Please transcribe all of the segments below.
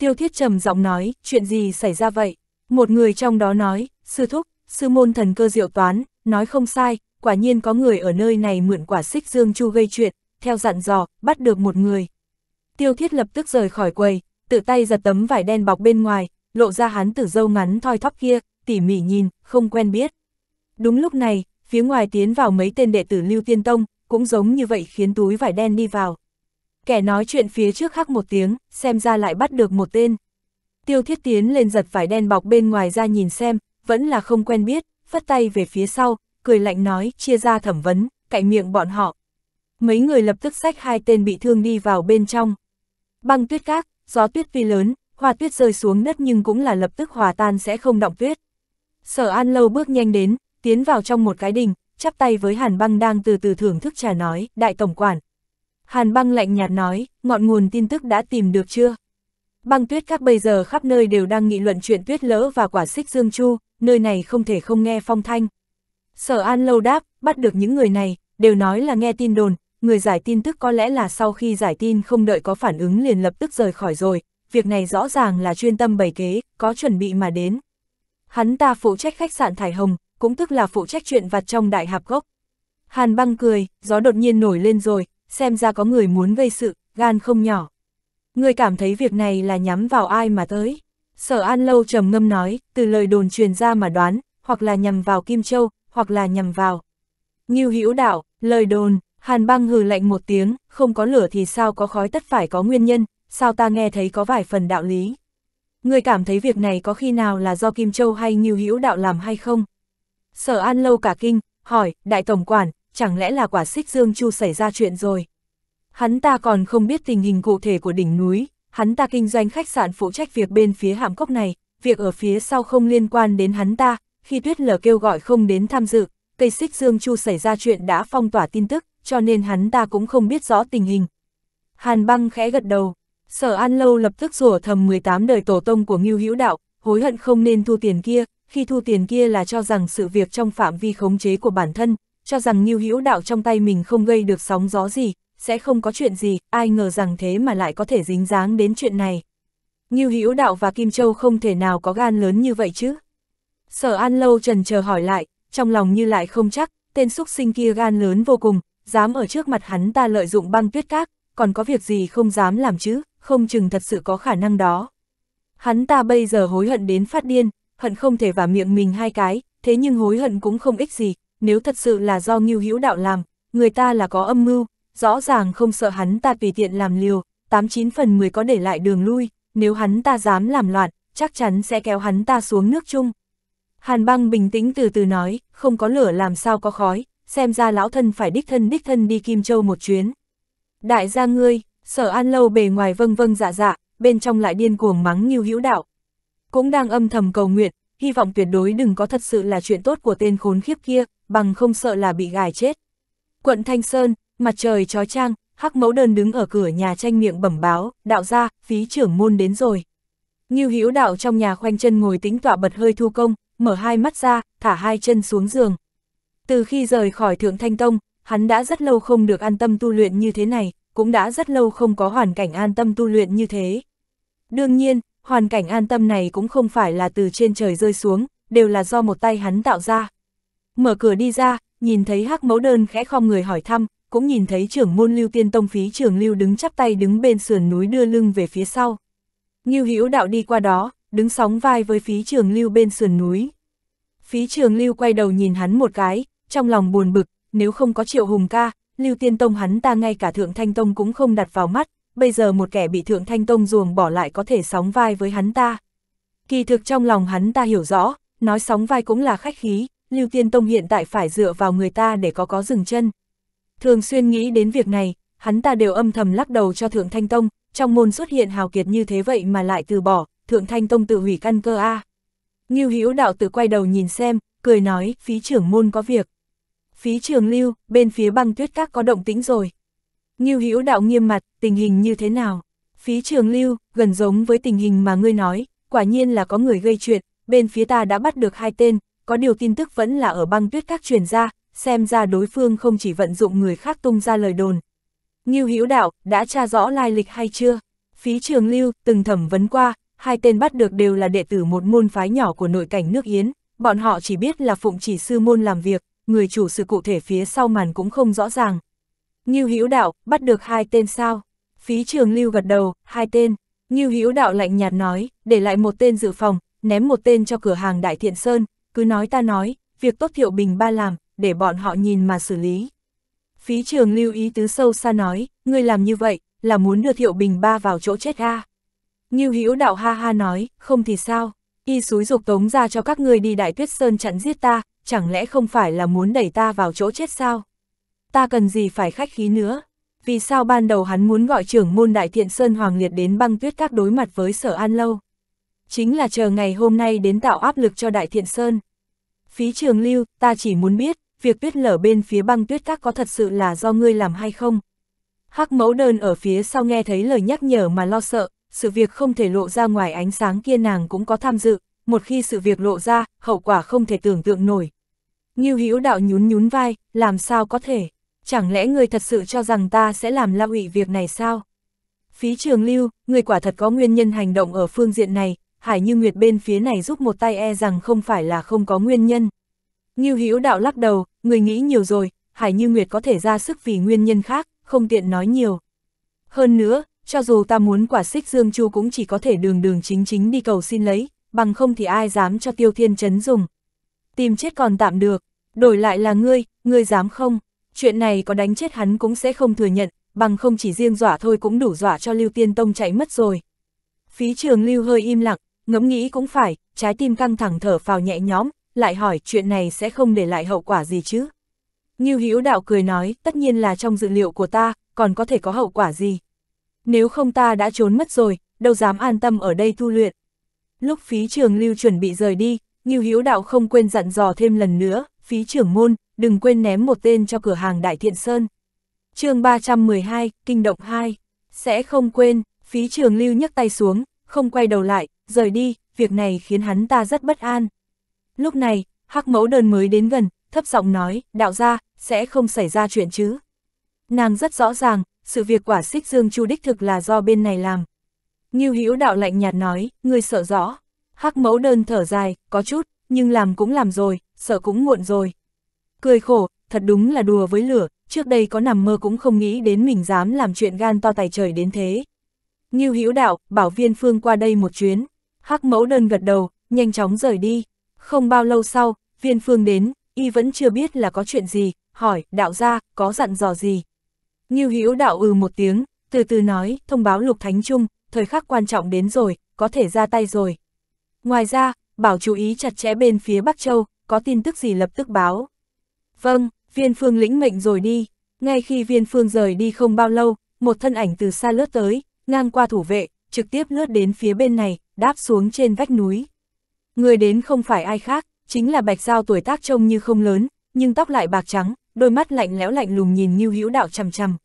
Tiêu Thiết trầm giọng nói, chuyện gì xảy ra vậy? Một người trong đó nói, sư thúc, sư môn thần cơ diệu toán, nói không sai, quả nhiên có người ở nơi này mượn quả xích dương chu gây chuyện, theo dặn dò, bắt được một người. Tiêu Thiết lập tức rời khỏi quầy, tự tay giật tấm vải đen bọc bên ngoài, lộ ra hắn tử dâu ngắn thoi thóp kia, tỉ mỉ nhìn, không quen biết. Đúng lúc này, phía ngoài tiến vào mấy tên đệ tử Lưu Tiên Tông, cũng giống như vậy khiến túi vải đen đi vào. Kẻ nói chuyện phía trước khắc một tiếng, xem ra lại bắt được một tên. Tiêu thiết tiến lên giật vải đen bọc bên ngoài ra nhìn xem, vẫn là không quen biết, phất tay về phía sau, cười lạnh nói, chia ra thẩm vấn, cạnh miệng bọn họ. Mấy người lập tức xách hai tên bị thương đi vào bên trong. Băng tuyết các, gió tuyết tuy lớn, hoa tuyết rơi xuống đất nhưng cũng là lập tức hòa tan sẽ không động tuyết. Sở An Lâu bước nhanh đến, tiến vào trong một cái đình, chắp tay với Hàn Băng đang từ từ thưởng thức trà nói, đại tổng quản, Hàn băng lạnh nhạt nói, ngọn nguồn tin tức đã tìm được chưa? Băng tuyết các bây giờ khắp nơi đều đang nghị luận chuyện tuyết lỡ và quả xích dương chu, nơi này không thể không nghe phong thanh. Sở An lâu đáp, bắt được những người này, đều nói là nghe tin đồn, người giải tin tức có lẽ là sau khi giải tin không đợi có phản ứng liền lập tức rời khỏi rồi, việc này rõ ràng là chuyên tâm bày kế, có chuẩn bị mà đến. Hắn ta phụ trách khách sạn Thải Hồng, cũng tức là phụ trách chuyện vặt trong đại hạp gốc. Hàn băng cười, gió đột nhiên nổi lên rồi, xem ra có người muốn gây sự, gan không nhỏ. Người cảm thấy việc này là nhắm vào ai mà tới. Sở An Lâu trầm ngâm nói, từ lời đồn truyền ra mà đoán, hoặc là nhằm vào Kim Châu, hoặc là nhằm vào. Ngưu Hữu Đạo, lời đồn, Hàn Băng hừ lạnh một tiếng, không có lửa thì sao có khói tất phải có nguyên nhân, sao ta nghe thấy có vài phần đạo lý. Người cảm thấy việc này có khi nào là do Kim Châu hay Ngưu Hữu Đạo làm hay không? Sở An Lâu cả kinh, hỏi, đại tổng quản, chẳng lẽ là quả xích dương chu xảy ra chuyện rồi. Hắn ta còn không biết tình hình cụ thể của đỉnh núi, hắn ta kinh doanh khách sạn phụ trách việc bên phía hạm cốc này, việc ở phía sau không liên quan đến hắn ta, khi tuyết lở kêu gọi không đến tham dự, cây xích dương chu xảy ra chuyện đã phong tỏa tin tức, cho nên hắn ta cũng không biết rõ tình hình. Hàn băng khẽ gật đầu, sở an lâu lập tức rủa thầm 18 đời tổ tông của Ngưu Hữu Đạo, hối hận không nên thu tiền kia, khi thu tiền kia là cho rằng sự việc trong phạm vi khống chế của bản thân, cho rằng Ngưu Hữu Đạo trong tay mình không gây được sóng gió gì, sẽ không có chuyện gì, ai ngờ rằng thế mà lại có thể dính dáng đến chuyện này. Ngưu Hữu Đạo và Kim Châu không thể nào có gan lớn như vậy chứ. Sở An Lâu trần chờ hỏi lại, trong lòng như lại không chắc, tên xúc sinh kia gan lớn vô cùng, dám ở trước mặt hắn ta lợi dụng băng tuyết cát, còn có việc gì không dám làm chứ, không chừng thật sự có khả năng đó. Hắn ta bây giờ hối hận đến phát điên, hận không thể vào miệng mình hai cái, thế nhưng hối hận cũng không ích gì, nếu thật sự là do Ngưu Hữu Đạo làm, người ta là có âm mưu, rõ ràng không sợ hắn ta tùy tiện làm liều, 89 phần 10 có để lại đường lui, nếu hắn ta dám làm loạn, chắc chắn sẽ kéo hắn ta xuống nước chung. Hàn băng bình tĩnh từ từ nói, không có lửa làm sao có khói, xem ra lão thân phải đích thân đích thân đi Kim Châu một chuyến. Đại gia ngươi, sở an lâu bề ngoài vâng vâng dạ dạ, bên trong lại điên cuồng mắng Ngưu hữu đạo. Cũng đang âm thầm cầu nguyện, hy vọng tuyệt đối đừng có thật sự là chuyện tốt của tên khốn khiếp kia, bằng không sợ là bị gài chết. Quận Thanh Sơn, mặt trời trói trang, hắc mẫu đơn đứng ở cửa nhà tranh miệng bẩm báo, đạo ra, phí trưởng môn đến rồi. Như hữu đạo trong nhà khoanh chân ngồi tính tọa bật hơi thu công, mở hai mắt ra, thả hai chân xuống giường. Từ khi rời khỏi Thượng Thanh Tông, hắn đã rất lâu không được an tâm tu luyện như thế này, cũng đã rất lâu không có hoàn cảnh an tâm tu luyện như thế. Đương nhiên, hoàn cảnh an tâm này cũng không phải là từ trên trời rơi xuống, đều là do một tay hắn tạo ra. Mở cửa đi ra, nhìn thấy hắc mẫu đơn khẽ khom người hỏi thăm, cũng nhìn thấy trưởng môn lưu tiên tông phí trưởng lưu đứng chắp tay đứng bên sườn núi đưa lưng về phía sau. Ngưu hữu đạo đi qua đó, đứng sóng vai với phí trường lưu bên sườn núi. Phí trường lưu quay đầu nhìn hắn một cái, trong lòng buồn bực, nếu không có triệu hùng ca, lưu tiên tông hắn ta ngay cả thượng thanh tông cũng không đặt vào mắt, bây giờ một kẻ bị thượng thanh tông ruồng bỏ lại có thể sóng vai với hắn ta. Kỳ thực trong lòng hắn ta hiểu rõ, nói sóng vai cũng là khách khí, Lưu Tiên Tông hiện tại phải dựa vào người ta để có có dừng chân. Thường xuyên nghĩ đến việc này, hắn ta đều âm thầm lắc đầu cho Thượng Thanh Tông, trong môn xuất hiện hào kiệt như thế vậy mà lại từ bỏ, Thượng Thanh Tông tự hủy căn cơ a. Ngưu Hữu đạo tự quay đầu nhìn xem, cười nói, phí trưởng môn có việc. Phí trường lưu, bên phía băng tuyết các có động tĩnh rồi. Ngưu Hữu đạo nghiêm mặt, tình hình như thế nào? Phí trường lưu, gần giống với tình hình mà ngươi nói, quả nhiên là có người gây chuyện, bên phía ta đã bắt được hai tên, có điều tin tức vẫn là ở băng tuyết các truyền ra, xem ra đối phương không chỉ vận dụng người khác tung ra lời đồn. Ngưu Hữu Đạo đã tra rõ lai lịch hay chưa? Phí Trường Lưu từng thẩm vấn qua, hai tên bắt được đều là đệ tử một môn phái nhỏ của nội cảnh nước Yến, bọn họ chỉ biết là phụng chỉ sư môn làm việc, người chủ sự cụ thể phía sau màn cũng không rõ ràng. Ngưu Hữu Đạo bắt được hai tên sao? Phí Trường Lưu gật đầu, hai tên. Ngưu Hữu Đạo lạnh nhạt nói, để lại một tên dự phòng, ném một tên cho cửa hàng Đại Thiện Sơn, cứ nói ta nói, việc tốt Thiệu Bình ba làm, để bọn họ nhìn mà xử lý. Phí trường lưu ý tứ sâu xa nói, ngươi làm như vậy, là muốn đưa Thiệu Bình ba vào chỗ chết a như Hữu đạo ha ha nói, không thì sao, y xúi dục tống ra cho các ngươi đi Đại Tuyết Sơn chặn giết ta, chẳng lẽ không phải là muốn đẩy ta vào chỗ chết sao? Ta cần gì phải khách khí nữa? Vì sao ban đầu hắn muốn gọi trưởng môn Đại Thiện Sơn Hoàng Liệt đến băng tuyết các đối mặt với sở an lâu? chính là chờ ngày hôm nay đến tạo áp lực cho Đại Thiện Sơn. Phí trường lưu, ta chỉ muốn biết, việc tuyết lở bên phía băng tuyết các có thật sự là do ngươi làm hay không? Hắc mẫu đơn ở phía sau nghe thấy lời nhắc nhở mà lo sợ, sự việc không thể lộ ra ngoài ánh sáng kia nàng cũng có tham dự, một khi sự việc lộ ra, hậu quả không thể tưởng tượng nổi. Ngưu Hữu đạo nhún nhún vai, làm sao có thể? Chẳng lẽ ngươi thật sự cho rằng ta sẽ làm lao ủy việc này sao? Phí Trường Lưu, người quả thật có nguyên nhân hành động ở phương diện này, Hải Như Nguyệt bên phía này giúp một tay e rằng không phải là không có nguyên nhân. Ngưu Hữu Đạo lắc đầu, người nghĩ nhiều rồi, Hải Như Nguyệt có thể ra sức vì nguyên nhân khác, không tiện nói nhiều. Hơn nữa, cho dù ta muốn quả xích Dương Chu cũng chỉ có thể đường đường chính chính đi cầu xin lấy, bằng không thì ai dám cho Tiêu Thiên Trấn dùng. Tìm chết còn tạm được, đổi lại là ngươi, ngươi dám không? Chuyện này có đánh chết hắn cũng sẽ không thừa nhận, bằng không chỉ riêng dọa thôi cũng đủ dọa cho Lưu Tiên Tông chạy mất rồi. Phí trường Lưu hơi im lặng, ngẫm nghĩ cũng phải, trái tim căng thẳng thở phào nhẹ nhõm, lại hỏi chuyện này sẽ không để lại hậu quả gì chứ. Như Hữu đạo cười nói, tất nhiên là trong dự liệu của ta, còn có thể có hậu quả gì. Nếu không ta đã trốn mất rồi, đâu dám an tâm ở đây tu luyện. Lúc phí trường lưu chuẩn bị rời đi, Như Hữu đạo không quên dặn dò thêm lần nữa, phí trưởng môn, đừng quên ném một tên cho cửa hàng Đại Thiện Sơn. chương 312, Kinh Động 2, sẽ không quên, phí trường lưu nhấc tay xuống, không quay đầu lại, rời đi, việc này khiến hắn ta rất bất an. Lúc này, hắc mẫu đơn mới đến gần, thấp giọng nói, đạo gia sẽ không xảy ra chuyện chứ. Nàng rất rõ ràng, sự việc quả xích dương chu đích thực là do bên này làm. Ngưu Hữu đạo lạnh nhạt nói, ngươi sợ rõ. Hắc mẫu đơn thở dài, có chút, nhưng làm cũng làm rồi, sợ cũng muộn rồi. Cười khổ, thật đúng là đùa với lửa, trước đây có nằm mơ cũng không nghĩ đến mình dám làm chuyện gan to tài trời đến thế. Ngưu Hữu đạo, bảo viên phương qua đây một chuyến. Hắc mẫu đơn gật đầu, nhanh chóng rời đi. Không bao lâu sau, viên phương đến, y vẫn chưa biết là có chuyện gì, hỏi, đạo gia có dặn dò gì. Như hữu đạo ừ một tiếng, từ từ nói, thông báo lục thánh trung, thời khắc quan trọng đến rồi, có thể ra tay rồi. Ngoài ra, bảo chú ý chặt chẽ bên phía Bắc Châu, có tin tức gì lập tức báo. Vâng, viên phương lĩnh mệnh rồi đi. Ngay khi viên phương rời đi không bao lâu, một thân ảnh từ xa lướt tới, ngang qua thủ vệ, trực tiếp lướt đến phía bên này, đáp xuống trên vách núi. Người đến không phải ai khác, chính là Bạch Giao tuổi tác trông như không lớn, nhưng tóc lại bạc trắng, đôi mắt lạnh lẽo lạnh lùng nhìn Ngưu Hữu Đạo chằm chằm.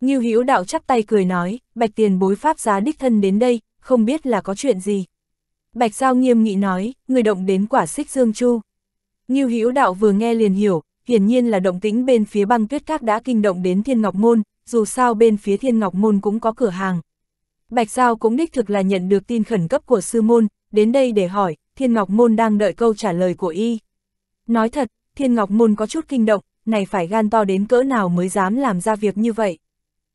Ngưu Hữu Đạo chắp tay cười nói, Bạch Tiền bối pháp giá đích thân đến đây, không biết là có chuyện gì. Bạch Giao nghiêm nghị nói, người động đến quả xích Dương Chu. Ngưu Hữu Đạo vừa nghe liền hiểu, hiển nhiên là động tĩnh bên phía băng tuyết các đã kinh động đến Thiên Ngọc Môn, dù sao bên phía Thiên Ngọc Môn cũng có cửa hàng. Bạch Giao cũng đích thực là nhận được tin khẩn cấp của sư môn, đến đây để hỏi, Thiên Ngọc Môn đang đợi câu trả lời của y. Nói thật, Thiên Ngọc Môn có chút kinh động, này phải gan to đến cỡ nào mới dám làm ra việc như vậy.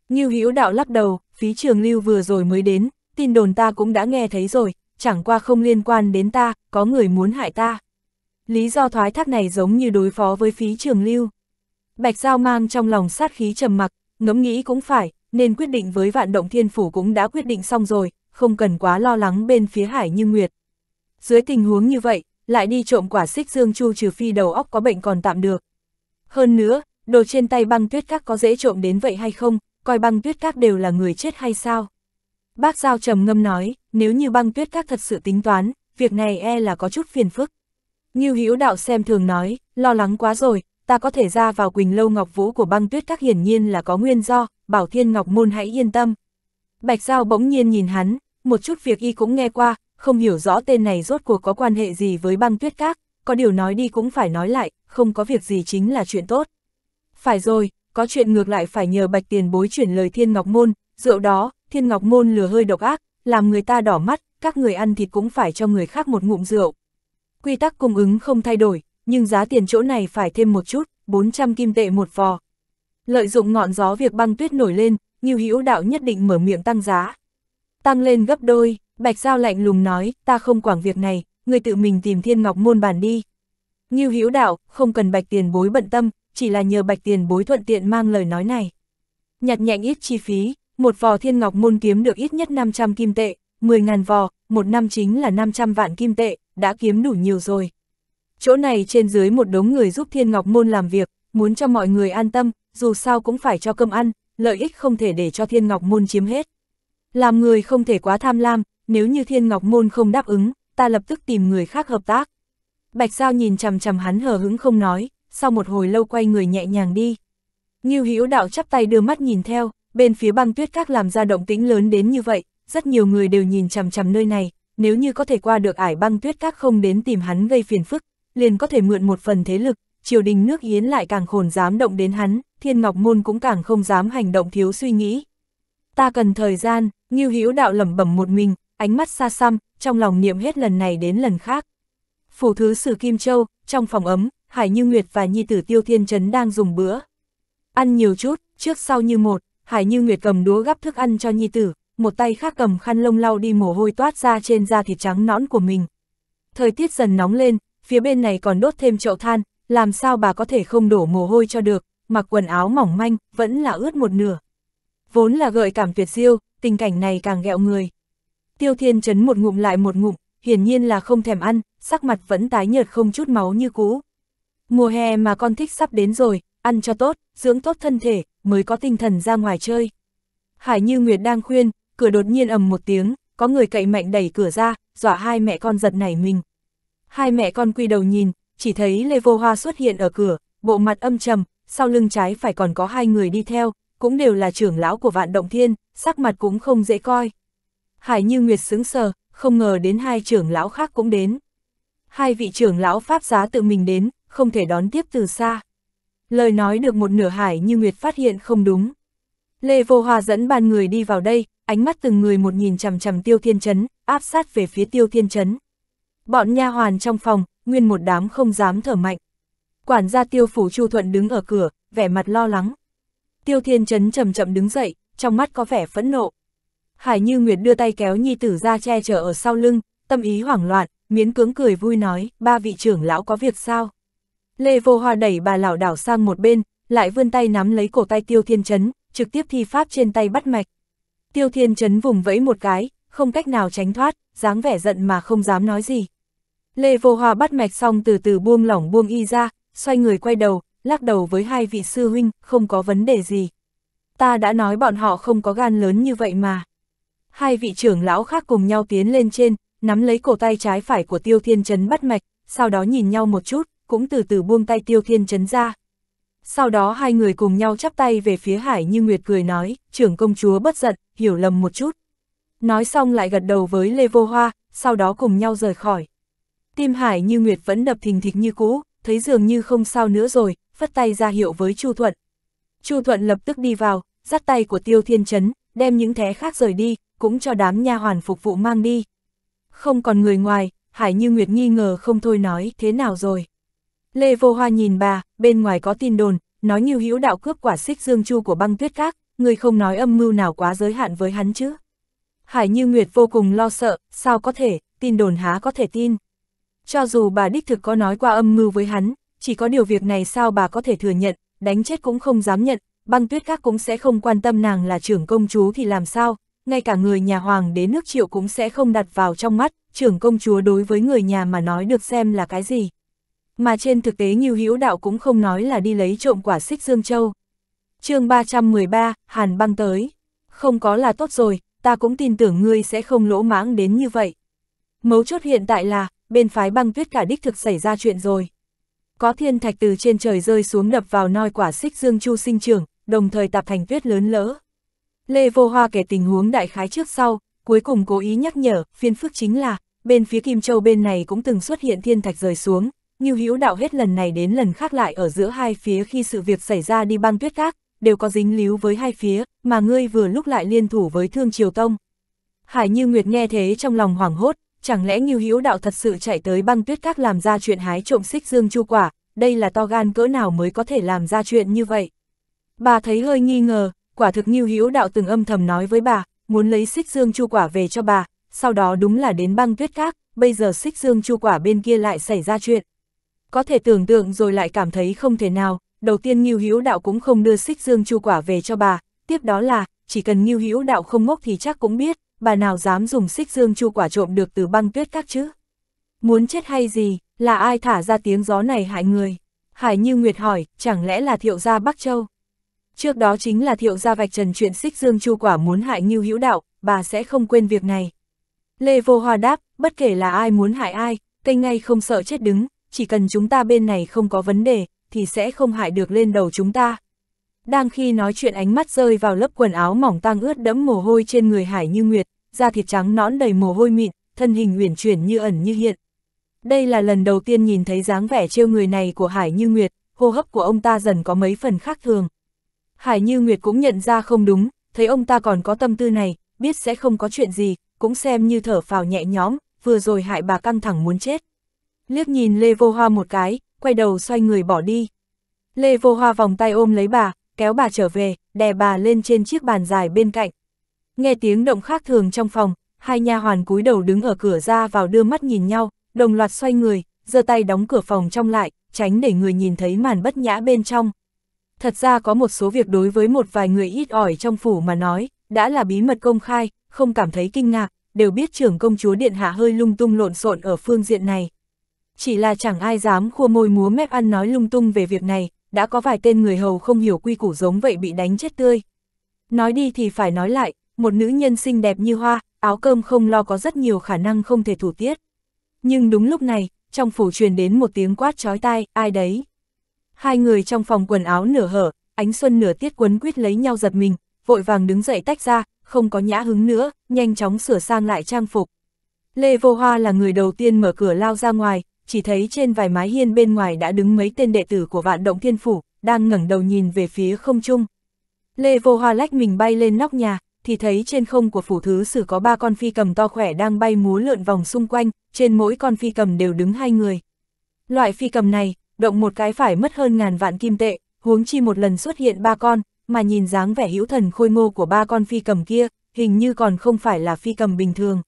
Như Hữu đạo lắc đầu, phí trường lưu vừa rồi mới đến, tin đồn ta cũng đã nghe thấy rồi, chẳng qua không liên quan đến ta, có người muốn hại ta. Lý do thoái thác này giống như đối phó với phí trường lưu. Bạch Giao mang trong lòng sát khí trầm mặc, ngẫm nghĩ cũng phải, nên quyết định với vạn động thiên phủ cũng đã quyết định xong rồi, không cần quá lo lắng bên phía Hải Như Nguyệt. Dưới tình huống như vậy, lại đi trộm quả xích dương chu trừ phi đầu óc có bệnh còn tạm được. Hơn nữa, đồ trên tay băng tuyết các có dễ trộm đến vậy hay không, coi băng tuyết các đều là người chết hay sao? Bác Giao trầm ngâm nói, nếu như băng tuyết các thật sự tính toán, việc này e là có chút phiền phức. Như Hữu đạo xem thường nói, lo lắng quá rồi, ta có thể ra vào Quỳnh Lâu Ngọc Vũ của băng tuyết các hiển nhiên là có nguyên do, Bảo Thiên Ngọc Môn hãy yên tâm. Bạch Giao bỗng nhiên nhìn hắn, một chút việc y cũng nghe qua, không hiểu rõ tên này rốt cuộc có quan hệ gì với băng tuyết các, có điều nói đi cũng phải nói lại, không có việc gì chính là chuyện tốt. Phải rồi, có chuyện ngược lại phải nhờ Bạch Tiền bối chuyển lời Thiên Ngọc Môn, rượu đó, Thiên Ngọc Môn lừa hơi độc ác, làm người ta đỏ mắt, các người ăn thịt cũng phải cho người khác một ngụm rượu. Quy tắc cung ứng không thay đổi, nhưng giá tiền chỗ này phải thêm một chút, 400 kim tệ một vò, Lợi dụng ngọn gió việc băng tuyết nổi lên, Ngưu Hữu Đạo nhất định mở miệng tăng giá. Tăng lên gấp đôi, Bạch Giao lạnh lùng nói, ta không quản việc này, người tự mình tìm Thiên Ngọc môn bản đi. Ngưu Hữu Đạo, không cần Bạch Tiền Bối bận tâm, chỉ là nhờ Bạch Tiền Bối thuận tiện mang lời nói này. Nhặt nhạnh ít chi phí, một vò Thiên Ngọc môn kiếm được ít nhất 500 kim tệ, 10.000 vò, một năm chính là 500 vạn kim tệ, đã kiếm đủ nhiều rồi. Chỗ này trên dưới một đống người giúp Thiên Ngọc môn làm việc, muốn cho mọi người an tâm, dù sao cũng phải cho cơm ăn, lợi ích không thể để cho Thiên Ngọc Môn chiếm hết. Làm người không thể quá tham lam, nếu như Thiên Ngọc Môn không đáp ứng, ta lập tức tìm người khác hợp tác. Bạch Giao nhìn chằm chằm hắn hờ hững không nói, sau một hồi lâu quay người nhẹ nhàng đi. Ngưu Hữu Đạo chắp tay đưa mắt nhìn theo, bên phía băng tuyết các làm ra động tĩnh lớn đến như vậy, rất nhiều người đều nhìn chằm chằm nơi này, nếu như có thể qua được ải băng tuyết các không đến tìm hắn gây phiền phức, liền có thể mượn một phần thế lực, triều đình nước Yến lại càng khổn dám động đến hắn, Thiên Ngọc Môn cũng càng không dám hành động thiếu suy nghĩ. Ta cần thời gian, Ngưu Hữu Đạo lẩm bẩm một mình, ánh mắt xa xăm, trong lòng niệm hết lần này đến lần khác. Phủ thứ sử Kim Châu, trong phòng ấm, Hải Như Nguyệt và Nhi tử Tiêu Thiên Trấn đang dùng bữa. Ăn nhiều chút, trước sau như một, Hải Như Nguyệt cầm đũa gắp thức ăn cho Nhi tử, một tay khác cầm khăn lông lau đi mồ hôi toát ra trên da thịt trắng nõn của mình. Thời tiết dần nóng lên, phía bên này còn đốt thêm chậu than, làm sao bà có thể không đổ mồ hôi cho được, mặc quần áo mỏng manh, vẫn là ướt một nửa. Vốn là gợi cảm tuyệt diêu, tình cảnh này càng ghẹo người. Tiêu Thiên chấn một ngụm lại một ngụm, hiển nhiên là không thèm ăn, sắc mặt vẫn tái nhợt không chút máu như cũ. Mùa hè mà con thích sắp đến rồi, ăn cho tốt, dưỡng tốt thân thể, mới có tinh thần ra ngoài chơi. Hải Như Nguyệt đang khuyên, cửa đột nhiên ầm một tiếng, có người cậy mạnh đẩy cửa ra, dọa hai mẹ con giật nảy mình. Hai mẹ con quy đầu nhìn, chỉ thấy Lê Vô Hoa xuất hiện ở cửa, bộ mặt âm trầm, sau lưng trái phải còn có hai người đi theo, cũng đều là trưởng lão của vạn động thiên, sắc mặt cũng không dễ coi. Hải Như Nguyệt sững sờ, không ngờ đến hai trưởng lão khác cũng đến. Hai vị trưởng lão pháp giá tự mình đến, không thể đón tiếp từ xa. Lời nói được một nửa Hải Như Nguyệt phát hiện không đúng. Lê Vô Hoa dẫn ban người đi vào đây, ánh mắt từng người một nhìn chằm chằm Tiêu Thiên Trấn, áp sát về phía Tiêu Thiên Trấn. Bọn nha hoàn trong phòng, nguyên một đám không dám thở mạnh. Quản gia tiêu phủ Chu Thuận đứng ở cửa, vẻ mặt lo lắng. Tiêu Thiên Trấn chậm chậm đứng dậy, trong mắt có vẻ phẫn nộ. Hải Như Nguyệt đưa tay kéo nhi tử ra che chở ở sau lưng, tâm ý hoảng loạn, miến cưỡng cười vui nói, ba vị trưởng lão có việc sao? Lê Vô Hoa đẩy bà lão đảo sang một bên, lại vươn tay nắm lấy cổ tay Tiêu Thiên Trấn, trực tiếp thi pháp trên tay bắt mạch. Tiêu Thiên Trấn vùng vẫy một cái, không cách nào tránh thoát, dáng vẻ giận mà không dám nói gì. Lê Vô Hoa bắt mạch xong từ từ buông lỏng buông y ra, xoay người quay đầu, lắc đầu với hai vị sư huynh, không có vấn đề gì. Ta đã nói bọn họ không có gan lớn như vậy mà. Hai vị trưởng lão khác cùng nhau tiến lên trên, nắm lấy cổ tay trái phải của Tiêu Thiên Trấn bắt mạch, sau đó nhìn nhau một chút, cũng từ từ buông tay Tiêu Thiên Trấn ra. Sau đó hai người cùng nhau chắp tay về phía Hải Như Nguyệt cười nói, trưởng công chúa bất giận, hiểu lầm một chút. Nói xong lại gật đầu với Lê Vô Hoa, sau đó cùng nhau rời khỏi. Tim Hải như Nguyệt vẫn đập thình thịch như cũ, thấy dường như không sao nữa rồi, phất tay ra hiệu với Chu Thuận. Chu Thuận lập tức đi vào, dắt tay của Tiêu Thiên Chấn, đem những thé khác rời đi, cũng cho đám nha hoàn phục vụ mang đi. Không còn người ngoài, Hải Như Nguyệt nghi ngờ không thôi nói thế nào rồi. Lê Vô Hoa nhìn bà, bên ngoài có tin đồn, nói như hữu đạo cướp quả xích dương chu của băng tuyết khác, người không nói âm mưu nào quá giới hạn với hắn chứ. Hải Như Nguyệt vô cùng lo sợ, sao có thể, tin đồn há có thể tin cho dù bà đích thực có nói qua âm mưu với hắn, chỉ có điều việc này sao bà có thể thừa nhận, đánh chết cũng không dám nhận, băng tuyết các cũng sẽ không quan tâm nàng là trưởng công chúa thì làm sao, ngay cả người nhà hoàng đế nước triệu cũng sẽ không đặt vào trong mắt, trưởng công chúa đối với người nhà mà nói được xem là cái gì. Mà trên thực tế Ngưu Hữu Đạo cũng không nói là đi lấy trộm quả xích Dương Châu. chương 313, Hàn băng tới. Không có là tốt rồi, ta cũng tin tưởng ngươi sẽ không lỗ mãng đến như vậy. Mấu chốt hiện tại là, bên phái băng tuyết cả đích thực xảy ra chuyện rồi. Có thiên thạch từ trên trời rơi xuống đập vào noi quả xích dương chu sinh trưởng, đồng thời tạp thành tuyết lớn lỡ. Lê Vô Hoa kể tình huống đại khái trước sau, cuối cùng cố ý nhắc nhở, phiên phước chính là, bên phía Kim Châu bên này cũng từng xuất hiện thiên thạch rơi xuống, như hữu đạo hết lần này đến lần khác lại ở giữa hai phía khi sự việc xảy ra đi băng tuyết khác đều có dính líu với hai phía, mà ngươi vừa lúc lại liên thủ với Thương Triều Tông. Hải Như Nguyệt nghe thế trong lòng hoảng hốt, chẳng lẽ Ngưu Hữu Đạo thật sự chạy tới băng tuyết các làm ra chuyện hái trộm xích dương chu quả, đây là to gan cỡ nào mới có thể làm ra chuyện như vậy. Bà thấy hơi nghi ngờ, quả thực Ngưu Hữu Đạo từng âm thầm nói với bà, muốn lấy xích dương chu quả về cho bà, sau đó đúng là đến băng tuyết các, bây giờ xích dương chu quả bên kia lại xảy ra chuyện. Có thể tưởng tượng rồi lại cảm thấy không thể nào, đầu tiên Ngưu Hữu Đạo cũng không đưa xích dương chu quả về cho bà, tiếp đó là, chỉ cần Ngưu Hữu Đạo không ngốc thì chắc cũng biết, bà nào dám dùng xích dương chu quả trộm được từ băng tuyết các chứ? Muốn chết hay gì, là ai thả ra tiếng gió này hại người? Hải Như Nguyệt hỏi, chẳng lẽ là thiệu gia Bắc Châu? Trước đó chính là thiệu gia vạch trần chuyện xích dương chu quả muốn hại như Hữu Đạo, bà sẽ không quên việc này. Lê Vô Hoa đáp, bất kể là ai muốn hại ai, cây ngay không sợ chết đứng, chỉ cần chúng ta bên này không có vấn đề, thì sẽ không hại được lên đầu chúng ta. Đang khi nói chuyện ánh mắt rơi vào lớp quần áo mỏng tang ướt đẫm mồ hôi trên người Hải Như Nguyệt, da thịt trắng nõn đầy mồ hôi mịn, thân hình uyển chuyển như ẩn như hiện. Đây là lần đầu tiên nhìn thấy dáng vẻ trêu người này của Hải Như Nguyệt, hô hấp của ông ta dần có mấy phần khác thường. Hải Như Nguyệt cũng nhận ra không đúng, thấy ông ta còn có tâm tư này, biết sẽ không có chuyện gì, cũng xem như thở phào nhẹ nhõm, vừa rồi hại bà căng thẳng muốn chết. Liếc nhìn Lê Vô Hoa một cái, quay đầu xoay người bỏ đi. Lê Vô Hoa vòng tay ôm lấy bà, kéo bà trở về, đè bà lên trên chiếc bàn dài bên cạnh. Nghe tiếng động khác thường trong phòng, hai nha hoàn cúi đầu đứng ở cửa ra vào đưa mắt nhìn nhau, đồng loạt xoay người, giơ tay đóng cửa phòng trong lại, tránh để người nhìn thấy màn bất nhã bên trong. Thật ra có một số việc đối với một vài người ít ỏi trong phủ mà nói, đã là bí mật công khai, không cảm thấy kinh ngạc, đều biết trưởng công chúa Điện Hạ hơi lung tung lộn xộn ở phương diện này. Chỉ là chẳng ai dám khua môi múa mép ăn nói lung tung về việc này, đã có vài tên người hầu không hiểu quy củ giống vậy bị đánh chết tươi. Nói đi thì phải nói lại, một nữ nhân xinh đẹp như hoa, áo cơm không lo có rất nhiều khả năng không thể thủ tiết. Nhưng đúng lúc này, trong phủ truyền đến một tiếng quát chói tai, ai đấy? Hai người trong phòng quần áo nửa hở, ánh xuân nửa tiết quấn quýt lấy nhau giật mình, vội vàng đứng dậy tách ra, không có nhã hứng nữa, nhanh chóng sửa sang lại trang phục. Lê Vô Hoa là người đầu tiên mở cửa lao ra ngoài, chỉ thấy trên vài mái hiên bên ngoài đã đứng mấy tên đệ tử của vạn động thiên phủ, đang ngẩng đầu nhìn về phía không trung. Lê vô hoa lách mình bay lên nóc nhà, thì thấy trên không của phủ thứ sử có ba con phi cầm to khỏe đang bay múa lượn vòng xung quanh, trên mỗi con phi cầm đều đứng hai người. Loại phi cầm này, động một cái phải mất hơn ngàn vạn kim tệ, huống chi một lần xuất hiện ba con, mà nhìn dáng vẻ hữu thần khôi ngô của ba con phi cầm kia, hình như còn không phải là phi cầm bình thường.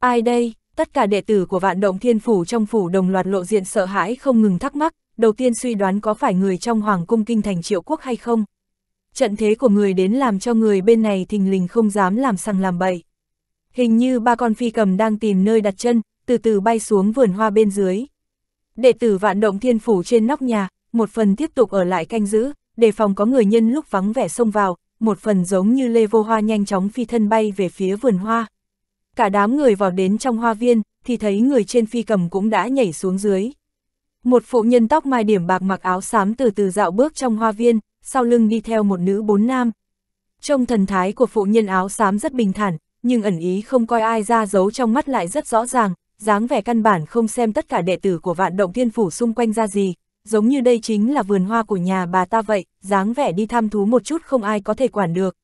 Ai đây? tất cả đệ tử của vạn động thiên phủ trong phủ đồng loạt lộ diện sợ hãi không ngừng thắc mắc, đầu tiên suy đoán có phải người trong hoàng cung kinh thành triệu quốc hay không. Trận thế của người đến làm cho người bên này thình lình không dám làm sằng làm bậy. Hình như ba con phi cầm đang tìm nơi đặt chân, từ từ bay xuống vườn hoa bên dưới. Đệ tử vạn động thiên phủ trên nóc nhà, một phần tiếp tục ở lại canh giữ, đề phòng có người nhân lúc vắng vẻ xông vào, một phần giống như lê vô hoa nhanh chóng phi thân bay về phía vườn hoa cả đám người vào đến trong hoa viên, thì thấy người trên phi cầm cũng đã nhảy xuống dưới. Một phụ nhân tóc mai điểm bạc mặc áo xám từ từ dạo bước trong hoa viên, sau lưng đi theo một nữ bốn nam. Trông thần thái của phụ nhân áo xám rất bình thản, nhưng ẩn ý không coi ai ra giấu trong mắt lại rất rõ ràng, dáng vẻ căn bản không xem tất cả đệ tử của vạn động thiên phủ xung quanh ra gì, giống như đây chính là vườn hoa của nhà bà ta vậy, dáng vẻ đi thăm thú một chút không ai có thể quản được.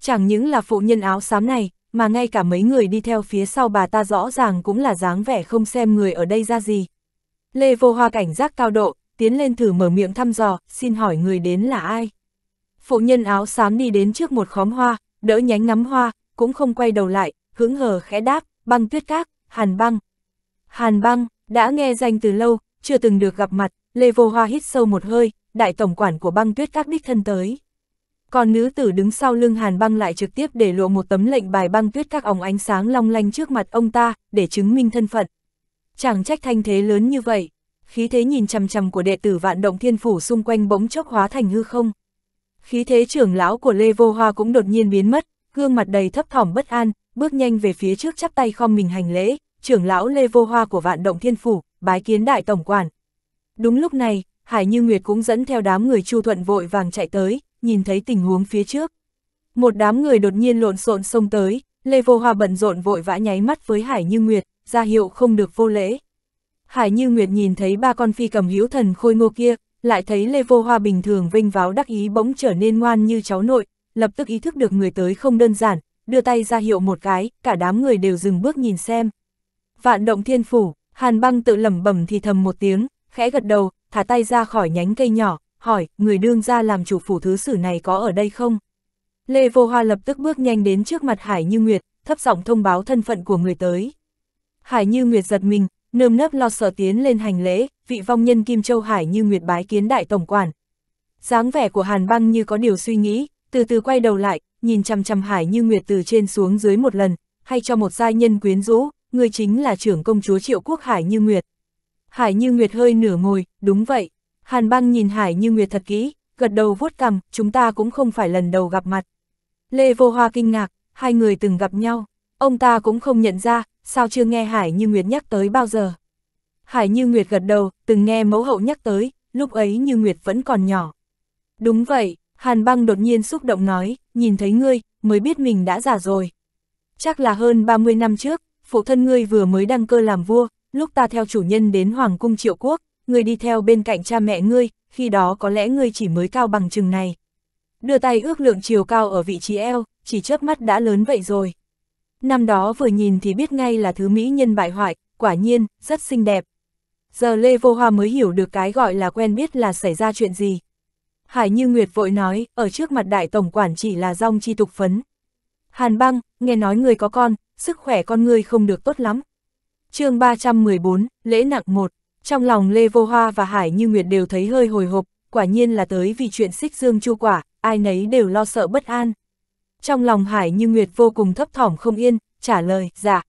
Chẳng những là phụ nhân áo xám này, mà ngay cả mấy người đi theo phía sau bà ta rõ ràng cũng là dáng vẻ không xem người ở đây ra gì. Lê Vô Hoa cảnh giác cao độ, tiến lên thử mở miệng thăm dò, xin hỏi người đến là ai. Phụ nhân áo xám đi đến trước một khóm hoa, đỡ nhánh ngắm hoa, cũng không quay đầu lại, hứng hờ khẽ đáp, băng tuyết các, hàn băng. Hàn băng, đã nghe danh từ lâu, chưa từng được gặp mặt, Lê Vô Hoa hít sâu một hơi, đại tổng quản của băng tuyết các đích thân tới. Còn nữ tử đứng sau lưng hàn băng lại trực tiếp để lộ một tấm lệnh bài băng tuyết các ống ánh sáng long lanh trước mặt ông ta, để chứng minh thân phận. Chẳng trách thanh thế lớn như vậy, khí thế nhìn chằm chằm của đệ tử vạn động thiên phủ xung quanh bỗng chốc hóa thành hư không. Khí thế trưởng lão của Lê Vô Hoa cũng đột nhiên biến mất, gương mặt đầy thấp thỏm bất an, bước nhanh về phía trước chắp tay khom mình hành lễ, trưởng lão Lê Vô Hoa của vạn động thiên phủ, bái kiến đại tổng quản. Đúng lúc này, Hải Như Nguyệt cũng dẫn theo đám người Chu Thuận vội vàng chạy tới, nhìn thấy tình huống phía trước. Một đám người đột nhiên lộn xộn xông tới, Lê Vô Hoa bận rộn vội vã nháy mắt với Hải Như Nguyệt, ra hiệu không được vô lễ. Hải Như Nguyệt nhìn thấy ba con phi cầm hữu thần khôi ngô kia, lại thấy Lê Vô Hoa bình thường vinh váo đắc ý bỗng trở nên ngoan như cháu nội, lập tức ý thức được người tới không đơn giản, đưa tay ra hiệu một cái, cả đám người đều dừng bước nhìn xem. Vạn động thiên phủ, Hàn băng tự lẩm bẩm thì thầm một tiếng, khẽ gật đầu, thả tay ra khỏi nhánh cây nhỏ, hỏi, người đương ra làm chủ phủ thứ sử này có ở đây không? Lê Vô Hoa lập tức bước nhanh đến trước mặt Hải Như Nguyệt, thấp giọng thông báo thân phận của người tới. Hải Như Nguyệt giật mình, nơm nớp lo sợ tiến lên hành lễ, vị vong nhân Kim Châu Hải Như Nguyệt bái kiến đại tổng quản. dáng vẻ của Hàn Băng như có điều suy nghĩ, từ từ quay đầu lại, nhìn chằm chằm Hải Như Nguyệt từ trên xuống dưới một lần, hay cho một giai nhân quyến rũ, người chính là trưởng công chúa Triệu Quốc Hải Như Nguyệt. Hải Như Nguyệt hơi nửa ngồi, đúng vậy. Hàn băng nhìn Hải như Nguyệt thật kỹ, gật đầu vuốt cằm, chúng ta cũng không phải lần đầu gặp mặt. Lê Vô Hoa kinh ngạc, hai người từng gặp nhau, ông ta cũng không nhận ra, sao chưa nghe Hải như Nguyệt nhắc tới bao giờ. Hải như Nguyệt gật đầu, từng nghe mẫu hậu nhắc tới, lúc ấy như Nguyệt vẫn còn nhỏ. Đúng vậy, Hàn băng đột nhiên xúc động nói, nhìn thấy ngươi, mới biết mình đã già rồi. Chắc là hơn 30 năm trước, phụ thân ngươi vừa mới đăng cơ làm vua, lúc ta theo chủ nhân đến Hoàng cung Triệu Quốc, ngươi đi theo bên cạnh cha mẹ ngươi, khi đó có lẽ ngươi chỉ mới cao bằng chừng này. Đưa tay ước lượng chiều cao ở vị trí eo, chỉ chớp mắt đã lớn vậy rồi. Năm đó vừa nhìn thì biết ngay là thứ mỹ nhân bại hoại, quả nhiên, rất xinh đẹp. Giờ Lê Vô Hoa mới hiểu được cái gọi là quen biết là xảy ra chuyện gì. Hải Như Nguyệt vội nói, ở trước mặt đại tổng quản chỉ là rong chi tục phấn. Hàn băng, nghe nói người có con, sức khỏe con người không được tốt lắm. chương 314, lễ nặng 1 trong lòng Lê Vô Hoa và Hải Như Nguyệt đều thấy hơi hồi hộp, quả nhiên là tới vì chuyện xích dương chu quả, ai nấy đều lo sợ bất an. Trong lòng Hải Như Nguyệt vô cùng thấp thỏm không yên, trả lời, dạ.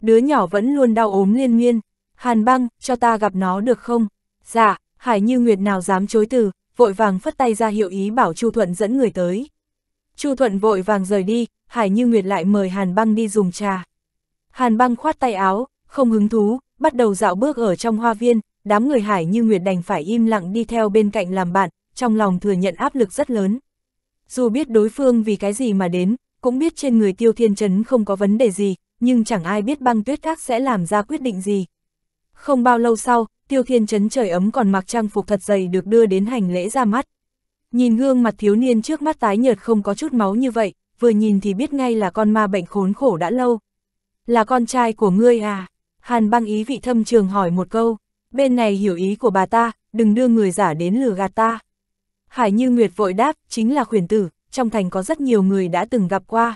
Đứa nhỏ vẫn luôn đau ốm liên miên, Hàn băng, cho ta gặp nó được không? Dạ, Hải Như Nguyệt nào dám chối từ, vội vàng phất tay ra hiệu ý bảo Chu Thuận dẫn người tới. Chu Thuận vội vàng rời đi, Hải Như Nguyệt lại mời Hàn băng đi dùng trà. Hàn băng khoát tay áo, không hứng thú, bắt đầu dạo bước ở trong hoa viên, đám người Hải Như Nguyệt đành phải im lặng đi theo bên cạnh làm bạn, trong lòng thừa nhận áp lực rất lớn. Dù biết đối phương vì cái gì mà đến, cũng biết trên người Tiêu Thiên chấn không có vấn đề gì, nhưng chẳng ai biết băng tuyết các sẽ làm ra quyết định gì. Không bao lâu sau, Tiêu Thiên chấn trời ấm còn mặc trang phục thật dày được đưa đến hành lễ ra mắt. Nhìn gương mặt thiếu niên trước mắt tái nhợt không có chút máu như vậy, vừa nhìn thì biết ngay là con ma bệnh khốn khổ đã lâu. Là con trai của ngươi à? Hàn băng ý vị thâm trường hỏi một câu, bên này hiểu ý của bà ta, đừng đưa người giả đến lừa gạt ta. Hải Như Nguyệt vội đáp, chính là khuyển tử, trong thành có rất nhiều người đã từng gặp qua.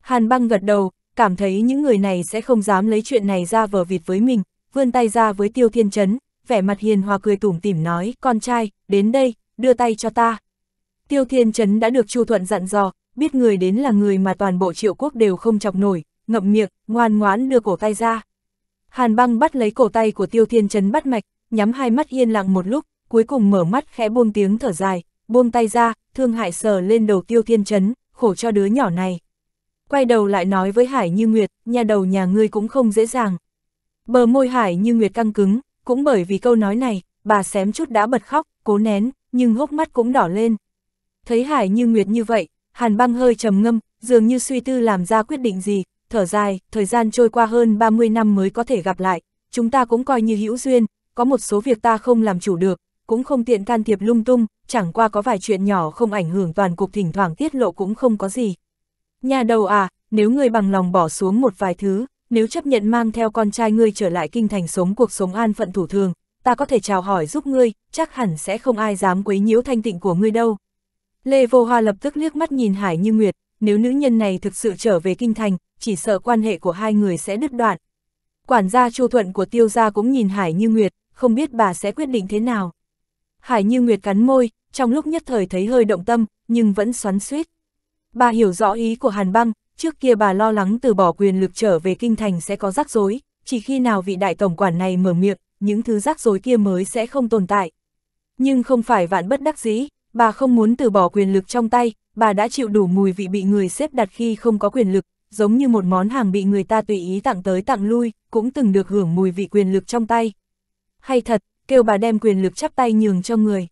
Hàn băng gật đầu, cảm thấy những người này sẽ không dám lấy chuyện này ra vờ vịt với mình, vươn tay ra với Tiêu Thiên Trấn, vẻ mặt hiền hòa cười tủm tỉm nói, con trai, đến đây, đưa tay cho ta. Tiêu Thiên Trấn đã được Chu Thuận dặn dò, biết người đến là người mà toàn bộ triệu quốc đều không chọc nổi, ngậm miệng, ngoan ngoãn đưa cổ tay ra. Hàn băng bắt lấy cổ tay của Tiêu Thiên Trấn bắt mạch, nhắm hai mắt yên lặng một lúc, cuối cùng mở mắt khẽ buông tiếng thở dài, buông tay ra, thương hại sờ lên đầu Tiêu Thiên Trấn, khổ cho đứa nhỏ này. Quay đầu lại nói với Hải Như Nguyệt, nhà đầu nhà ngươi cũng không dễ dàng. Bờ môi Hải Như Nguyệt căng cứng, cũng bởi vì câu nói này, bà xém chút đã bật khóc, cố nén, nhưng hốc mắt cũng đỏ lên. Thấy Hải Như Nguyệt như vậy, Hàn băng hơi trầm ngâm, dường như suy tư làm ra quyết định gì, thở dài, thời gian trôi qua hơn 30 năm mới có thể gặp lại, chúng ta cũng coi như hữu duyên, có một số việc ta không làm chủ được, cũng không tiện can thiệp lung tung, chẳng qua có vài chuyện nhỏ không ảnh hưởng toàn cục thỉnh thoảng tiết lộ cũng không có gì. Nhà đầu à, nếu ngươi bằng lòng bỏ xuống một vài thứ, nếu chấp nhận mang theo con trai ngươi trở lại kinh thành sống cuộc sống an phận thủ thường, ta có thể chào hỏi giúp ngươi, chắc hẳn sẽ không ai dám quấy nhiễu thanh tịnh của ngươi đâu. Lê Vô Hoa lập tức liếc mắt nhìn Hải Như Nguyệt, nếu nữ nhân này thực sự trở về kinh thành, chỉ sợ quan hệ của hai người sẽ đứt đoạn. Quản gia Chu Thuận của Tiêu gia cũng nhìn Hải Như Nguyệt, không biết bà sẽ quyết định thế nào. Hải Như Nguyệt cắn môi, trong lúc nhất thời thấy hơi động tâm, nhưng vẫn xoắn suýt. Bà hiểu rõ ý của Hàn Băng, trước kia bà lo lắng từ bỏ quyền lực trở về kinh thành sẽ có rắc rối, chỉ khi nào vị đại tổng quản này mở miệng, những thứ rắc rối kia mới sẽ không tồn tại. Nhưng không phải vạn bất đắc dĩ, bà không muốn từ bỏ quyền lực trong tay, bà đã chịu đủ mùi vị bị người xếp đặt khi không có quyền lực, giống như một món hàng bị người ta tùy ý tặng tới tặng lui, cũng từng được hưởng mùi vị quyền lực trong tay. Hay thật, kêu bà đem quyền lực chắp tay nhường cho người.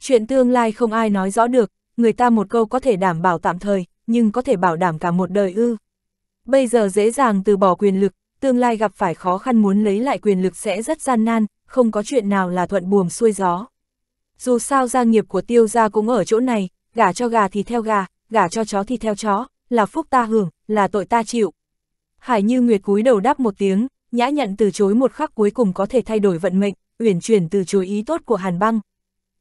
Chuyện tương lai không ai nói rõ được, người ta một câu có thể đảm bảo tạm thời, nhưng có thể bảo đảm cả một đời ư. Bây giờ dễ dàng từ bỏ quyền lực, tương lai gặp phải khó khăn muốn lấy lại quyền lực sẽ rất gian nan, không có chuyện nào là thuận buồm xuôi gió. Dù sao gia nghiệp của tiêu gia cũng ở chỗ này, gả cho gà thì theo gà, gả cho chó thì theo chó, là phúc ta hưởng, là tội ta chịu. Hải Như Nguyệt cúi đầu đáp một tiếng, nhã nhận từ chối một khắc cuối cùng có thể thay đổi vận mệnh, uyển chuyển từ chối ý tốt của Hàn Băng.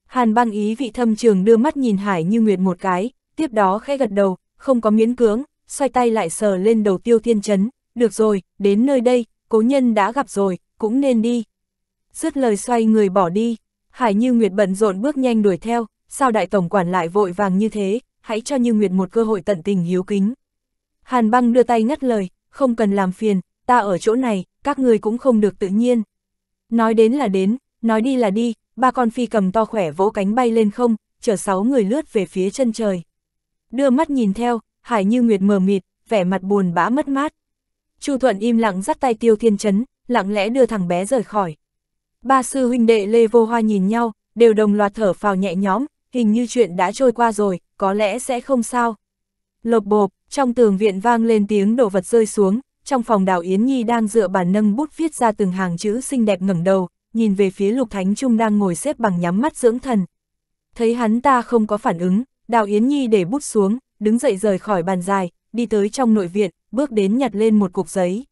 Hàn Băng ý vị thâm trường đưa mắt nhìn Hải Như Nguyệt một cái, tiếp đó khẽ gật đầu, không có miễn cưỡng, xoay tay lại sờ lên đầu Tiêu Thiên Chấn, "Được rồi, đến nơi đây, cố nhân đã gặp rồi, cũng nên đi." Dứt lời xoay người bỏ đi, Hải Như Nguyệt bận rộn bước nhanh đuổi theo, sao đại tổng quản lại vội vàng như thế, hãy cho Như Nguyệt một cơ hội tận tình hiếu kính. Hàn băng đưa tay ngắt lời, không cần làm phiền, ta ở chỗ này, các người cũng không được tự nhiên. Nói đến là đến, nói đi là đi, ba con phi cầm to khỏe vỗ cánh bay lên không, chở sáu người lướt về phía chân trời. Đưa mắt nhìn theo, Hải Như Nguyệt mờ mịt, vẻ mặt buồn bã mất mát. Chu Thuận im lặng dắt tay Tiêu Thiên Chấn, lặng lẽ đưa thằng bé rời khỏi. Ba sư huynh đệ Lê Vô Hoa nhìn nhau, đều đồng loạt thở phào nhẹ nhõm, hình như chuyện đã trôi qua rồi, có lẽ sẽ không sao. Lột bộp, trong tường viện vang lên tiếng đồ vật rơi xuống, trong phòng đào Yến Nhi đang dựa bàn nâng bút viết ra từng hàng chữ xinh đẹp ngẩng đầu, nhìn về phía Lục Thánh Trung đang ngồi xếp bằng nhắm mắt dưỡng thần. Thấy hắn ta không có phản ứng, đào Yến Nhi để bút xuống, đứng dậy rời khỏi bàn dài, đi tới trong nội viện, bước đến nhặt lên một cục giấy.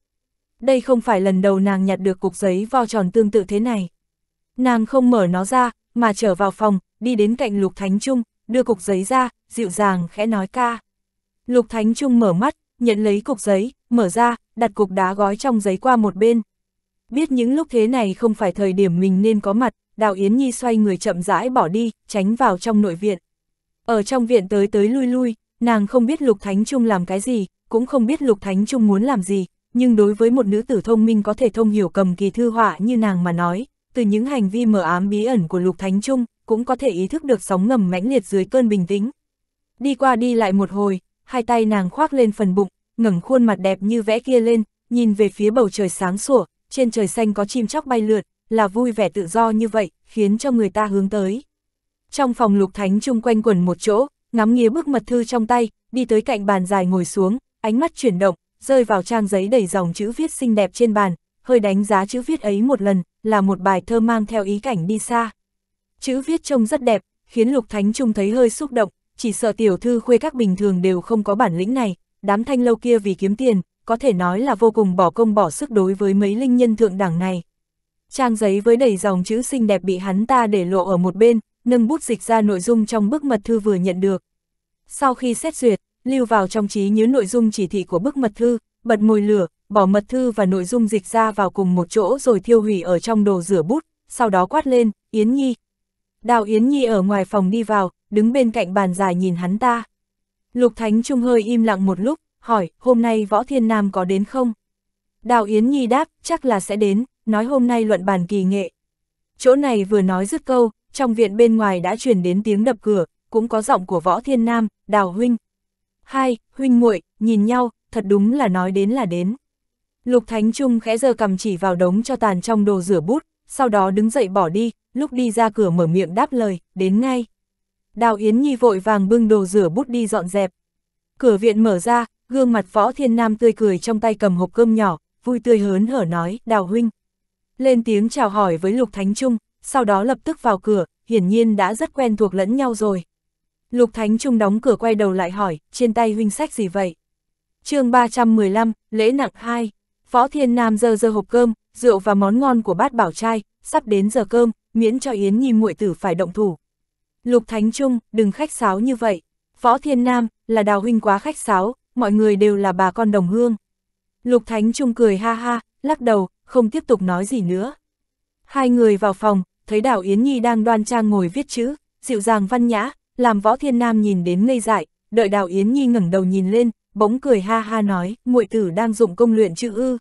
Đây không phải lần đầu nàng nhặt được cục giấy vo tròn tương tự thế này. Nàng không mở nó ra, mà trở vào phòng, đi đến cạnh Lục Thánh Trung, đưa cục giấy ra, dịu dàng khẽ nói ca. Lục Thánh Trung mở mắt, nhận lấy cục giấy, mở ra, đặt cục đá gói trong giấy qua một bên. Biết những lúc thế này không phải thời điểm mình nên có mặt, Đào Yến Nhi xoay người chậm rãi bỏ đi, tránh vào trong nội viện. Ở trong viện tới tới lui lui, nàng không biết Lục Thánh Trung làm cái gì, cũng không biết Lục Thánh Trung muốn làm gì, nhưng đối với một nữ tử thông minh có thể thông hiểu cầm kỳ thư họa như nàng mà nói, từ những hành vi mờ ám bí ẩn của Lục Thánh Trung, cũng có thể ý thức được sóng ngầm mãnh liệt dưới cơn bình tĩnh, đi qua đi lại một hồi, hai tay nàng khoác lên phần bụng, ngẩng khuôn mặt đẹp như vẽ kia lên, nhìn về phía bầu trời sáng sủa, trên trời xanh có chim chóc bay lượn, là vui vẻ tự do như vậy, khiến cho người ta hướng tới. Trong phòng lục thánh chung quanh quần một chỗ, ngắm nghía bức mật thư trong tay, đi tới cạnh bàn dài ngồi xuống, ánh mắt chuyển động, rơi vào trang giấy đầy dòng chữ viết xinh đẹp trên bàn, hơi đánh giá chữ viết ấy một lần, là một bài thơ mang theo ý cảnh đi xa. Chữ viết trông rất đẹp, khiến lục thánh trung thấy hơi xúc động, chỉ sợ tiểu thư khuê các bình thường đều không có bản lĩnh này, đám thanh lâu kia vì kiếm tiền, có thể nói là vô cùng bỏ công bỏ sức đối với mấy linh nhân thượng đẳng này. Trang giấy với đầy dòng chữ xinh đẹp bị hắn ta để lộ ở một bên, nâng bút dịch ra nội dung trong bức mật thư vừa nhận được. Sau khi xét duyệt, lưu vào trong trí nhớ nội dung chỉ thị của bức mật thư, bật mồi lửa, bỏ mật thư và nội dung dịch ra vào cùng một chỗ rồi thiêu hủy ở trong đồ rửa bút, sau đó quát lên, Yến Nhi. Đào Yến Nhi ở ngoài phòng đi vào, đứng bên cạnh bàn dài nhìn hắn ta. Lục Thánh Trung hơi im lặng một lúc, hỏi, hôm nay Võ Thiên Nam có đến không? Đào Yến Nhi đáp, chắc là sẽ đến, nói hôm nay luận bàn kỳ nghệ. Chỗ này vừa nói dứt câu, trong viện bên ngoài đã truyền đến tiếng đập cửa, cũng có giọng của Võ Thiên Nam, Đào Huynh. Hai, Huynh muội nhìn nhau, thật đúng là nói đến là đến. Lục Thánh Trung khẽ giơ cầm chỉ vào đống cho tàn trong đồ rửa bút, sau đó đứng dậy bỏ đi, lúc đi ra cửa mở miệng đáp lời, đến ngay. Đào Yến Nhi vội vàng bưng đồ rửa bút đi dọn dẹp. Cửa viện mở ra, gương mặt Võ Thiên Nam tươi cười trong tay cầm hộp cơm nhỏ, vui tươi hớn hở nói, Đào Huynh. Lên tiếng chào hỏi với Lục Thánh Trung, sau đó lập tức vào cửa, hiển nhiên đã rất quen thuộc lẫn nhau rồi. Lục Thánh Trung đóng cửa quay đầu lại hỏi, trên tay huynh sách gì vậy? chương 315, lễ nặng 2. Phó Thiên Nam dơ dơ hộp cơm, rượu và món ngon của bát bảo trai, sắp đến giờ cơm, miễn cho Yến Nhi muội tử phải động thủ, Lục Thánh Trung, đừng khách sáo như vậy. Võ Thiên Nam, là đào huynh quá khách sáo, mọi người đều là bà con đồng hương. Lục Thánh Trung cười ha ha, lắc đầu, không tiếp tục nói gì nữa. Hai người vào phòng, thấy đào Yến Nhi đang đoan trang ngồi viết chữ, dịu dàng văn nhã, làm Võ Thiên Nam nhìn đến ngây dại, đợi đào Yến Nhi ngẩng đầu nhìn lên, bỗng cười ha ha nói, muội tử đang dụng công luyện chữ ư.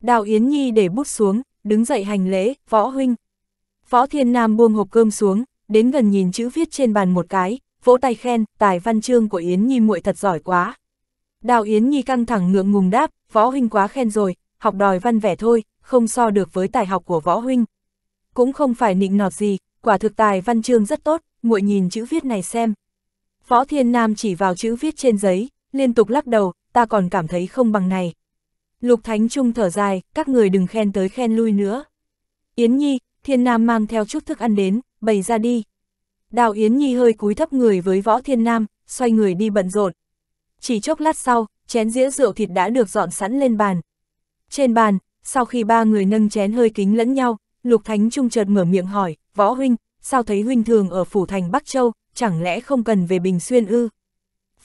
Đào Yến Nhi để bút xuống, đứng dậy hành lễ, võ huynh. Võ Thiên Nam buông hộp cơm xuống, đến gần nhìn chữ viết trên bàn một cái, vỗ tay khen, tài văn chương của Yến Nhi muội thật giỏi quá. Đào Yến Nhi căng thẳng ngượng ngùng đáp, võ huynh quá khen rồi, học đòi văn vẻ thôi, không so được với tài học của võ huynh. Cũng không phải nịnh nọt gì, quả thực tài văn chương rất tốt, muội nhìn chữ viết này xem. Võ Thiên Nam chỉ vào chữ viết trên giấy, liên tục lắc đầu, ta còn cảm thấy không bằng này. Lục Thánh Trung thở dài, các người đừng khen tới khen lui nữa. Yến Nhi, Thiên Nam mang theo chút thức ăn đến, bày ra đi. Đào Yến Nhi hơi cúi thấp người với võ Thiên Nam, xoay người đi bận rộn. Chỉ chốc lát sau, chén dĩa rượu thịt đã được dọn sẵn lên bàn. Trên bàn, sau khi ba người nâng chén hơi kính lẫn nhau, Lục Thánh Trung chợt mở miệng hỏi, võ huynh, sao thấy huynh thường ở phủ thành Bắc Châu, chẳng lẽ không cần về Bình Xuyên ư?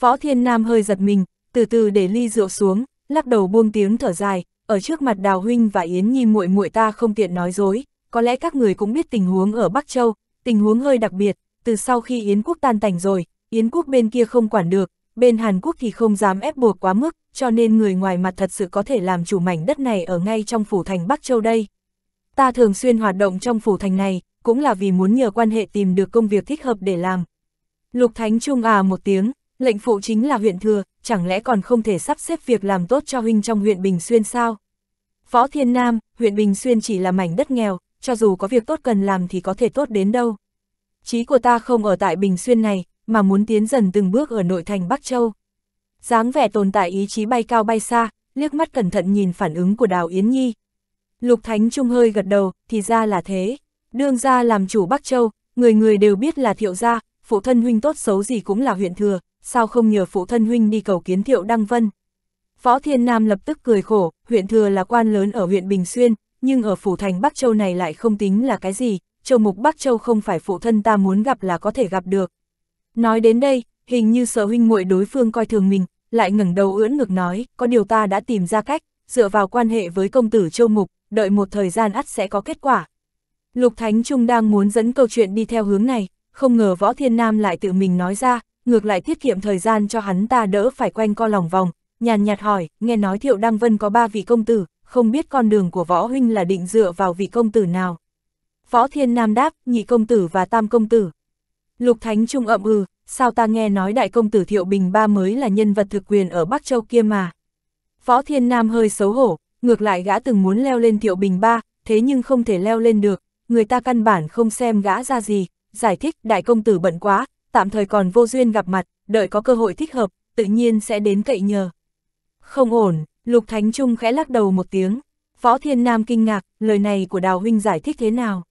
Võ Thiên Nam hơi giật mình, từ từ để ly rượu xuống, lắc đầu buông tiếng thở dài, ở trước mặt Đào huynh và Yến Nhi muội muội ta không tiện nói dối, có lẽ các người cũng biết tình huống ở Bắc Châu, tình huống hơi đặc biệt, từ sau khi Yến quốc tan tành rồi, Yến quốc bên kia không quản được, bên Hàn Quốc thì không dám ép buộc quá mức, cho nên người ngoài mặt thật sự có thể làm chủ mảnh đất này ở ngay trong phủ thành Bắc Châu đây. Ta thường xuyên hoạt động trong phủ thành này, cũng là vì muốn nhờ quan hệ tìm được công việc thích hợp để làm. Lục Thánh Trung à một tiếng, lệnh phụ chính là huyện thừa, chẳng lẽ còn không thể sắp xếp việc làm tốt cho huynh trong huyện Bình Xuyên sao? Phó Thiên Nam, huyện Bình Xuyên chỉ là mảnh đất nghèo, cho dù có việc tốt cần làm thì có thể tốt đến đâu. Chí của ta không ở tại Bình Xuyên này, mà muốn tiến dần từng bước ở nội thành Bắc Châu. dáng vẻ tồn tại ý chí bay cao bay xa, liếc mắt cẩn thận nhìn phản ứng của Đào Yến Nhi. Lục Thánh Trung hơi gật đầu, thì ra là thế. Đương ra làm chủ Bắc Châu, người người đều biết là thiệu gia, phụ thân huynh tốt xấu gì cũng là huyện thừa, sao không nhờ phụ thân huynh đi cầu kiến thiệu Đăng Vân. Phó Thiên Nam lập tức cười khổ, huyện thừa là quan lớn ở huyện Bình Xuyên, nhưng ở phủ thành Bắc Châu này lại không tính là cái gì, châu mục Bắc Châu không phải phụ thân ta muốn gặp là có thể gặp được. Nói đến đây, hình như sợ huynh muội đối phương coi thường mình, lại ngẩng đầu ưỡn ngực nói, có điều ta đã tìm ra cách, dựa vào quan hệ với công tử châu mục, đợi một thời gian ắt sẽ có kết quả. Lục Thánh Trung đang muốn dẫn câu chuyện đi theo hướng này, không ngờ Võ Thiên Nam lại tự mình nói ra, ngược lại tiết kiệm thời gian cho hắn ta đỡ phải quanh co lòng vòng, nhàn nhạt hỏi, nghe nói Thiệu Đăng Vân có ba vị công tử, không biết con đường của võ huynh là định dựa vào vị công tử nào. Võ Thiên Nam đáp, nhị công tử và tam công tử. Lục Thánh Trung ậm ừ, sao ta nghe nói đại công tử Thiệu Bình Ba mới là nhân vật thực quyền ở Bắc Châu kia mà. Võ Thiên Nam hơi xấu hổ, ngược lại gã từng muốn leo lên Thiệu Bình Ba, thế nhưng không thể leo lên được, người ta căn bản không xem gã ra gì, giải thích đại công tử bận quá, tạm thời còn vô duyên gặp mặt, đợi có cơ hội thích hợp, tự nhiên sẽ đến cậy nhờ. Không ổn, Lục Thánh Trung khẽ lắc đầu một tiếng. Võ Thiên Nam kinh ngạc, lời này của Đào Huynh giải thích thế nào?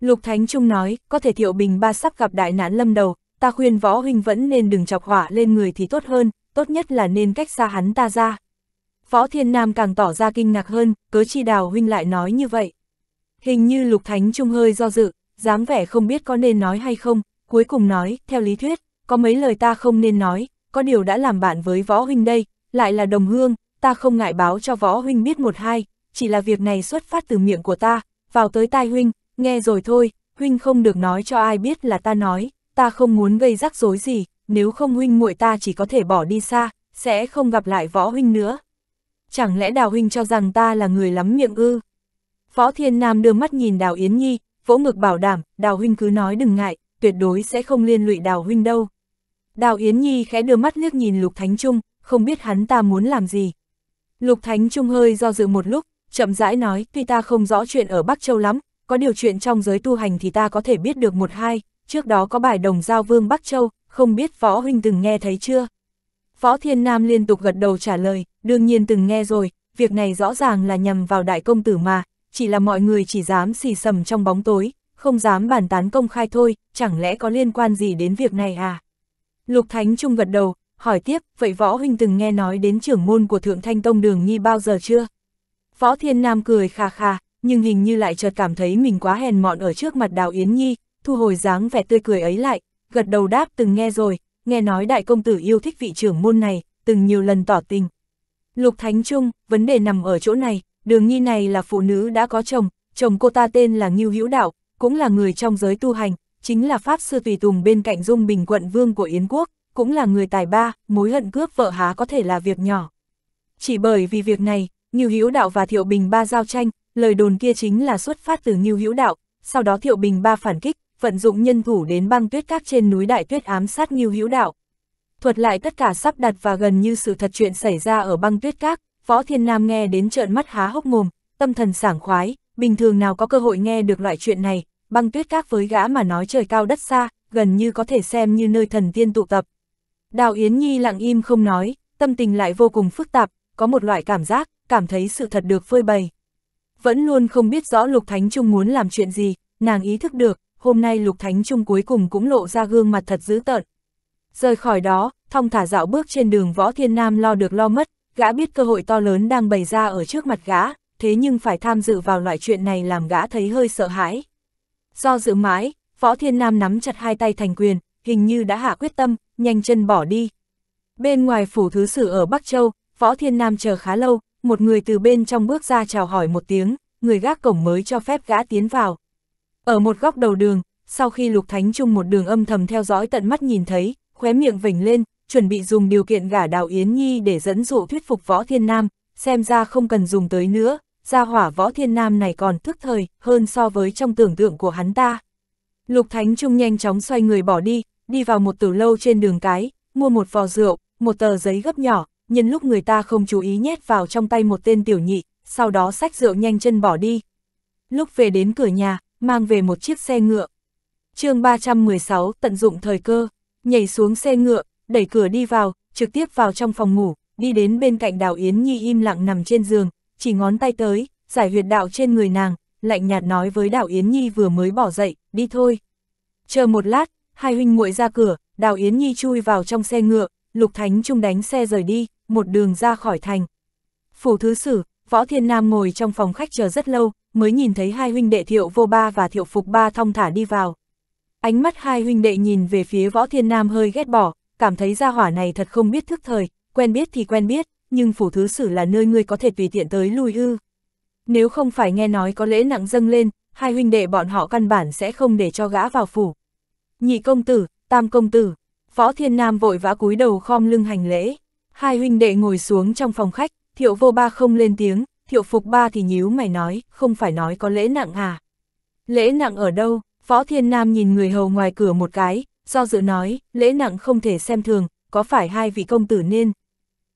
Lục Thánh Trung nói, có thể Thiệu Bình ba sắp gặp đại nạn lâm đầu, ta khuyên Võ Huynh vẫn nên đừng chọc hỏa lên người thì tốt hơn, tốt nhất là nên cách xa hắn ta ra. Võ Thiên Nam càng tỏ ra kinh ngạc hơn, cớ chi Đào Huynh lại nói như vậy. Hình như Lục Thánh Trung hơi do dự, dáng vẻ không biết có nên nói hay không, cuối cùng nói, theo lý thuyết, có mấy lời ta không nên nói, có điều đã làm bạn với Võ Huynh đây, lại là đồng hương, ta không ngại báo cho võ huynh biết một hai, chỉ là việc này xuất phát từ miệng của ta, vào tới tai huynh, nghe rồi thôi, huynh không được nói cho ai biết là ta nói, ta không muốn gây rắc rối gì, nếu không huynh muội ta chỉ có thể bỏ đi xa, sẽ không gặp lại võ huynh nữa. Chẳng lẽ đào huynh cho rằng ta là người lắm miệng ư? Võ Thiên Nam đưa mắt nhìn đào Yến Nhi, vỗ ngực bảo đảm, đào huynh cứ nói đừng ngại, tuyệt đối sẽ không liên lụy đào huynh đâu. Đào Yến Nhi khẽ đưa mắt liếc nhìn Lục Thánh Trung, không biết hắn ta muốn làm gì. Lục Thánh Trung hơi do dự một lúc, chậm rãi nói, tuy ta không rõ chuyện ở Bắc Châu lắm, có điều chuyện trong giới tu hành thì ta có thể biết được một hai, trước đó có bài đồng giao vương Bắc Châu, không biết Phó Huynh từng nghe thấy chưa? Phó Thiên Nam liên tục gật đầu trả lời, đương nhiên từng nghe rồi, việc này rõ ràng là nhằm vào đại công tử mà, chỉ là mọi người chỉ dám xì sầm trong bóng tối, không dám bàn tán công khai thôi, chẳng lẽ có liên quan gì đến việc này à? Lục Thánh Trung gật đầu, hỏi tiếp, vậy Võ Huynh từng nghe nói đến trưởng môn của Thượng Thanh Tông Đường nhi bao giờ chưa? Võ Thiên Nam cười khà khà, nhưng hình như lại chợt cảm thấy mình quá hèn mọn ở trước mặt Đào Yến Nhi, thu hồi dáng vẻ tươi cười ấy lại, gật đầu đáp từng nghe rồi, nghe nói đại công tử yêu thích vị trưởng môn này, từng nhiều lần tỏ tình. Lục Thánh Trung, vấn đề nằm ở chỗ này, Đường Nhi này là phụ nữ đã có chồng, chồng cô ta tên là Ngưu Hữu Đạo, cũng là người trong giới tu hành, chính là pháp sư tùy tùng bên cạnh Dung Bình quận vương của Yến Quốc cũng là người tài ba, mối hận cướp vợ há có thể là việc nhỏ. Chỉ bởi vì việc này, Ngưu Hữu Đạo và Thiệu Bình Ba giao tranh, lời đồn kia chính là xuất phát từ Ngưu Hữu Đạo, sau đó Thiệu Bình Ba phản kích, vận dụng nhân thủ đến băng tuyết các trên núi Đại Tuyết ám sát Ngưu Hữu Đạo. Thuật lại tất cả sắp đặt và gần như sự thật chuyện xảy ra ở băng tuyết các, Võ Thiên Nam nghe đến trợn mắt há hốc mồm, tâm thần sảng khoái, bình thường nào có cơ hội nghe được loại chuyện này, băng tuyết các với gã mà nói trời cao đất xa, gần như có thể xem như nơi thần tiên tụ tập, Đào Yến Nhi lặng im không nói, tâm tình lại vô cùng phức tạp, có một loại cảm giác, cảm thấy sự thật được phơi bày. Vẫn luôn không biết rõ Lục Thánh Trung muốn làm chuyện gì, nàng ý thức được, hôm nay Lục Thánh Trung cuối cùng cũng lộ ra gương mặt thật dữ tợn. Rời khỏi đó, thong thả dạo bước trên đường Võ Thiên Nam lo được lo mất, gã biết cơ hội to lớn đang bày ra ở trước mặt gã, thế nhưng phải tham dự vào loại chuyện này làm gã thấy hơi sợ hãi. Do dự mãi, Võ Thiên Nam nắm chặt hai tay thành quyền, hình như đã hạ quyết tâm, nhanh chân bỏ đi. Bên ngoài phủ thứ sử ở Bắc Châu, Võ Thiên Nam chờ khá lâu, một người từ bên trong bước ra chào hỏi một tiếng, người gác cổng mới cho phép gã tiến vào. Ở một góc đầu đường, sau khi Lục Thánh Trung một đường âm thầm theo dõi tận mắt nhìn thấy, khóe miệng vểnh lên, chuẩn bị dùng điều kiện gả đào Yến Nhi để dẫn dụ thuyết phục Võ Thiên Nam, xem ra không cần dùng tới nữa, gia hỏa Võ Thiên Nam này còn thức thời hơn so với trong tưởng tượng của hắn ta. Lục Thánh Trung nhanh chóng xoay người bỏ đi, đi vào một tử lâu trên đường cái, mua một vò rượu, một tờ giấy gấp nhỏ, nhân lúc người ta không chú ý nhét vào trong tay một tên tiểu nhị, sau đó xách rượu nhanh chân bỏ đi. Lúc về đến cửa nhà, mang về một chiếc xe ngựa. chương 316 tận dụng thời cơ, nhảy xuống xe ngựa, đẩy cửa đi vào, trực tiếp vào trong phòng ngủ, đi đến bên cạnh đào Yến Nhi im lặng nằm trên giường, chỉ ngón tay tới, giải huyệt đạo trên người nàng, lạnh nhạt nói với đào Yến Nhi vừa mới bỏ dậy, đi thôi. Chờ một lát, hai huynh muội ra cửa, Đào Yến Nhi chui vào trong xe ngựa, Lục Thánh Trung đánh xe rời đi, một đường ra khỏi thành. Phủ thứ sử, Võ Thiên Nam ngồi trong phòng khách chờ rất lâu, mới nhìn thấy hai huynh đệ Thiệu Vô Ba và Thiệu Phục Ba thong thả đi vào. Ánh mắt hai huynh đệ nhìn về phía Võ Thiên Nam hơi ghét bỏ, cảm thấy gia hỏa này thật không biết thức thời, quen biết thì quen biết, nhưng phủ thứ sử là nơi ngươi có thể tùy tiện tới lui ư. Nếu không phải nghe nói có lễ nặng dâng lên, hai huynh đệ bọn họ căn bản sẽ không để cho gã vào phủ. Nhị công tử, tam công tử, Phó Thiên Nam vội vã cúi đầu khom lưng hành lễ. Hai huynh đệ ngồi xuống trong phòng khách, thiệu vô ba không lên tiếng, thiệu phục ba thì nhíu mày nói, không phải nói có lễ nặng à. Lễ nặng ở đâu? Phó Thiên Nam nhìn người hầu ngoài cửa một cái, do dự nói, lễ nặng không thể xem thường, có phải hai vị công tử nên?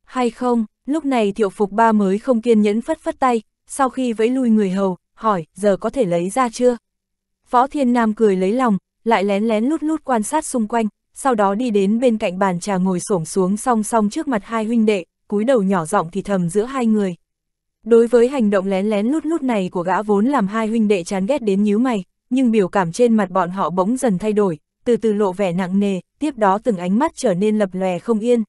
Hay không, lúc này thiệu phục ba mới không kiên nhẫn phất phất tay, sau khi vẫy lui người hầu, hỏi, giờ có thể lấy ra chưa? Võ Thiên Nam cười lấy lòng, lại lén lén lút lút quan sát xung quanh, sau đó đi đến bên cạnh bàn trà ngồi xổm xuống song song trước mặt hai huynh đệ, cúi đầu nhỏ giọng thì thầm giữa hai người. Đối với hành động lén lén lút lút này của gã vốn làm hai huynh đệ chán ghét đến nhíu mày, nhưng biểu cảm trên mặt bọn họ bỗng dần thay đổi, từ từ lộ vẻ nặng nề, tiếp đó từng ánh mắt trở nên lập lòe không yên.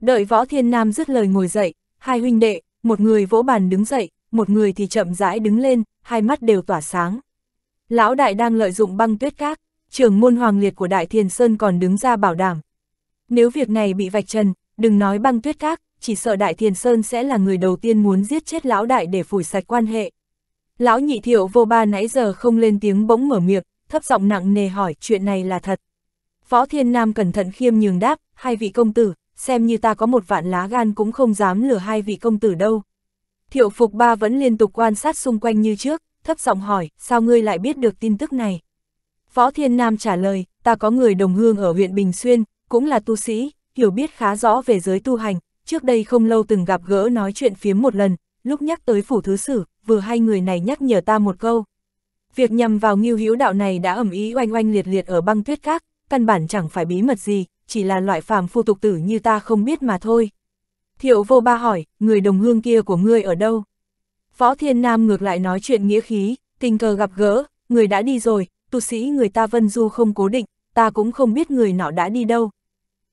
Đợi Võ Thiên Nam dứt lời ngồi dậy, hai huynh đệ, một người vỗ bàn đứng dậy, một người thì chậm rãi đứng lên, hai mắt đều tỏa sáng. Lão đại đang lợi dụng băng tuyết các, trưởng môn hoàng liệt của Đại Thiền Sơn còn đứng ra bảo đảm. Nếu việc này bị vạch trần, đừng nói băng tuyết các, chỉ sợ Đại Thiền Sơn sẽ là người đầu tiên muốn giết chết lão đại để phủi sạch quan hệ. Lão nhị thiệu vô ba nãy giờ không lên tiếng bỗng mở miệng, thấp giọng nặng nề hỏi chuyện này là thật. Phó Thiên Nam cẩn thận khiêm nhường đáp, hai vị công tử, xem như ta có một vạn lá gan cũng không dám lừa hai vị công tử đâu. Thiệu Phục Ba vẫn liên tục quan sát xung quanh như trước, thấp giọng hỏi, sao ngươi lại biết được tin tức này? Phó Thiên Nam trả lời, ta có người đồng hương ở huyện Bình Xuyên, cũng là tu sĩ, hiểu biết khá rõ về giới tu hành, trước đây không lâu từng gặp gỡ nói chuyện phiếm một lần, lúc nhắc tới phủ thứ sử, vừa hai người này nhắc nhở ta một câu. Việc nhằm vào nghiêu hữu đạo này đã ẩm ý oanh oanh liệt liệt ở băng tuyết các, căn bản chẳng phải bí mật gì, chỉ là loại phàm phu tục tử như ta không biết mà thôi. Thiệu vô ba hỏi, người đồng hương kia của ngươi ở đâu? Phó Thiên Nam ngược lại nói chuyện nghĩa khí, tình cờ gặp gỡ, người đã đi rồi, tu sĩ người ta Vân Du không cố định, ta cũng không biết người nọ đã đi đâu.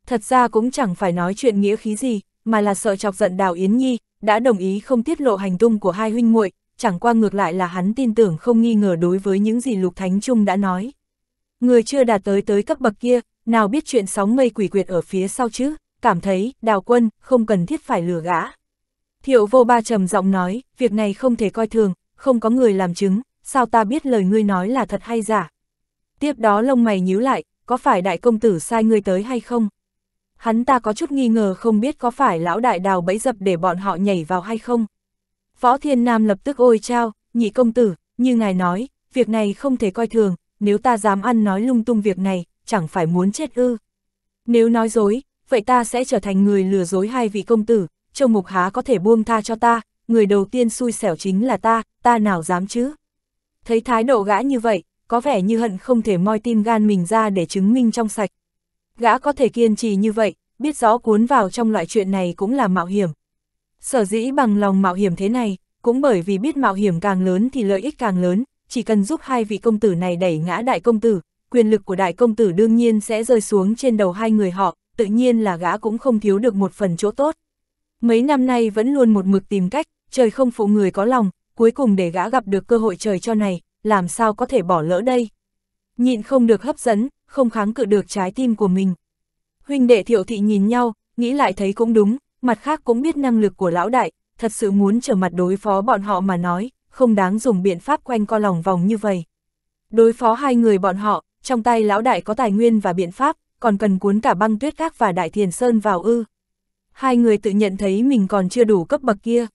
Thật ra cũng chẳng phải nói chuyện nghĩa khí gì, mà là sợ chọc giận Đào Yến Nhi, đã đồng ý không tiết lộ hành tung của hai huynh muội, chẳng qua ngược lại là hắn tin tưởng không nghi ngờ đối với những gì Lục Thánh Trung đã nói. Người chưa đạt tới tới cấp bậc kia, nào biết chuyện sóng mây quỷ quyệt ở phía sau chứ? cảm thấy, đào quân, không cần thiết phải lừa gã. Thiệu vô ba trầm giọng nói, việc này không thể coi thường, không có người làm chứng, sao ta biết lời ngươi nói là thật hay giả. Tiếp đó lông mày nhíu lại, có phải đại công tử sai ngươi tới hay không? Hắn ta có chút nghi ngờ không biết có phải lão đại đào bẫy dập để bọn họ nhảy vào hay không. Võ Thiên Nam lập tức ôi trao, nhị công tử, như ngài nói, việc này không thể coi thường, nếu ta dám ăn nói lung tung việc này, chẳng phải muốn chết ư. Nếu nói dối, vậy ta sẽ trở thành người lừa dối hai vị công tử, Châu Mục há có thể buông tha cho ta, người đầu tiên xui xẻo chính là ta, ta nào dám chứ. Thấy thái độ gã như vậy, có vẻ như hận không thể moi tim gan mình ra để chứng minh trong sạch. Gã có thể kiên trì như vậy, biết rõ cuốn vào trong loại chuyện này cũng là mạo hiểm. Sở dĩ bằng lòng mạo hiểm thế này, cũng bởi vì biết mạo hiểm càng lớn thì lợi ích càng lớn, chỉ cần giúp hai vị công tử này đẩy ngã đại công tử, quyền lực của đại công tử đương nhiên sẽ rơi xuống trên đầu hai người họ, tự nhiên là gã cũng không thiếu được một phần chỗ tốt. Mấy năm nay vẫn luôn một mực tìm cách, trời không phụ người có lòng, cuối cùng để gã gặp được cơ hội trời cho này, làm sao có thể bỏ lỡ đây. Nhịn không được hấp dẫn, không kháng cự được trái tim của mình. Huynh đệ thiệu thị nhìn nhau, nghĩ lại thấy cũng đúng, mặt khác cũng biết năng lực của lão đại, thật sự muốn trở mặt đối phó bọn họ mà nói, không đáng dùng biện pháp quanh co lòng vòng như vậy. Đối phó hai người bọn họ, trong tay lão đại có tài nguyên và biện pháp, còn cần cuốn cả băng tuyết các và đại thiền sơn vào ư. Hai người tự nhận thấy mình còn chưa đủ cấp bậc kia.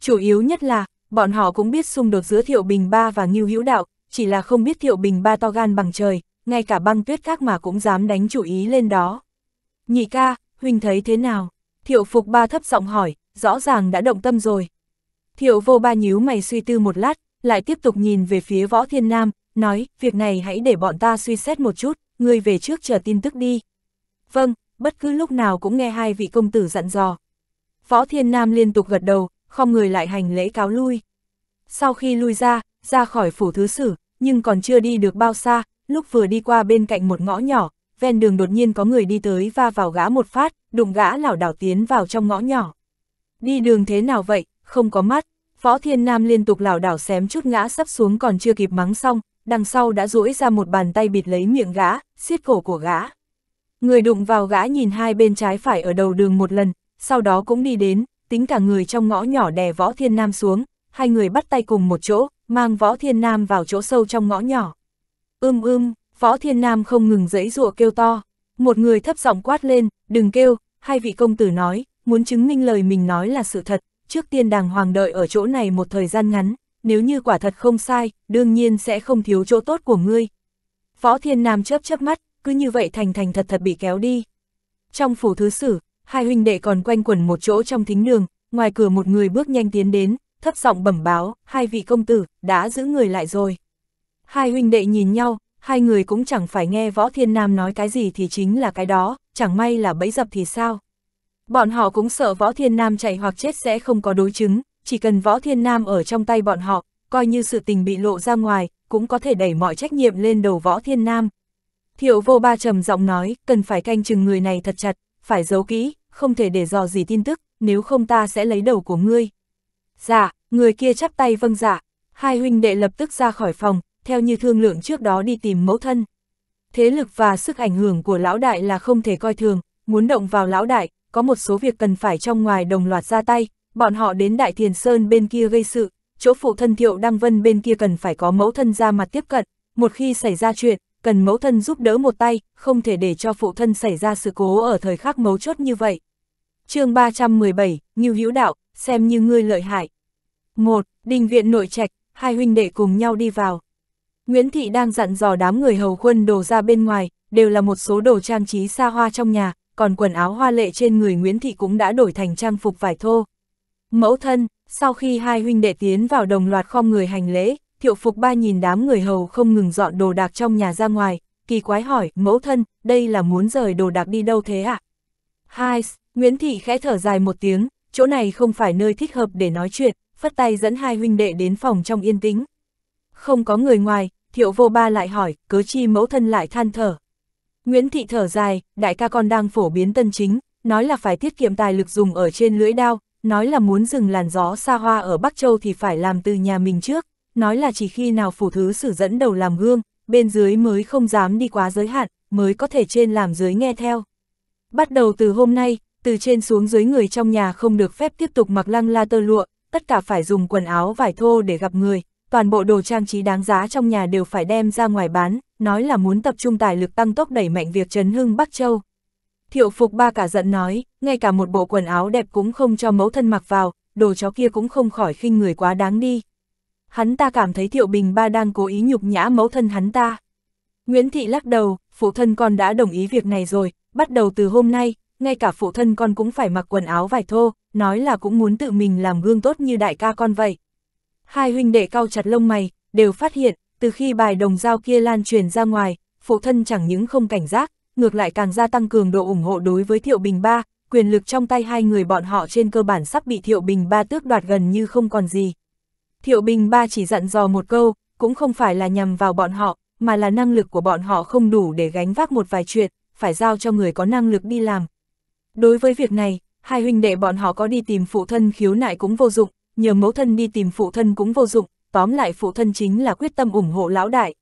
Chủ yếu nhất là, bọn họ cũng biết xung đột giữa Thiệu Bình Ba và nghiêu Hữu Đạo, chỉ là không biết Thiệu Bình Ba to gan bằng trời, ngay cả băng tuyết các mà cũng dám đánh chủ ý lên đó. Nhị ca, huynh thấy thế nào? Thiệu Phục Ba thấp giọng hỏi, rõ ràng đã động tâm rồi. Thiệu vô ba nhíu mày suy tư một lát, lại tiếp tục nhìn về phía Võ Thiên Nam, nói, việc này hãy để bọn ta suy xét một chút ngươi về trước chờ tin tức đi. Vâng, bất cứ lúc nào cũng nghe hai vị công tử dặn dò. Võ Thiên Nam liên tục gật đầu, không người lại hành lễ cáo lui. Sau khi lui ra, ra khỏi phủ thứ sử, nhưng còn chưa đi được bao xa, lúc vừa đi qua bên cạnh một ngõ nhỏ, ven đường đột nhiên có người đi tới va vào gã một phát, đụng gã lảo đảo tiến vào trong ngõ nhỏ. Đi đường thế nào vậy, không có mắt, Võ Thiên Nam liên tục lảo đảo xém chút ngã sắp xuống còn chưa kịp mắng xong, đằng sau đã duỗi ra một bàn tay bịt lấy miệng gã, siết cổ của gã. Người đụng vào gã nhìn hai bên trái phải ở đầu đường một lần, sau đó cũng đi đến, tính cả người trong ngõ nhỏ đè Võ Thiên Nam xuống, hai người bắt tay cùng một chỗ, mang Võ Thiên Nam vào chỗ sâu trong ngõ nhỏ. Ưm ưm, Võ Thiên Nam không ngừng dẫy dụa kêu to, một người thấp giọng quát lên, đừng kêu, hai vị công tử nói, muốn chứng minh lời mình nói là sự thật, trước tiên đàng hoàng đợi ở chỗ này một thời gian ngắn, nếu như quả thật không sai, đương nhiên sẽ không thiếu chỗ tốt của ngươi. Võ Thiên Nam chớp chớp mắt, cứ như vậy thành thành thật thật bị kéo đi. Trong phủ thứ sử, hai huynh đệ còn quanh quẩn một chỗ trong thính đường, ngoài cửa một người bước nhanh tiến đến, thấp giọng bẩm báo, hai vị công tử, đã giữ người lại rồi. Hai huynh đệ nhìn nhau, hai người cũng chẳng phải nghe Võ Thiên Nam nói cái gì thì chính là cái đó, chẳng may là bẫy dập thì sao. Bọn họ cũng sợ Võ Thiên Nam chạy hoặc chết sẽ không có đối chứng, chỉ cần Võ Thiên Nam ở trong tay bọn họ, coi như sự tình bị lộ ra ngoài, cũng có thể đẩy mọi trách nhiệm lên đầu Võ Thiên Nam. Thiệu vô ba trầm giọng nói, cần phải canh chừng người này thật chặt, phải giấu kỹ, không thể để dò gì tin tức, nếu không ta sẽ lấy đầu của ngươi. Dạ, người kia chắp tay vâng dạ, hai huynh đệ lập tức ra khỏi phòng, theo như thương lượng trước đó đi tìm mẫu thân. Thế lực và sức ảnh hưởng của lão đại là không thể coi thường, muốn động vào lão đại, có một số việc cần phải trong ngoài đồng loạt ra tay, bọn họ đến Đại Thiền Sơn bên kia gây sự, chỗ phụ thân Thiệu Đăng Vân bên kia cần phải có mẫu thân ra mặt tiếp cận, một khi xảy ra chuyện, cần mẫu thân giúp đỡ một tay, không thể để cho phụ thân xảy ra sự cố ở thời khắc mấu chốt như vậy. chương 317, Ngưu Hữu Đạo, xem như ngươi lợi hại. một Đình viện nội trạch, hai huynh đệ cùng nhau đi vào. Nguyễn Thị đang dặn dò đám người hầu quân đồ ra bên ngoài, đều là một số đồ trang trí xa hoa trong nhà, còn quần áo hoa lệ trên người Nguyễn Thị cũng đã đổi thành trang phục vải thô. Mẫu thân, sau khi hai huynh đệ tiến vào đồng loạt khom người hành lễ, thiệu phục ba nhìn đám người hầu không ngừng dọn đồ đạc trong nhà ra ngoài, kỳ quái hỏi, mẫu thân, đây là muốn rời đồ đạc đi đâu thế ạ? À? Hai, Nguyễn Thị khẽ thở dài một tiếng, chỗ này không phải nơi thích hợp để nói chuyện, phất tay dẫn hai huynh đệ đến phòng trong yên tĩnh. Không có người ngoài, thiệu vô ba lại hỏi, cớ chi mẫu thân lại than thở. Nguyễn Thị thở dài, đại ca con đang phổ biến tân chính, nói là phải tiết kiệm tài lực dùng ở trên lưỡi đao, nói là muốn dừng làn gió xa hoa ở Bắc Châu thì phải làm từ nhà mình trước, nói là chỉ khi nào phủ thứ sử dẫn đầu làm gương, bên dưới mới không dám đi quá giới hạn, mới có thể trên làm dưới nghe theo. Bắt đầu từ hôm nay, từ trên xuống dưới người trong nhà không được phép tiếp tục mặc lăng la tơ lụa, tất cả phải dùng quần áo vải thô để gặp người, toàn bộ đồ trang trí đáng giá trong nhà đều phải đem ra ngoài bán, nói là muốn tập trung tài lực tăng tốc đẩy mạnh việc chấn hưng Bắc Châu. Thiệu phục ba cả giận nói, ngay cả một bộ quần áo đẹp cũng không cho mẫu thân mặc vào, đồ chó kia cũng không khỏi khinh người quá đáng đi. Hắn ta cảm thấy thiệu bình ba đang cố ý nhục nhã mẫu thân hắn ta. Nguyễn Thị lắc đầu, phụ thân con đã đồng ý việc này rồi, bắt đầu từ hôm nay, ngay cả phụ thân con cũng phải mặc quần áo vải thô, nói là cũng muốn tự mình làm gương tốt như đại ca con vậy. Hai huynh đệ cau chặt lông mày, đều phát hiện, từ khi bài đồng dao kia lan truyền ra ngoài, phụ thân chẳng những không cảnh giác, ngược lại càng gia tăng cường độ ủng hộ đối với Thiệu Bình Ba, quyền lực trong tay hai người bọn họ trên cơ bản sắp bị Thiệu Bình Ba tước đoạt gần như không còn gì. Thiệu Bình Ba chỉ dặn dò một câu, cũng không phải là nhằm vào bọn họ, mà là năng lực của bọn họ không đủ để gánh vác một vài chuyện, phải giao cho người có năng lực đi làm. Đối với việc này, hai huynh đệ bọn họ có đi tìm phụ thân khiếu nại cũng vô dụng, nhờ mẫu thân đi tìm phụ thân cũng vô dụng, tóm lại phụ thân chính là quyết tâm ủng hộ lão đại.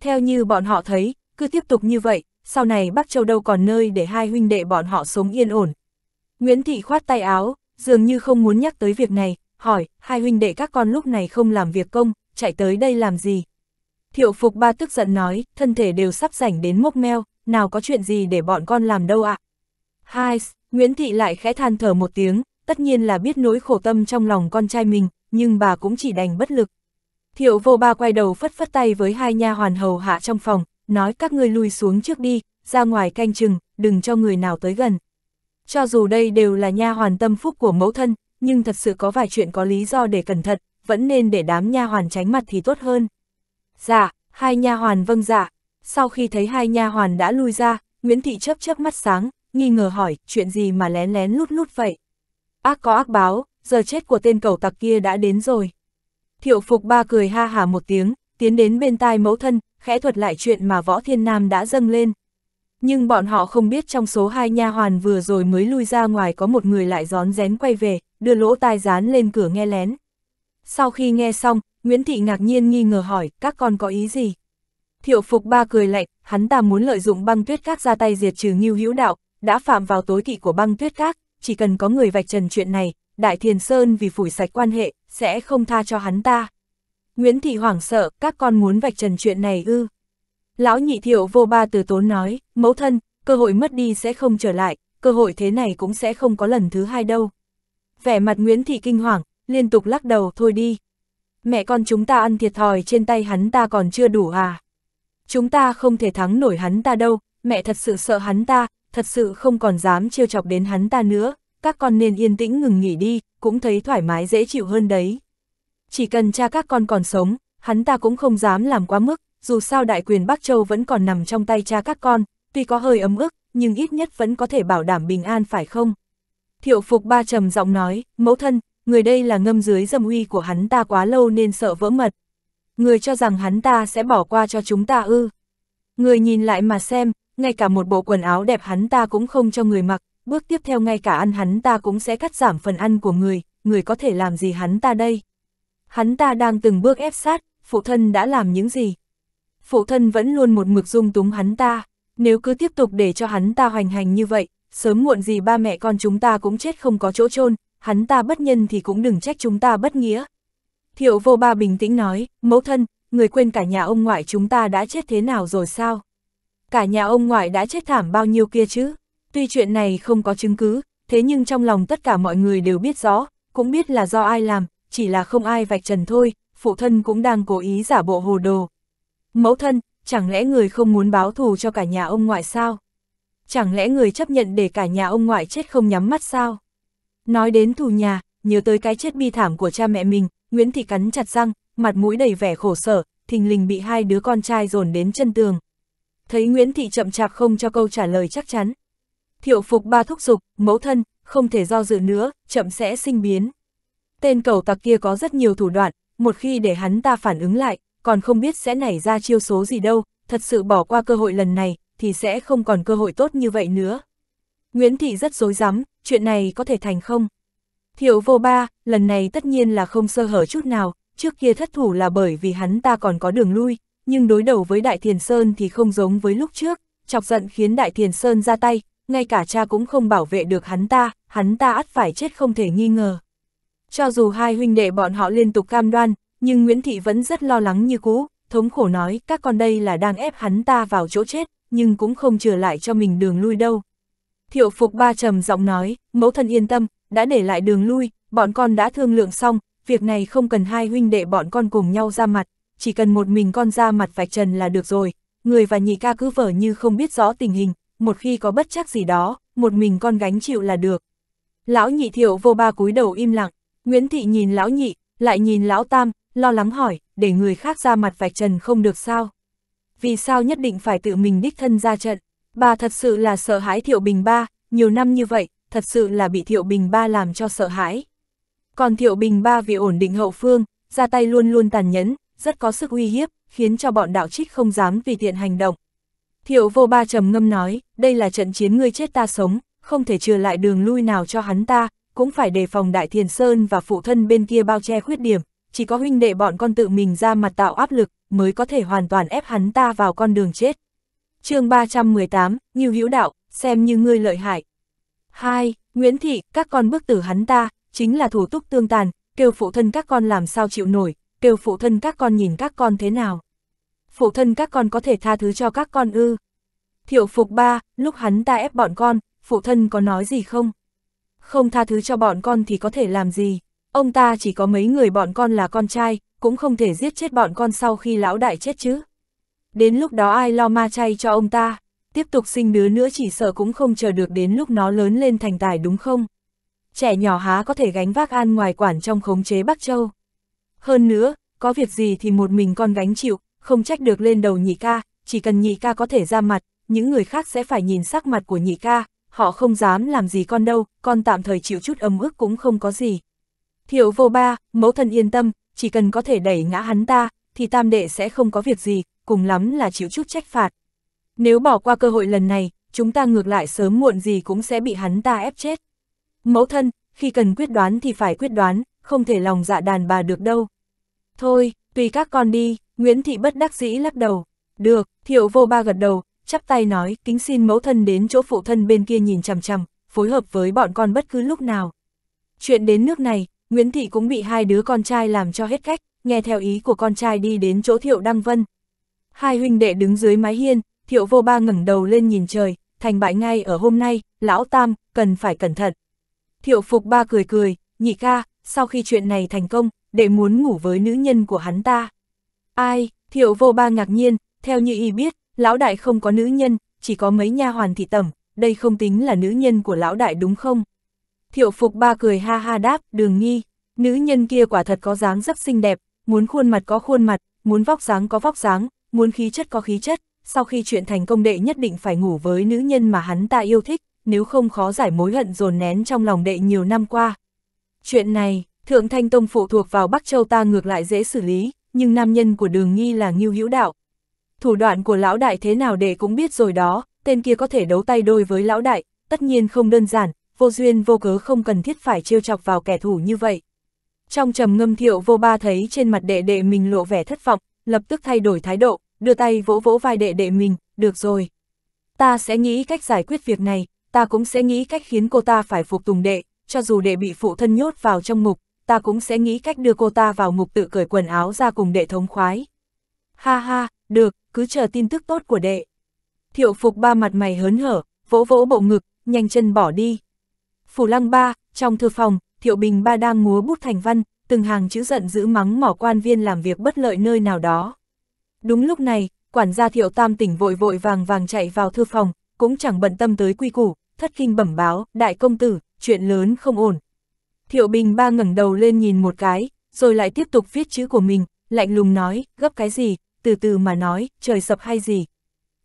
Theo như bọn họ thấy, cứ tiếp tục như vậy, sau này Bắc Châu đâu còn nơi để hai huynh đệ bọn họ sống yên ổn. Nguyễn Thị khoát tay áo, dường như không muốn nhắc tới việc này, hỏi, hai huynh đệ các con lúc này không làm việc công, chạy tới đây làm gì? Thiệu Phục Ba tức giận nói, thân thể đều sắp rảnh đến mốc meo, nào có chuyện gì để bọn con làm đâu ạ. Hai, Nguyễn Thị lại khẽ than thở một tiếng, tất nhiên là biết nỗi khổ tâm trong lòng con trai mình, nhưng bà cũng chỉ đành bất lực. Thiệu vô ba quay đầu phất phất tay với hai nha hoàn hầu hạ trong phòng, nói các ngươi lùi xuống trước đi, ra ngoài canh chừng, đừng cho người nào tới gần. Cho dù đây đều là nha hoàn tâm phúc của mẫu thân, nhưng thật sự có vài chuyện có lý do để cẩn thận, vẫn nên để đám nha hoàn tránh mặt thì tốt hơn. Dạ, hai nha hoàn vâng dạ. Sau khi thấy hai nha hoàn đã lui ra, Nguyễn Thị chớp chớp mắt sáng, nghi ngờ hỏi, chuyện gì mà lén lén lút lút vậy? Ác có ác báo, giờ chết của tên cầu tặc kia đã đến rồi. Thiệu Phục Ba cười ha hà một tiếng, tiến đến bên tai mẫu thân, khẽ thuật lại chuyện mà Võ Thiên Nam đã dâng lên. Nhưng bọn họ không biết trong số hai nha hoàn vừa rồi mới lui ra ngoài có một người lại gión rén quay về, đưa lỗ tai dán lên cửa nghe lén. Sau khi nghe xong, Nguyễn Thị ngạc nhiên nghi ngờ hỏi, các con có ý gì? Thiệu phục ba cười lạnh, hắn ta muốn lợi dụng băng tuyết các ra tay diệt trừ nghiêu hữu đạo, đã phạm vào tối kỵ của băng tuyết các, chỉ cần có người vạch trần chuyện này, Đại Thiền Sơn vì phủi sạch quan hệ, sẽ không tha cho hắn ta. Nguyễn Thị hoảng sợ, các con muốn vạch trần chuyện này ư. Lão nhị thiệu vô ba từ tốn nói, mẫu thân, cơ hội mất đi sẽ không trở lại, cơ hội thế này cũng sẽ không có lần thứ hai đâu. Vẻ mặt Nguyễn Thị kinh hoàng, liên tục lắc đầu thôi đi. Mẹ con chúng ta ăn thiệt thòi trên tay hắn ta còn chưa đủ à. Chúng ta không thể thắng nổi hắn ta đâu, mẹ thật sự sợ hắn ta, thật sự không còn dám trêu chọc đến hắn ta nữa, các con nên yên tĩnh ngừng nghỉ đi, cũng thấy thoải mái dễ chịu hơn đấy chỉ cần cha các con còn sống, hắn ta cũng không dám làm quá mức, dù sao đại quyền Bắc Châu vẫn còn nằm trong tay cha các con, tuy có hơi ấm ức, nhưng ít nhất vẫn có thể bảo đảm bình an phải không? Thiệu Phục Ba trầm giọng nói, mẫu thân, người đây là ngâm dưới dâm uy của hắn ta quá lâu nên sợ vỡ mật. Người cho rằng hắn ta sẽ bỏ qua cho chúng ta ư. Người nhìn lại mà xem, ngay cả một bộ quần áo đẹp hắn ta cũng không cho người mặc, bước tiếp theo ngay cả ăn hắn ta cũng sẽ cắt giảm phần ăn của người, người có thể làm gì hắn ta đây? Hắn ta đang từng bước ép sát, phụ thân đã làm những gì? Phụ thân vẫn luôn một mực dung túng hắn ta, nếu cứ tiếp tục để cho hắn ta hoành hành như vậy, sớm muộn gì ba mẹ con chúng ta cũng chết không có chỗ chôn hắn ta bất nhân thì cũng đừng trách chúng ta bất nghĩa. Thiệu vô ba bình tĩnh nói, mẫu thân, người quên cả nhà ông ngoại chúng ta đã chết thế nào rồi sao? Cả nhà ông ngoại đã chết thảm bao nhiêu kia chứ? Tuy chuyện này không có chứng cứ, thế nhưng trong lòng tất cả mọi người đều biết rõ, cũng biết là do ai làm, chỉ là không ai vạch trần thôi, phụ thân cũng đang cố ý giả bộ hồ đồ. Mẫu thân, chẳng lẽ người không muốn báo thù cho cả nhà ông ngoại sao? Chẳng lẽ người chấp nhận để cả nhà ông ngoại chết không nhắm mắt sao? Nói đến thù nhà, nhớ tới cái chết bi thảm của cha mẹ mình, Nguyễn Thị cắn chặt răng, mặt mũi đầy vẻ khổ sở, thình lình bị hai đứa con trai dồn đến chân tường. Thấy Nguyễn Thị chậm chạp không cho câu trả lời chắc chắn. Thiệu phục ba thúc giục, mẫu thân, không thể do dự nữa, chậm sẽ sinh biến. Tên cầu tặc kia có rất nhiều thủ đoạn, một khi để hắn ta phản ứng lại, còn không biết sẽ nảy ra chiêu số gì đâu, thật sự bỏ qua cơ hội lần này, thì sẽ không còn cơ hội tốt như vậy nữa. Nguyễn Thị rất dối rắm chuyện này có thể thành không? Thiệu vô ba, lần này tất nhiên là không sơ hở chút nào, trước kia thất thủ là bởi vì hắn ta còn có đường lui, nhưng đối đầu với Đại Thiền Sơn thì không giống với lúc trước, chọc giận khiến Đại Thiền Sơn ra tay, ngay cả cha cũng không bảo vệ được hắn ta, hắn ta ắt phải chết không thể nghi ngờ. Cho dù hai huynh đệ bọn họ liên tục cam đoan, nhưng Nguyễn Thị vẫn rất lo lắng như cũ, thống khổ nói các con đây là đang ép hắn ta vào chỗ chết, nhưng cũng không trở lại cho mình đường lui đâu. Thiệu phục ba trầm giọng nói, mẫu thân yên tâm, đã để lại đường lui, bọn con đã thương lượng xong, việc này không cần hai huynh đệ bọn con cùng nhau ra mặt, chỉ cần một mình con ra mặt vạch trần là được rồi, người và nhị ca cứ vở như không biết rõ tình hình, một khi có bất chắc gì đó, một mình con gánh chịu là được. Lão nhị thiệu vô ba cúi đầu im lặng, Nguyễn Thị nhìn lão nhị, lại nhìn lão tam, lo lắng hỏi, để người khác ra mặt vạch trần không được sao? Vì sao nhất định phải tự mình đích thân ra trận? Bà thật sự là sợ hãi Thiệu Bình Ba, nhiều năm như vậy, thật sự là bị Thiệu Bình Ba làm cho sợ hãi. Còn Thiệu Bình Ba vì ổn định hậu phương, ra tay luôn luôn tàn nhẫn, rất có sức uy hiếp, khiến cho bọn đạo trích không dám vì tiện hành động. Thiệu vô ba trầm ngâm nói, đây là trận chiến ngươi chết ta sống, không thể trừ lại đường lui nào cho hắn ta, cũng phải đề phòng Đại Thiền Sơn và phụ thân bên kia bao che khuyết điểm, chỉ có huynh đệ bọn con tự mình ra mặt tạo áp lực, mới có thể hoàn toàn ép hắn ta vào con đường chết. chương 318, Nghiêu Hữu Đạo, xem như ngươi lợi hại. 2. Nguyễn Thị, các con bức tử hắn ta, chính là thủ túc tương tàn, kêu phụ thân các con làm sao chịu nổi, kêu phụ thân các con nhìn các con thế nào. Phụ thân các con có thể tha thứ cho các con ư. Thiệu phục ba, lúc hắn ta ép bọn con, phụ thân có nói gì không? không tha thứ cho bọn con thì có thể làm gì, ông ta chỉ có mấy người bọn con là con trai, cũng không thể giết chết bọn con sau khi lão đại chết chứ. Đến lúc đó ai lo ma chay cho ông ta, tiếp tục sinh đứa nữa chỉ sợ cũng không chờ được đến lúc nó lớn lên thành tài đúng không? Trẻ nhỏ há có thể gánh vác an ngoài quản trong khống chế Bắc Châu. Hơn nữa, có việc gì thì một mình con gánh chịu, không trách được lên đầu nhị ca, chỉ cần nhị ca có thể ra mặt, những người khác sẽ phải nhìn sắc mặt của nhị ca, họ không dám làm gì con đâu, con tạm thời chịu chút ấm ức cũng không có gì. Thiệu vô ba, mẫu thân yên tâm, chỉ cần có thể đẩy ngã hắn ta, thì tam đệ sẽ không có việc gì, cùng lắm là chịu chút trách phạt. Nếu bỏ qua cơ hội lần này, chúng ta ngược lại sớm muộn gì cũng sẽ bị hắn ta ép chết. Mẫu thân, khi cần quyết đoán thì phải quyết đoán, không thể lòng dạ đàn bà được đâu. Thôi, tùy các con đi, Nguyễn Thị bất đắc dĩ lắc đầu. Được, thiệu vô ba gật đầu, chắp tay nói, kính xin mẫu thân đến chỗ phụ thân bên kia nhìn chằm chằm, phối hợp với bọn con bất cứ lúc nào. Chuyện đến nước này, Nguyễn Thị cũng bị hai đứa con trai làm cho hết cách, nghe theo ý của con trai đi đến chỗ Thiệu Đăng Vân. Hai huynh đệ đứng dưới mái hiên, Thiệu Vô Ba ngẩng đầu lên nhìn trời, thành bại ngay ở hôm nay, lão tam, cần phải cẩn thận. Thiệu Phục Ba cười cười, nhị ca, sau khi chuyện này thành công, đệ muốn ngủ với nữ nhân của hắn ta. Ai, Thiệu Vô Ba ngạc nhiên, theo như y biết, lão đại không có nữ nhân, chỉ có mấy nha hoàn thị tẩm, đây không tính là nữ nhân của lão đại đúng không? Thiệu phục ba cười ha ha đáp, đường nghi, nữ nhân kia quả thật có dáng rất xinh đẹp, muốn khuôn mặt có khuôn mặt, muốn vóc dáng có vóc dáng, muốn khí chất có khí chất, sau khi chuyện thành công đệ nhất định phải ngủ với nữ nhân mà hắn ta yêu thích, nếu không khó giải mối hận dồn nén trong lòng đệ nhiều năm qua. Chuyện này, Thượng Thanh Tông phụ thuộc vào Bắc Châu ta ngược lại dễ xử lý, nhưng nam nhân của đường nghi là Ngưu Hữu Đạo, thủ đoạn của lão đại thế nào để cũng biết rồi đó, tên kia có thể đấu tay đôi với lão đại, tất nhiên không đơn giản, vô duyên vô cớ không cần thiết phải trêu chọc vào kẻ thù như vậy. Trong trầm ngâm thiệu vô ba thấy trên mặt đệ đệ mình lộ vẻ thất vọng, lập tức thay đổi thái độ, đưa tay vỗ vỗ vai đệ đệ mình, được rồi. Ta sẽ nghĩ cách giải quyết việc này, ta cũng sẽ nghĩ cách khiến cô ta phải phục tùng đệ, cho dù đệ bị phụ thân nhốt vào trong ngục, ta cũng sẽ nghĩ cách đưa cô ta vào ngục tự cởi quần áo ra cùng đệ thống khoái. Ha ha, được, cứ chờ tin tức tốt của đệ. Thiệu phục ba mặt mày hớn hở, vỗ vỗ bộ ngực, nhanh chân bỏ đi. Phủ lăng ba, trong thư phòng, thiệu bình ba đang múa bút thành văn, từng hàng chữ giận giữ mắng mỏ quan viên làm việc bất lợi nơi nào đó. Đúng lúc này, quản gia thiệu tam tỉnh vội vội vàng vàng chạy vào thư phòng, cũng chẳng bận tâm tới quy củ, thất kinh bẩm báo, đại công tử, chuyện lớn không ổn. Thiệu bình ba ngẩng đầu lên nhìn một cái, rồi lại tiếp tục viết chữ của mình, lạnh lùng nói, gấp cái gì, từ từ mà nói, trời sập hay gì.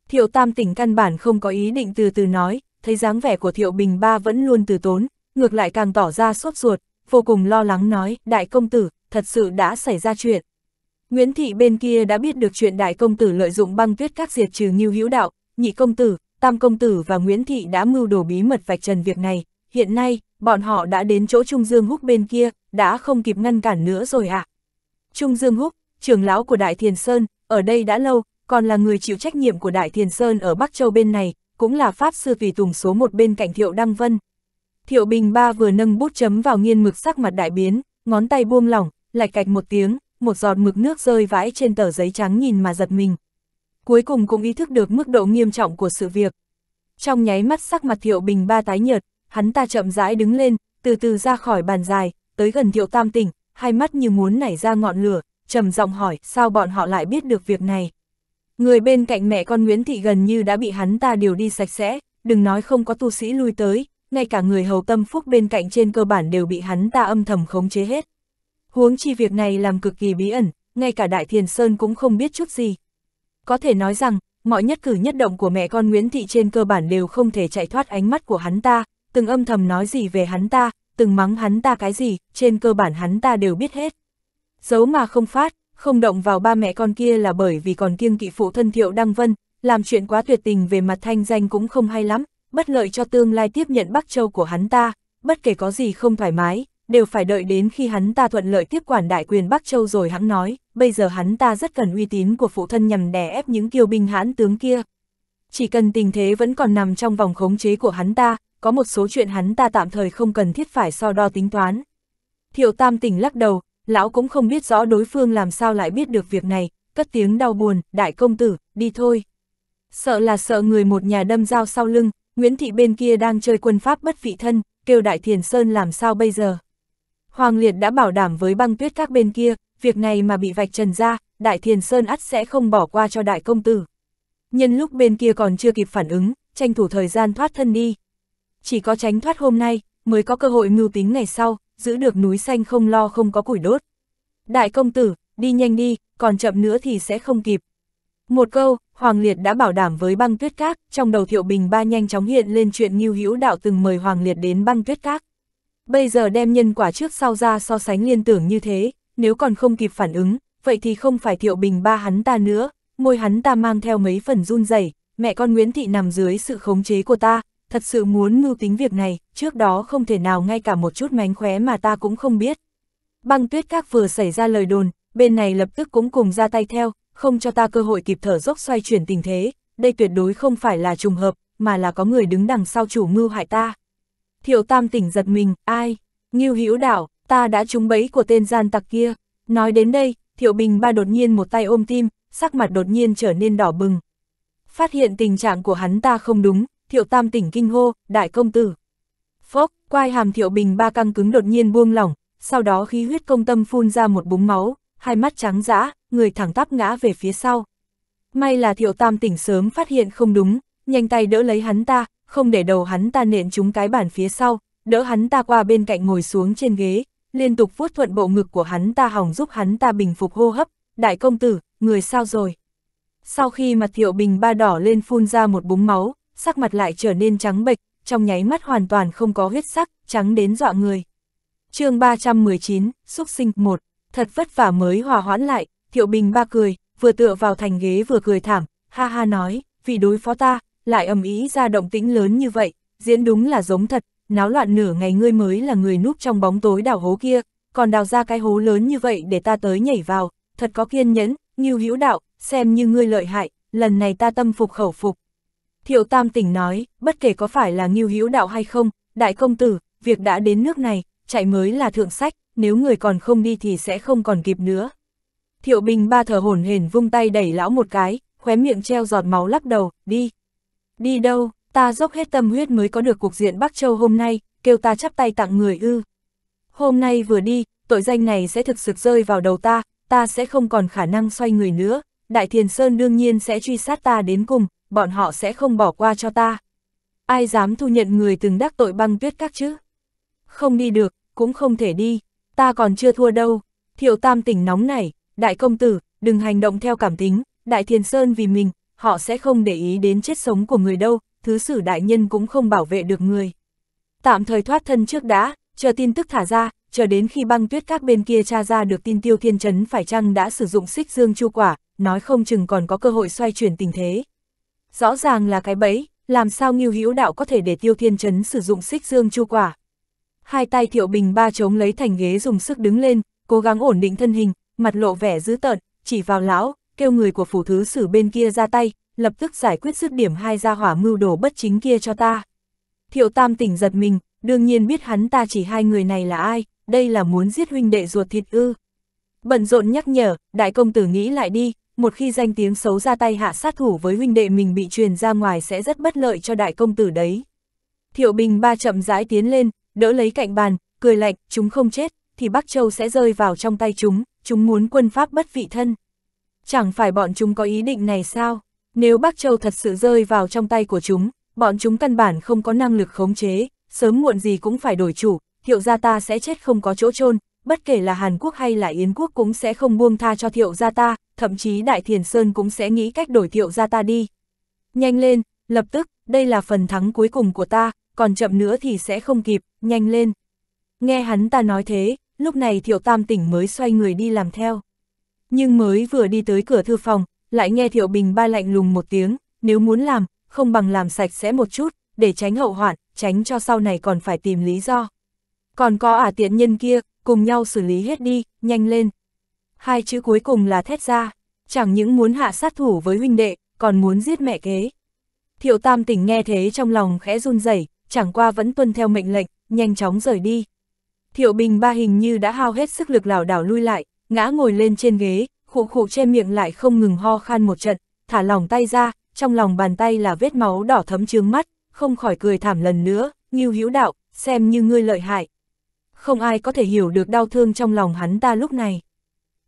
Thiệu Tam tỉnh căn bản không có ý định từ từ nói, thấy dáng vẻ của Thiệu Bình Ba vẫn luôn từ tốn, ngược lại càng tỏ ra sốt ruột, vô cùng lo lắng nói, đại công tử, thật sự đã xảy ra chuyện. Nguyễn Thị bên kia đã biết được chuyện đại công tử lợi dụng băng tuyết các diệt trừ nghiêu hữu đạo, nhị công tử, tam công tử và Nguyễn Thị đã mưu đồ bí mật vạch trần việc này, hiện nay, bọn họ đã đến chỗ Trung Dương Húc bên kia, đã không kịp ngăn cản nữa rồi ạ. À? Trung Dương Húc, trưởng lão của Đại Thiền Sơn, ở đây đã lâu, còn là người chịu trách nhiệm của Đại Thiền Sơn ở Bắc Châu bên này, cũng là Pháp Sư Tùy Tùng số một bên cạnh Thiệu Đăng Vân. Thiệu Bình Ba vừa nâng bút chấm vào nghiên mực sắc mặt đại biến, ngón tay buông lỏng, lạch cạch một tiếng, một giọt mực nước rơi vãi trên tờ giấy trắng nhìn mà giật mình. Cuối cùng cũng ý thức được mức độ nghiêm trọng của sự việc. Trong nháy mắt sắc mặt Thiệu Bình Ba tái nhợt, hắn ta chậm rãi đứng lên, từ từ ra khỏi bàn dài, tới gần Thiệu Tam Tỉnh, hai mắt như muốn nảy ra ngọn lửa, trầm giọng hỏi sao bọn họ lại biết được việc này. Người bên cạnh mẹ con Nguyễn Thị gần như đã bị hắn ta điều đi sạch sẽ, đừng nói không có tu sĩ lui tới, ngay cả người hầu tâm phúc bên cạnh trên cơ bản đều bị hắn ta âm thầm khống chế hết. Huống chi việc này làm cực kỳ bí ẩn, ngay cả Đại Thiền Sơn cũng không biết chút gì. Có thể nói rằng, mọi nhất cử nhất động của mẹ con Nguyễn Thị trên cơ bản đều không thể chạy thoát ánh mắt của hắn ta, từng âm thầm nói gì về hắn ta, từng mắng hắn ta cái gì, trên cơ bản hắn ta đều biết hết. Giấu mà không phát, không động vào ba mẹ con kia là bởi vì còn kiêng kỵ phụ thân Thiệu Đăng Vân, làm chuyện quá tuyệt tình về mặt thanh danh cũng không hay lắm, bất lợi cho tương lai tiếp nhận Bắc Châu của hắn ta, bất kể có gì không thoải mái, đều phải đợi đến khi hắn ta thuận lợi tiếp quản đại quyền Bắc Châu rồi hắn nói, bây giờ hắn ta rất cần uy tín của phụ thân nhằm đè ép những kiêu binh hãn tướng kia. Chỉ cần tình thế vẫn còn nằm trong vòng khống chế của hắn ta, có một số chuyện hắn ta tạm thời không cần thiết phải so đo tính toán. Thiệu Tam tỉnh lắc đầu, lão cũng không biết rõ đối phương làm sao lại biết được việc này, cất tiếng đau buồn, đại công tử, đi thôi. Sợ là sợ người một nhà đâm dao sau lưng, Nguyễn Thị bên kia đang chơi quân pháp bất vị thân, kêu Đại Thiền Sơn làm sao bây giờ. Hoàng Liệt đã bảo đảm với băng tuyết các bên kia, việc này mà bị vạch trần ra, Đại Thiền Sơn ắt sẽ không bỏ qua cho Đại Công Tử. Nhân lúc bên kia còn chưa kịp phản ứng, tranh thủ thời gian thoát thân đi. Chỉ có tránh thoát hôm nay, mới có cơ hội mưu tính ngày sau, giữ được núi xanh không lo không có củi đốt. Đại công tử, đi nhanh đi, còn chậm nữa thì sẽ không kịp. Một câu, Hoàng Liệt đã bảo đảm với băng tuyết các, trong đầu Thiệu Bình Ba nhanh chóng hiện lên chuyện Nghiêu Hữu Đạo từng mời Hoàng Liệt đến băng tuyết các. Bây giờ đem nhân quả trước sau ra so sánh liên tưởng như thế, nếu còn không kịp phản ứng, vậy thì không phải Thiệu Bình Ba hắn ta nữa, môi hắn ta mang theo mấy phần run rẩy mẹ con Nguyễn Thị nằm dưới sự khống chế của ta, thật sự muốn mưu tính việc này, trước đó không thể nào ngay cả một chút mánh khóe mà ta cũng không biết. Băng tuyết các vừa xảy ra lời đồn, bên này lập tức cũng cùng ra tay theo, không cho ta cơ hội kịp thở dốc xoay chuyển tình thế, đây tuyệt đối không phải là trùng hợp, mà là có người đứng đằng sau chủ mưu hại ta. Thiệu Tam tỉnh giật mình, ai? Nghiêu Hữu Đảo, ta đã trúng bẫy của tên gian tặc kia. Nói đến đây, Thiệu Bình ba đột nhiên một tay ôm tim, sắc mặt đột nhiên trở nên đỏ bừng. Phát hiện tình trạng của hắn ta không đúng, thiệu tam tỉnh kinh hô, đại công tử. Phốc, quai hàm thiệu bình ba căng cứng đột nhiên buông lỏng, sau đó khí huyết công tâm phun ra một búng máu, hai mắt trắng dã, người thẳng tắp ngã về phía sau. May là thiệu tam tỉnh sớm phát hiện không đúng, nhanh tay đỡ lấy hắn ta, không để đầu hắn ta nện trúng cái bản phía sau, đỡ hắn ta qua bên cạnh ngồi xuống trên ghế, liên tục vuốt thuận bộ ngực của hắn ta hỏng giúp hắn ta bình phục hô hấp, đại công tử, người sao rồi. Sau khi mặt thiệu bình ba đỏ lên phun ra một búng máu, sắc mặt lại trở nên trắng bệch, trong nháy mắt hoàn toàn không có huyết sắc, trắng đến dọa người. chương 319, xúc sinh 1, thật vất vả mới hòa hoãn lại, Thiệu Bình ba cười, vừa tựa vào thành ghế vừa cười thảm, ha ha nói, vì đối phó ta, lại ầm ý ra động tĩnh lớn như vậy, diễn đúng là giống thật, náo loạn nửa ngày ngươi mới là người núp trong bóng tối đảo hố kia, còn đào ra cái hố lớn như vậy để ta tới nhảy vào, thật có kiên nhẫn, như hữu đạo, xem như ngươi lợi hại, lần này ta tâm phục khẩu phục. Thiệu Tam tỉnh nói, bất kể có phải là nghiêu hữu đạo hay không, đại công tử, việc đã đến nước này, chạy mới là thượng sách, nếu người còn không đi thì sẽ không còn kịp nữa. Thiệu Bình ba thở hổn hển vung tay đẩy lão một cái, khóe miệng treo giọt máu lắc đầu, đi. Đi đâu, ta dốc hết tâm huyết mới có được cuộc diện Bắc Châu hôm nay, kêu ta chắp tay tặng người ư. Hôm nay vừa đi, tội danh này sẽ thực sự rơi vào đầu ta, ta sẽ không còn khả năng xoay người nữa, Đại Thiền Sơn đương nhiên sẽ truy sát ta đến cùng, bọn họ sẽ không bỏ qua cho ta. Ai dám thu nhận người từng đắc tội băng tuyết các chứ? Không đi được, cũng không thể đi, ta còn chưa thua đâu. Thiệu tam tỉnh nóng này, đại công tử, đừng hành động theo cảm tính, đại thiên sơn vì mình, họ sẽ không để ý đến chết sống của người đâu, thứ sử đại nhân cũng không bảo vệ được người. Tạm thời thoát thân trước đã, chờ tin tức thả ra, chờ đến khi băng tuyết các bên kia tra ra được tin tiêu thiên chấn phải chăng đã sử dụng xích dương chu quả, nói không chừng còn có cơ hội xoay chuyển tình thế. Rõ ràng là cái bẫy, làm sao Ngưu Hữu Đạo có thể để Tiêu Thiên Trấn sử dụng xích dương chu quả. Hai tay Thiệu Bình ba chống lấy thành ghế dùng sức đứng lên, cố gắng ổn định thân hình, mặt lộ vẻ dữ tợn, chỉ vào lão, kêu người của phủ thứ sử bên kia ra tay, lập tức giải quyết dứt điểm hai gia hỏa mưu đồ bất chính kia cho ta. Thiệu Tam tỉnh giật mình, đương nhiên biết hắn ta chỉ hai người này là ai, đây là muốn giết huynh đệ ruột thịt ư. Bận rộn nhắc nhở, đại công tử nghĩ lại đi, một khi danh tiếng xấu ra tay hạ sát thủ với huynh đệ mình bị truyền ra ngoài sẽ rất bất lợi cho đại công tử đấy. Thiệu Bình ba chậm rãi tiến lên, đỡ lấy cạnh bàn, cười lạnh, chúng không chết, thì Bắc Châu sẽ rơi vào trong tay chúng, chúng muốn quân Pháp bất vị thân. Chẳng phải bọn chúng có ý định này sao? Nếu Bắc Châu thật sự rơi vào trong tay của chúng, bọn chúng căn bản không có năng lực khống chế, sớm muộn gì cũng phải đổi chủ, thiệu gia ta sẽ chết không có chỗ chôn bất kể là Hàn Quốc hay là Yến Quốc cũng sẽ không buông tha cho thiệu gia ta, thậm chí Đại Thiền Sơn cũng sẽ nghĩ cách đổi thiệu gia ta đi. Nhanh lên, lập tức, đây là phần thắng cuối cùng của ta, còn chậm nữa thì sẽ không kịp, nhanh lên. Nghe hắn ta nói thế, lúc này thiệu tam tỉnh mới xoay người đi làm theo. Nhưng mới vừa đi tới cửa thư phòng, lại nghe thiệu bình ba lạnh lùng một tiếng, nếu muốn làm, không bằng làm sạch sẽ một chút, để tránh hậu hoạn, tránh cho sau này còn phải tìm lý do. Còn có ả tiện nhân kia, cùng nhau xử lý hết đi, nhanh lên. Hai chữ cuối cùng là thét ra, chẳng những muốn hạ sát thủ với huynh đệ, còn muốn giết mẹ kế. Thiệu Tam tỉnh nghe thế trong lòng khẽ run rẩy, chẳng qua vẫn tuân theo mệnh lệnh, nhanh chóng rời đi. Thiệu Bình ba hình như đã hao hết sức lực lảo đảo lui lại, ngã ngồi lên trên ghế, khụ khụ che miệng lại không ngừng ho khan một trận, thả lỏng tay ra, trong lòng bàn tay là vết máu đỏ thấm trướng mắt, không khỏi cười thảm lần nữa, Ngưu Hữu Đạo, xem như ngươi lợi hại, không ai có thể hiểu được đau thương trong lòng hắn ta lúc này.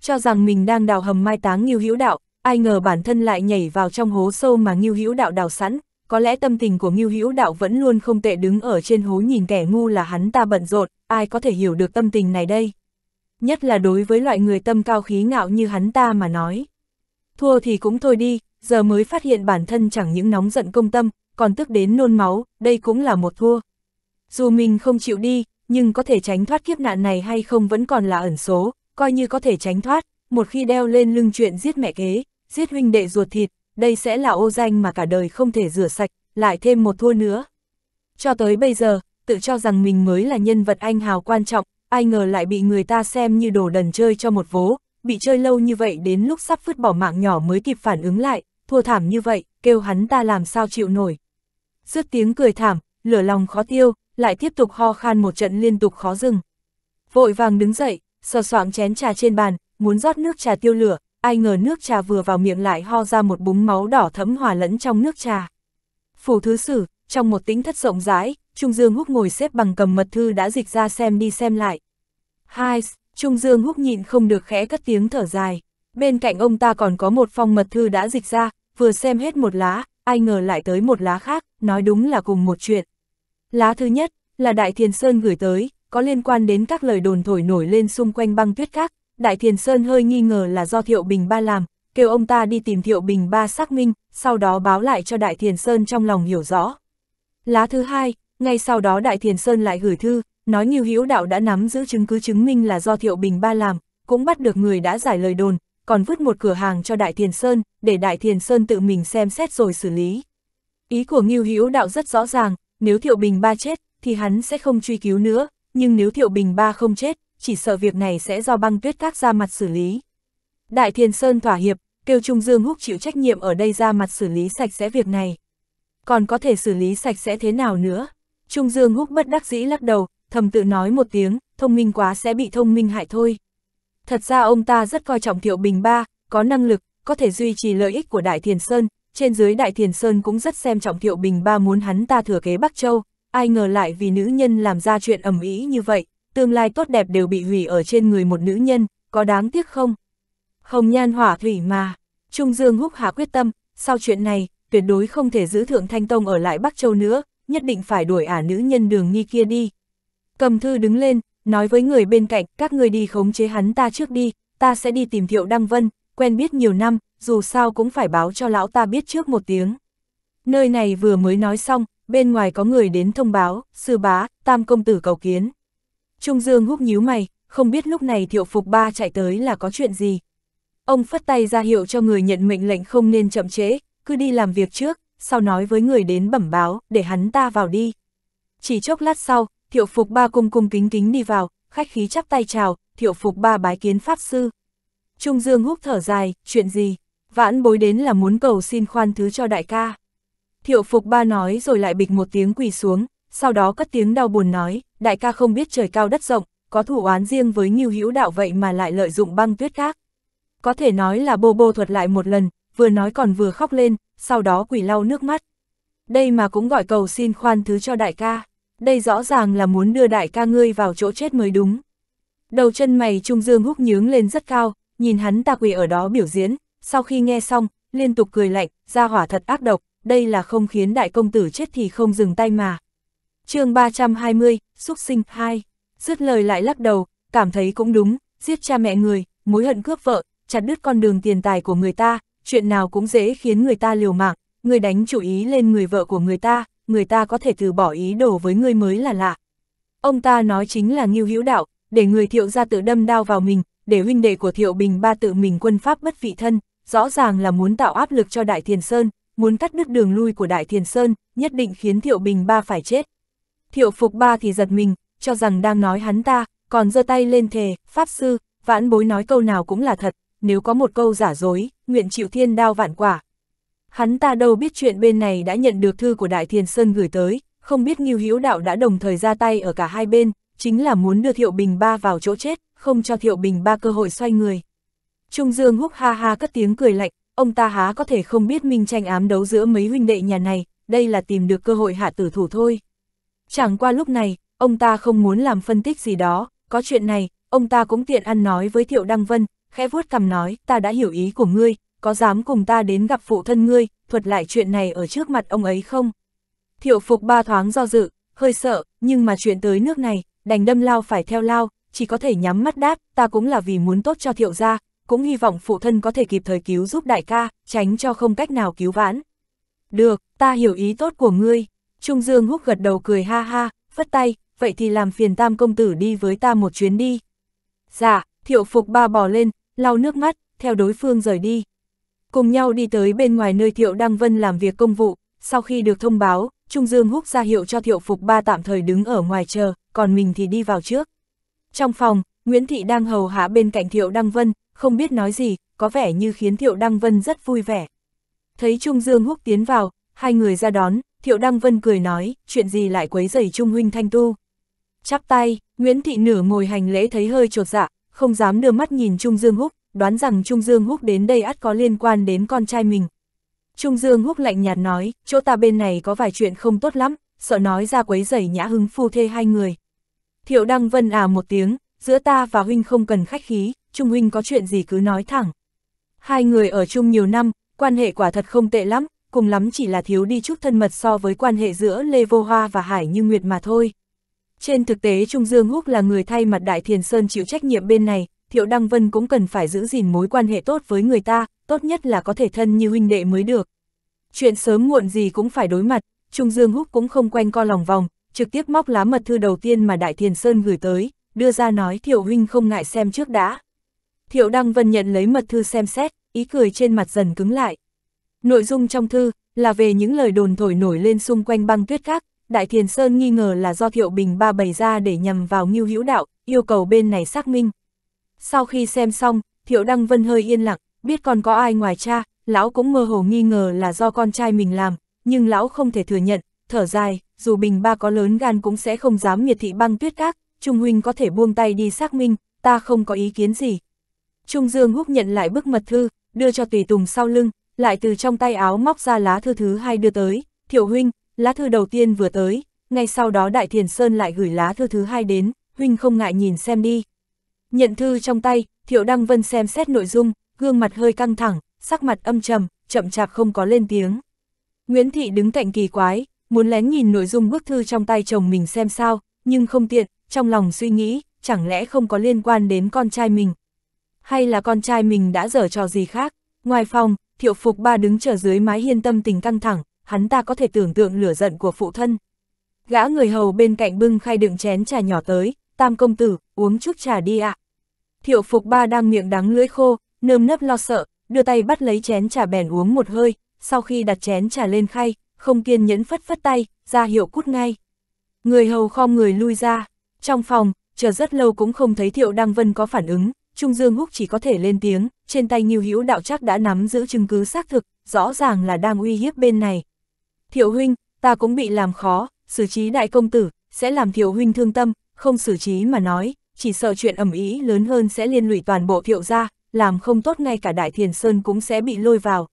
Cho rằng mình đang đào hầm mai táng nghiêu Hữu Đạo, ai ngờ bản thân lại nhảy vào trong hố sâu mà nghiêu Hữu Đạo đào sẵn, có lẽ tâm tình của nghiêu Hữu Đạo vẫn luôn không tệ đứng ở trên hố nhìn kẻ ngu là hắn ta bận rộn, ai có thể hiểu được tâm tình này đây. Nhất là đối với loại người tâm cao khí ngạo như hắn ta mà nói. Thua thì cũng thôi đi, giờ mới phát hiện bản thân chẳng những nóng giận công tâm, còn tức đến nôn máu, đây cũng là một thua. Dù mình không chịu đi, nhưng có thể tránh thoát kiếp nạn này hay không vẫn còn là ẩn số, coi như có thể tránh thoát, một khi đeo lên lưng chuyện giết mẹ kế, giết huynh đệ ruột thịt, đây sẽ là ô danh mà cả đời không thể rửa sạch, lại thêm một thua nữa. Cho tới bây giờ, tự cho rằng mình mới là nhân vật anh hào quan trọng, ai ngờ lại bị người ta xem như đồ đần chơi cho một vố, bị chơi lâu như vậy đến lúc sắp vứt bỏ mạng nhỏ mới kịp phản ứng lại, thua thảm như vậy, kêu hắn ta làm sao chịu nổi. Rước tiếng cười thảm, lửa lòng khó tiêu, lại tiếp tục ho khan một trận liên tục khó dừng. Vội vàng đứng dậy, sờ soạng chén trà trên bàn, muốn rót nước trà tiêu lửa, ai ngờ nước trà vừa vào miệng lại ho ra một búng máu đỏ thẫm hòa lẫn trong nước trà. Phủ thứ sử, trong một tính thất rộng rãi, Trung Dương Húc ngồi xếp bằng cầm mật thư đã dịch ra xem đi xem lại. Hai, Trung Dương Húc nhịn không được khẽ cất tiếng thở dài. Bên cạnh ông ta còn có một phong mật thư đã dịch ra, vừa xem hết một lá, ai ngờ lại tới một lá khác, nói đúng là cùng một chuyện. Lá thứ nhất, là Đại Thiền Sơn gửi tới, có liên quan đến các lời đồn thổi nổi lên xung quanh băng tuyết các, Đại Thiền Sơn hơi nghi ngờ là do Thiệu Bình Ba làm, kêu ông ta đi tìm Thiệu Bình Ba xác minh, sau đó báo lại cho Đại Thiền Sơn trong lòng hiểu rõ. Lá thứ hai, ngay sau đó Đại Thiền Sơn lại gửi thư, nói Nghiêu Hữu Đạo đã nắm giữ chứng cứ chứng minh là do Thiệu Bình Ba làm, cũng bắt được người đã giải lời đồn, còn vứt một cửa hàng cho Đại Thiền Sơn, để Đại Thiền Sơn tự mình xem xét rồi xử lý. Ý của Nghiêu Hữu Đạo rất rõ ràng, nếu Thiệu Bình Ba chết, thì hắn sẽ không truy cứu nữa, nhưng nếu Thiệu Bình Ba không chết, chỉ sợ việc này sẽ do băng tuyết các ra mặt xử lý. Đại Thiên Sơn thỏa hiệp, kêu Trung Dương Húc chịu trách nhiệm ở đây ra mặt xử lý sạch sẽ việc này. Còn có thể xử lý sạch sẽ thế nào nữa? Trung Dương Húc bất đắc dĩ lắc đầu, thầm tự nói một tiếng, thông minh quá sẽ bị thông minh hại thôi. Thật ra ông ta rất coi trọng Thiệu Bình Ba, có năng lực, có thể duy trì lợi ích của Đại Thiền Sơn, trên dưới Đại Thiền Sơn cũng rất xem trọng Thiệu Bình Ba muốn hắn ta thừa kế Bắc Châu, ai ngờ lại vì nữ nhân làm ra chuyện ầm ĩ như vậy, tương lai tốt đẹp đều bị hủy ở trên người một nữ nhân, có đáng tiếc không? Không nhan hỏa thủy mà, Trung Dương húc hạ quyết tâm, sau chuyện này, tuyệt đối không thể giữ Thượng Thanh Tông ở lại Bắc Châu nữa, nhất định phải đuổi ả nữ nhân đường nghi kia đi. Cầm thư đứng lên, nói với người bên cạnh, các người đi khống chế hắn ta trước đi, ta sẽ đi tìm Thiệu Đăng Vân, quen biết nhiều năm, dù sao cũng phải báo cho lão ta biết trước một tiếng. Nơi này vừa mới nói xong, bên ngoài có người đến thông báo, sư bá, tam công tử cầu kiến. Trung Dương húp nhíu mày, không biết lúc này thiệu phục ba chạy tới là có chuyện gì. Ông phất tay ra hiệu cho người nhận mệnh lệnh không nên chậm trễ, cứ đi làm việc trước, sau nói với người đến bẩm báo, để hắn ta vào đi. Chỉ chốc lát sau, thiệu phục ba cung cung kính kính đi vào, khách khí chắp tay chào, thiệu phục ba bái kiến pháp sư. Trung Dương hút thở dài, chuyện gì, vãn bối đến là muốn cầu xin khoan thứ cho đại ca. Thiệu Phục Ba nói rồi lại bịch một tiếng quỳ xuống, sau đó cất tiếng đau buồn nói, đại ca không biết trời cao đất rộng, có thủ oán riêng với Ngưu Hữu Đạo vậy mà lại lợi dụng băng tuyết khác, Có thể nói là bô bô thuật lại một lần, vừa nói còn vừa khóc lên, sau đó quỳ lau nước mắt. Đây mà cũng gọi cầu xin khoan thứ cho đại ca, đây rõ ràng là muốn đưa đại ca ngươi vào chỗ chết mới đúng. Đầu chân mày Trung Dương húc nhướng lên rất cao, nhìn hắn ta quỳ ở đó biểu diễn, sau khi nghe xong, liên tục cười lạnh, ra hỏa thật ác độc, đây là không khiến đại công tử chết thì không dừng tay mà. chương 320, xúc sinh 2, dứt lời lại lắc đầu, cảm thấy cũng đúng, giết cha mẹ người, mối hận cướp vợ, chặt đứt con đường tiền tài của người ta, chuyện nào cũng dễ khiến người ta liều mạng, người đánh chủ ý lên người vợ của người ta, người ta có thể từ bỏ ý đồ với người mới là lạ. Ông ta nói chính là nghiêu hữu đạo, để người thiệu ra tự đâm đao vào mình, để huynh đệ của Thiệu Bình Ba tự mình quân pháp bất vị thân, rõ ràng là muốn tạo áp lực cho Đại Thiền Sơn, muốn cắt đứt đường lui của Đại Thiền Sơn, nhất định khiến Thiệu Bình Ba phải chết. Thiệu Phục Ba thì giật mình, cho rằng đang nói hắn ta, còn giơ tay lên thề, Pháp Sư, vãn bối nói câu nào cũng là thật, nếu có một câu giả dối, nguyện chịu thiên đao vạn quả. Hắn ta đâu biết chuyện bên này đã nhận được thư của Đại Thiền Sơn gửi tới, không biết Ngưu Hữu Đạo đã đồng thời ra tay ở cả hai bên, chính là muốn đưa Thiệu Bình Ba vào chỗ chết, không cho Thiệu Bình Ba cơ hội xoay người. Trung Dương húc ha ha cất tiếng cười lạnh, ông ta há có thể không biết minh tranh ám đấu giữa mấy huynh đệ nhà này, đây là tìm được cơ hội hạ tử thủ thôi. Chẳng qua lúc này, ông ta không muốn làm phân tích gì đó, có chuyện này, ông ta cũng tiện ăn nói với Thiệu Đăng Vân, khẽ vuốt cầm nói, ta đã hiểu ý của ngươi, có dám cùng ta đến gặp phụ thân ngươi, thuật lại chuyện này ở trước mặt ông ấy không? Thiệu Phục ba thoáng do dự, hơi sợ, nhưng mà chuyện tới nước này, đành đâm lao phải theo lao, chỉ có thể nhắm mắt đáp, ta cũng là vì muốn tốt cho thiệu gia, cũng hy vọng phụ thân có thể kịp thời cứu giúp đại ca, tránh cho không cách nào cứu vãn. Được, ta hiểu ý tốt của ngươi. Trung Dương húc gật đầu cười ha ha, phất tay, vậy thì làm phiền tam công tử đi với ta một chuyến đi. Dạ, thiệu phục ba bò lên, lau nước mắt, theo đối phương rời đi. Cùng nhau đi tới bên ngoài nơi thiệu Đăng Vân làm việc công vụ, sau khi được thông báo, Trung Dương Húc ra hiệu cho Thiệu Phục Ba tạm thời đứng ở ngoài chờ, còn mình thì đi vào trước. Trong phòng, Nguyễn Thị đang hầu hạ bên cạnh Thiệu Đăng Vân, không biết nói gì, có vẻ như khiến Thiệu Đăng Vân rất vui vẻ. Thấy Trung Dương Húc tiến vào, hai người ra đón, Thiệu Đăng Vân cười nói, chuyện gì lại quấy rầy Trung Huynh Thanh Tu. Chắp tay, Nguyễn Thị nửa ngồi hành lễ thấy hơi trột dạ, không dám đưa mắt nhìn Trung Dương Húc, đoán rằng Trung Dương Húc đến đây ắt có liên quan đến con trai mình, Trung Dương Húc lạnh nhạt nói, chỗ ta bên này có vài chuyện không tốt lắm, sợ nói ra quấy rầy nhã hứng phu thê hai người. Thiệu Đăng Vân à một tiếng, giữa ta và huynh không cần khách khí, Trung huynh có chuyện gì cứ nói thẳng. Hai người ở chung nhiều năm, quan hệ quả thật không tệ lắm, cùng lắm chỉ là thiếu đi chút thân mật so với quan hệ giữa Lê Vô Hoa và Hải Như Nguyệt mà thôi. Trên thực tế Trung Dương Húc là người thay mặt Đại Thiền Sơn chịu trách nhiệm bên này, Thiệu Đăng Vân cũng cần phải giữ gìn mối quan hệ tốt với người ta, tốt nhất là có thể thân như huynh đệ mới được. Chuyện sớm muộn gì cũng phải đối mặt, Trung Dương Húc cũng không quanh co lòng vòng, trực tiếp móc lá mật thư đầu tiên mà Đại Thiền Sơn gửi tới, đưa ra nói Thiệu Huynh không ngại xem trước đã. Thiệu Đăng Vân nhận lấy mật thư xem xét, ý cười trên mặt dần cứng lại. Nội dung trong thư là về những lời đồn thổi nổi lên xung quanh băng tuyết các, Đại Thiền Sơn nghi ngờ là do Thiệu Bình Ba bày ra để nhằm vào Ngưu Hữu Đạo, yêu cầu bên này xác minh, sau khi xem xong, Thiệu Đăng Vân hơi yên lặng, biết còn có ai ngoài cha, lão cũng mơ hồ nghi ngờ là do con trai mình làm, nhưng lão không thể thừa nhận, thở dài, dù bình ba có lớn gan cũng sẽ không dám miệt thị băng tuyết các, Trung Huynh có thể buông tay đi xác minh, ta không có ý kiến gì. Trung Dương húc nhận lại bức mật thư, đưa cho tùy tùng sau lưng, lại từ trong tay áo móc ra lá thư thứ hai đưa tới, Thiệu Huynh, lá thư đầu tiên vừa tới, ngay sau đó Đại Thiền Sơn lại gửi lá thư thứ hai đến, Huynh không ngại nhìn xem đi. Nhận thư trong tay, Thiệu Đăng Vân xem xét nội dung, gương mặt hơi căng thẳng, sắc mặt âm trầm, chậm chạp không có lên tiếng. Nguyễn Thị đứng cạnh kỳ quái, muốn lén nhìn nội dung bức thư trong tay chồng mình xem sao, nhưng không tiện, trong lòng suy nghĩ, chẳng lẽ không có liên quan đến con trai mình. Hay là con trai mình đã dở trò gì khác, ngoài phòng, thiệu phục ba đứng chờ dưới mái hiên tâm tình căng thẳng, hắn ta có thể tưởng tượng lửa giận của phụ thân. Gã người hầu bên cạnh bưng khay đựng chén trà nhỏ tới, tam công tử, uống chút trà đi ạ. Thiệu phục ba đang miệng đắng lưỡi khô, nơm nấp lo sợ, đưa tay bắt lấy chén trà bèn uống một hơi, sau khi đặt chén trà lên khay, không kiên nhẫn phất phất tay, ra hiệu cút ngay. Người hầu khom người lui ra, trong phòng, chờ rất lâu cũng không thấy Thiệu Đăng Vân có phản ứng, Trung Dương Húc chỉ có thể lên tiếng, trên tay Nghiêu Hữu đạo chắc đã nắm giữ chứng cứ xác thực, rõ ràng là đang uy hiếp bên này. Thiệu huynh, ta cũng bị làm khó, xử trí đại công tử, sẽ làm Thiệu huynh thương tâm, không xử trí mà nói, chỉ sợ chuyện ẩm ý lớn hơn sẽ liên lụy toàn bộ thiệu gia, làm không tốt ngay cả Đại Thiền Sơn cũng sẽ bị lôi vào.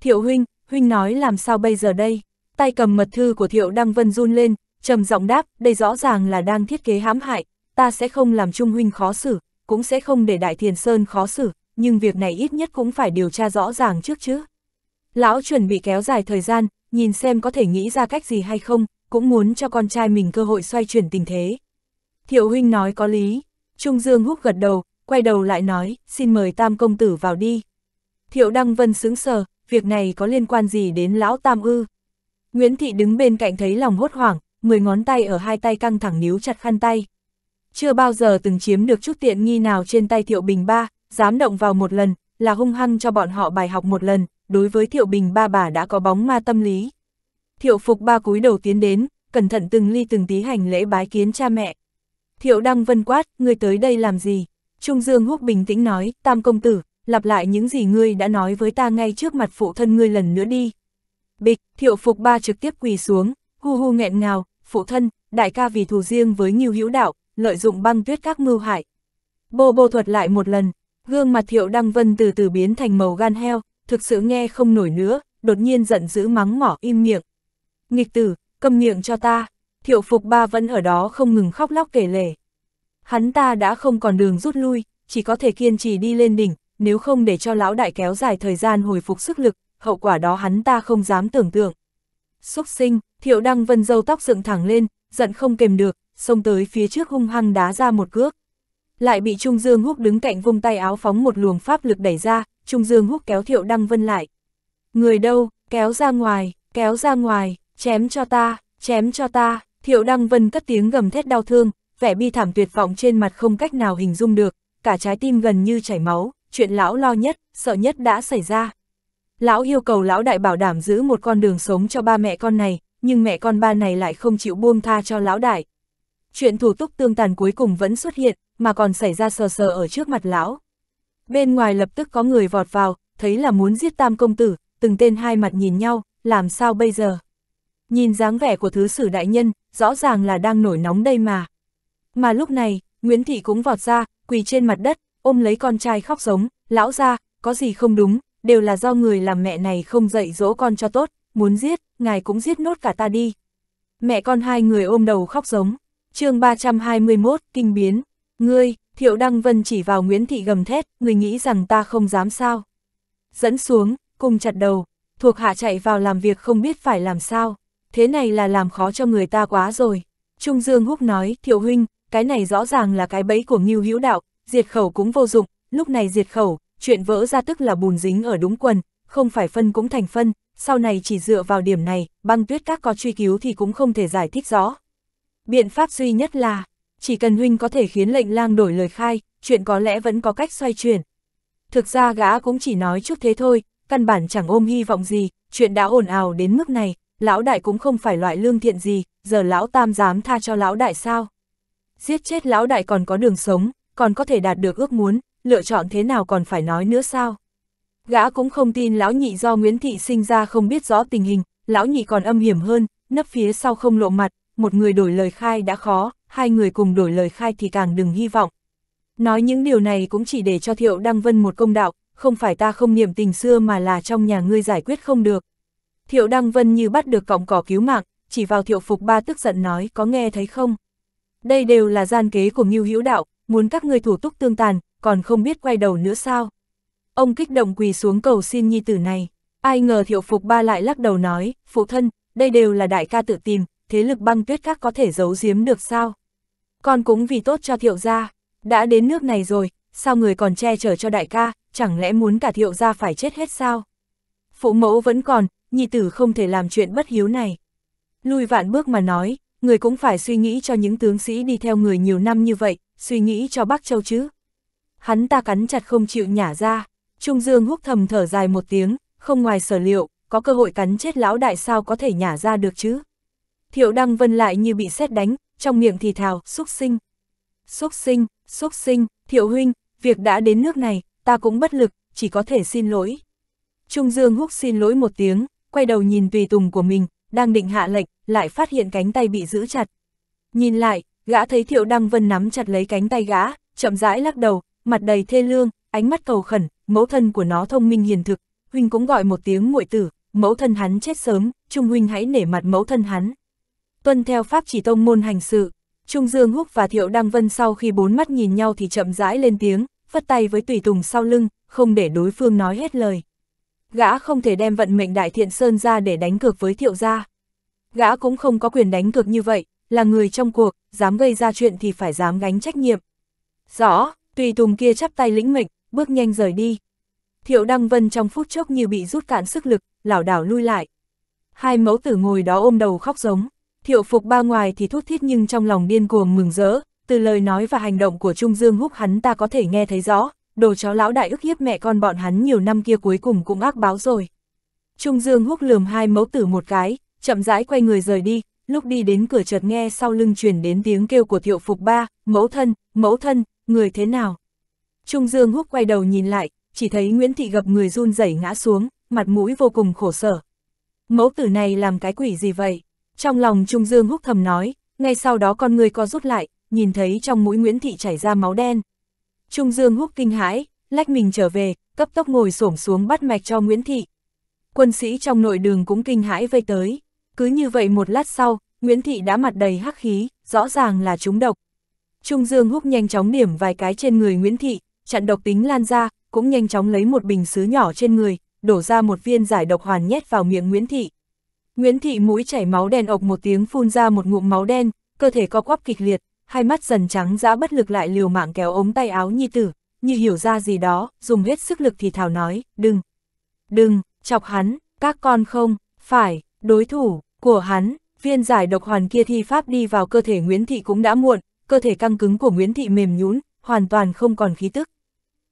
Thiệu huynh, huynh nói làm sao bây giờ đây? Tay cầm mật thư của Thiệu Đăng Vân run lên, trầm giọng đáp, đây rõ ràng là đang thiết kế hãm hại, ta sẽ không làm Trung huynh khó xử, cũng sẽ không để Đại Thiền Sơn khó xử, nhưng việc này ít nhất cũng phải điều tra rõ ràng trước chứ. Lão chuẩn bị kéo dài thời gian, nhìn xem có thể nghĩ ra cách gì hay không, cũng muốn cho con trai mình cơ hội xoay chuyển tình thế. Thiệu huynh nói có lý. Trung Dương húc gật đầu, quay đầu lại nói, xin mời tam công tử vào đi. Thiệu Đăng Vân sững sờ, việc này có liên quan gì đến lão tam ư? Nguyễn Thị đứng bên cạnh thấy lòng hốt hoảng, mười ngón tay ở hai tay căng thẳng níu chặt khăn tay. Chưa bao giờ từng chiếm được chút tiện nghi nào trên tay Thiệu Bình Ba, dám động vào một lần, là hung hăng cho bọn họ bài học một lần, đối với Thiệu Bình Ba bà đã có bóng ma tâm lý. Thiệu Phục Ba cúi đầu tiến đến, cẩn thận từng ly từng tí hành lễ bái kiến cha mẹ, Thiệu Đăng Vân quát, ngươi tới đây làm gì? Trung Dương Húc bình tĩnh nói, tam công tử, lặp lại những gì ngươi đã nói với ta ngay trước mặt phụ thân ngươi lần nữa đi. Bịch, thiệu phục ba trực tiếp quỳ xuống, hu hu nghẹn ngào, phụ thân, đại ca vì thù riêng với nghiêu hữu đạo, lợi dụng băng tuyết các mưu hại. Bô bô thuật lại một lần, gương mặt thiệu đăng vân từ từ biến thành màu gan heo, thực sự nghe không nổi nữa, đột nhiên giận dữ mắng mỏ im miệng. Nghịch tử, câm miệng cho ta, thiệu phục ba vẫn ở đó không ngừng khóc lóc kể lể. Hắn ta đã không còn đường rút lui, chỉ có thể kiên trì đi lên đỉnh, nếu không để cho lão đại kéo dài thời gian hồi phục sức lực, hậu quả đó hắn ta không dám tưởng tượng. Xúc sinh, thiệu đăng vân dâu tóc dựng thẳng lên, giận không kềm được, xông tới phía trước hung hăng đá ra một cước. Lại bị Trung Dương Húc đứng cạnh vung tay áo phóng một luồng pháp lực đẩy ra, Trung Dương Húc kéo thiệu đăng vân lại. Người đâu, kéo ra ngoài, kéo ra ngoài, chém cho ta, chém cho ta, Thiệu Đăng Vân cất tiếng gầm thét đau thương, vẻ bi thảm tuyệt vọng trên mặt không cách nào hình dung được, cả trái tim gần như chảy máu, chuyện lão lo nhất, sợ nhất đã xảy ra. Lão yêu cầu lão đại bảo đảm giữ một con đường sống cho ba mẹ con này, nhưng mẹ con ba này lại không chịu buông tha cho lão đại. Chuyện thủ túc tương tàn cuối cùng vẫn xuất hiện, mà còn xảy ra sờ sờ ở trước mặt lão. Bên ngoài lập tức có người vọt vào, thấy là muốn giết tam công tử, từng tên hai mặt nhìn nhau, làm sao bây giờ? Nhìn dáng vẻ của thứ sử đại nhân, rõ ràng là đang nổi nóng đây mà. Mà lúc này, Nguyễn Thị cũng vọt ra, quỳ trên mặt đất, ôm lấy con trai khóc giống, lão ra, có gì không đúng, đều là do người làm mẹ này không dạy dỗ con cho tốt, muốn giết, ngài cũng giết nốt cả ta đi. Mẹ con hai người ôm đầu khóc giống, chương 321, kinh biến, ngươi, Thiệu Đăng Vân chỉ vào Nguyễn Thị gầm thét, người nghĩ rằng ta không dám sao. Dẫn xuống, cùng chặt đầu, thuộc hạ chạy vào làm việc không biết phải làm sao thế này là làm khó cho người ta quá rồi. Trung Dương Húc nói, Thiệu Huynh, cái này rõ ràng là cái bẫy của Ngưu Hữu Đạo, diệt khẩu cũng vô dụng, lúc này diệt khẩu, chuyện vỡ ra tức là bùn dính ở đúng quần, không phải phân cũng thành phân, sau này chỉ dựa vào điểm này, băng tuyết các có truy cứu thì cũng không thể giải thích rõ. Biện pháp duy nhất là, chỉ cần Huynh có thể khiến lệnh lang đổi lời khai, chuyện có lẽ vẫn có cách xoay chuyển. Thực ra gã cũng chỉ nói chút thế thôi, căn bản chẳng ôm hy vọng gì, chuyện đã ồn ào đến mức này, lão đại cũng không phải loại lương thiện gì, giờ lão tam dám tha cho lão đại sao? Giết chết lão đại còn có đường sống, còn có thể đạt được ước muốn, lựa chọn thế nào còn phải nói nữa sao? Gã cũng không tin lão nhị do Nguyễn Thị sinh ra không biết rõ tình hình, lão nhị còn âm hiểm hơn, nấp phía sau không lộ mặt, một người đổi lời khai đã khó, hai người cùng đổi lời khai thì càng đừng hy vọng. Nói những điều này cũng chỉ để cho Thiệu Đăng Vân một công đạo, không phải ta không niệm tình xưa mà là trong nhà ngươi giải quyết không được. Thiệu Đăng Vân như bắt được cọng cỏ cứu mạng, chỉ vào thiệu phục ba tức giận nói có nghe thấy không? Đây đều là gian kế của Ngưu Hữu Đạo, muốn các ngươi thủ túc tương tàn, còn không biết quay đầu nữa sao? Ông kích động quỳ xuống cầu xin nhi tử này, ai ngờ thiệu phục ba lại lắc đầu nói, phụ thân, đây đều là đại ca tự tìm, thế lực băng tuyết các có thể giấu giếm được sao? Con cũng vì tốt cho thiệu gia, đã đến nước này rồi, sao người còn che chở cho đại ca, chẳng lẽ muốn cả thiệu gia phải chết hết sao? Phụ mẫu vẫn còn, nhi tử không thể làm chuyện bất hiếu này. Lui vạn bước mà nói, người cũng phải suy nghĩ cho những tướng sĩ đi theo người nhiều năm như vậy, suy nghĩ cho Bắc Châu chứ. Hắn ta cắn chặt không chịu nhả ra, Trung Dương húc thầm thở dài một tiếng, không ngoài sở liệu, có cơ hội cắn chết lão đại sao có thể nhả ra được chứ. Thiệu Đăng Vân lại như bị sét đánh, trong miệng thì thào, xúc sinh. Xúc sinh, xúc sinh, Thiệu Huynh, việc đã đến nước này, ta cũng bất lực, chỉ có thể xin lỗi. Trung Dương húc xin lỗi một tiếng, quay đầu nhìn tùy tùng của mình, đang định hạ lệch lại phát hiện cánh tay bị giữ chặt. Nhìn lại, gã thấy Thiệu Đăng Vân nắm chặt lấy cánh tay gã, chậm rãi lắc đầu, mặt đầy thê lương, ánh mắt cầu khẩn, mẫu thân của nó thông minh hiền thực, huynh cũng gọi một tiếng muội tử, mẫu thân hắn chết sớm, Trung huynh hãy nể mặt mẫu thân hắn. Tuân theo pháp chỉ tông môn hành sự, Trung Dương Húc và Thiệu Đăng Vân sau khi bốn mắt nhìn nhau thì chậm rãi lên tiếng, phất tay với tùy tùng sau lưng, không để đối phương nói hết lời gã không thể đem vận mệnh Đại Thiện Sơn ra để đánh cược với thiệu gia. Gã cũng không có quyền đánh cược như vậy, là người trong cuộc, dám gây ra chuyện thì phải dám gánh trách nhiệm. Rõ, tùy tùng kia chắp tay lĩnh mệnh, bước nhanh rời đi. Thiệu Đăng Vân trong phút chốc như bị rút cạn sức lực, lảo đảo lui lại. Hai mẫu tử ngồi đó ôm đầu khóc giống, thiệu phục ba ngoài thì thút thiết nhưng trong lòng điên cuồng mừng rỡ, từ lời nói và hành động của Trung Dương Húc hắn ta có thể nghe thấy rõ, đồ chó lão đại ức hiếp mẹ con bọn hắn nhiều năm kia cuối cùng cũng ác báo rồi. Trung Dương húc lườm hai mẫu tử một cái, chậm rãi quay người rời đi, lúc đi đến cửa chợt nghe sau lưng truyền đến tiếng kêu của thiệu phục ba, mẫu thân, mẫu thân, người thế nào. Trung Dương húc quay đầu nhìn lại, chỉ thấy Nguyễn Thị gặp người run rẩy ngã xuống, mặt mũi vô cùng khổ sở. Mẫu tử này làm cái quỷ gì vậy? Trong lòng Trung Dương húc thầm nói, ngay sau đó con người co rút lại, nhìn thấy trong mũi Nguyễn Thị chảy ra máu đen, Trung Dương húc kinh hãi, lách mình trở về, cấp tốc ngồi xổm xuống bắt mạch cho Nguyễn Thị. Quân sĩ trong nội đường cũng kinh hãi vây tới. Cứ như vậy một lát sau, Nguyễn Thị đã mặt đầy hắc khí, rõ ràng là trúng độc. Trung Dương húc nhanh chóng điểm vài cái trên người Nguyễn Thị, chặn độc tính lan ra, cũng nhanh chóng lấy một bình sứ nhỏ trên người, đổ ra một viên giải độc hoàn nhét vào miệng Nguyễn Thị. Nguyễn Thị mũi chảy máu đen ộc một tiếng phun ra một ngụm máu đen, cơ thể co quắp kịch liệt, hai mắt dần trắng dã bất lực lại liều mạng kéo ống tay áo nhi tử, như hiểu ra gì đó, dùng hết sức lực thì thảo nói, đừng, đừng, chọc hắn, các con không, phải, đối thủ, của hắn, viên giải độc hoàn kia thi pháp đi vào cơ thể Nguyễn Thị cũng đã muộn, cơ thể căng cứng của Nguyễn Thị mềm nhún, hoàn toàn không còn khí tức.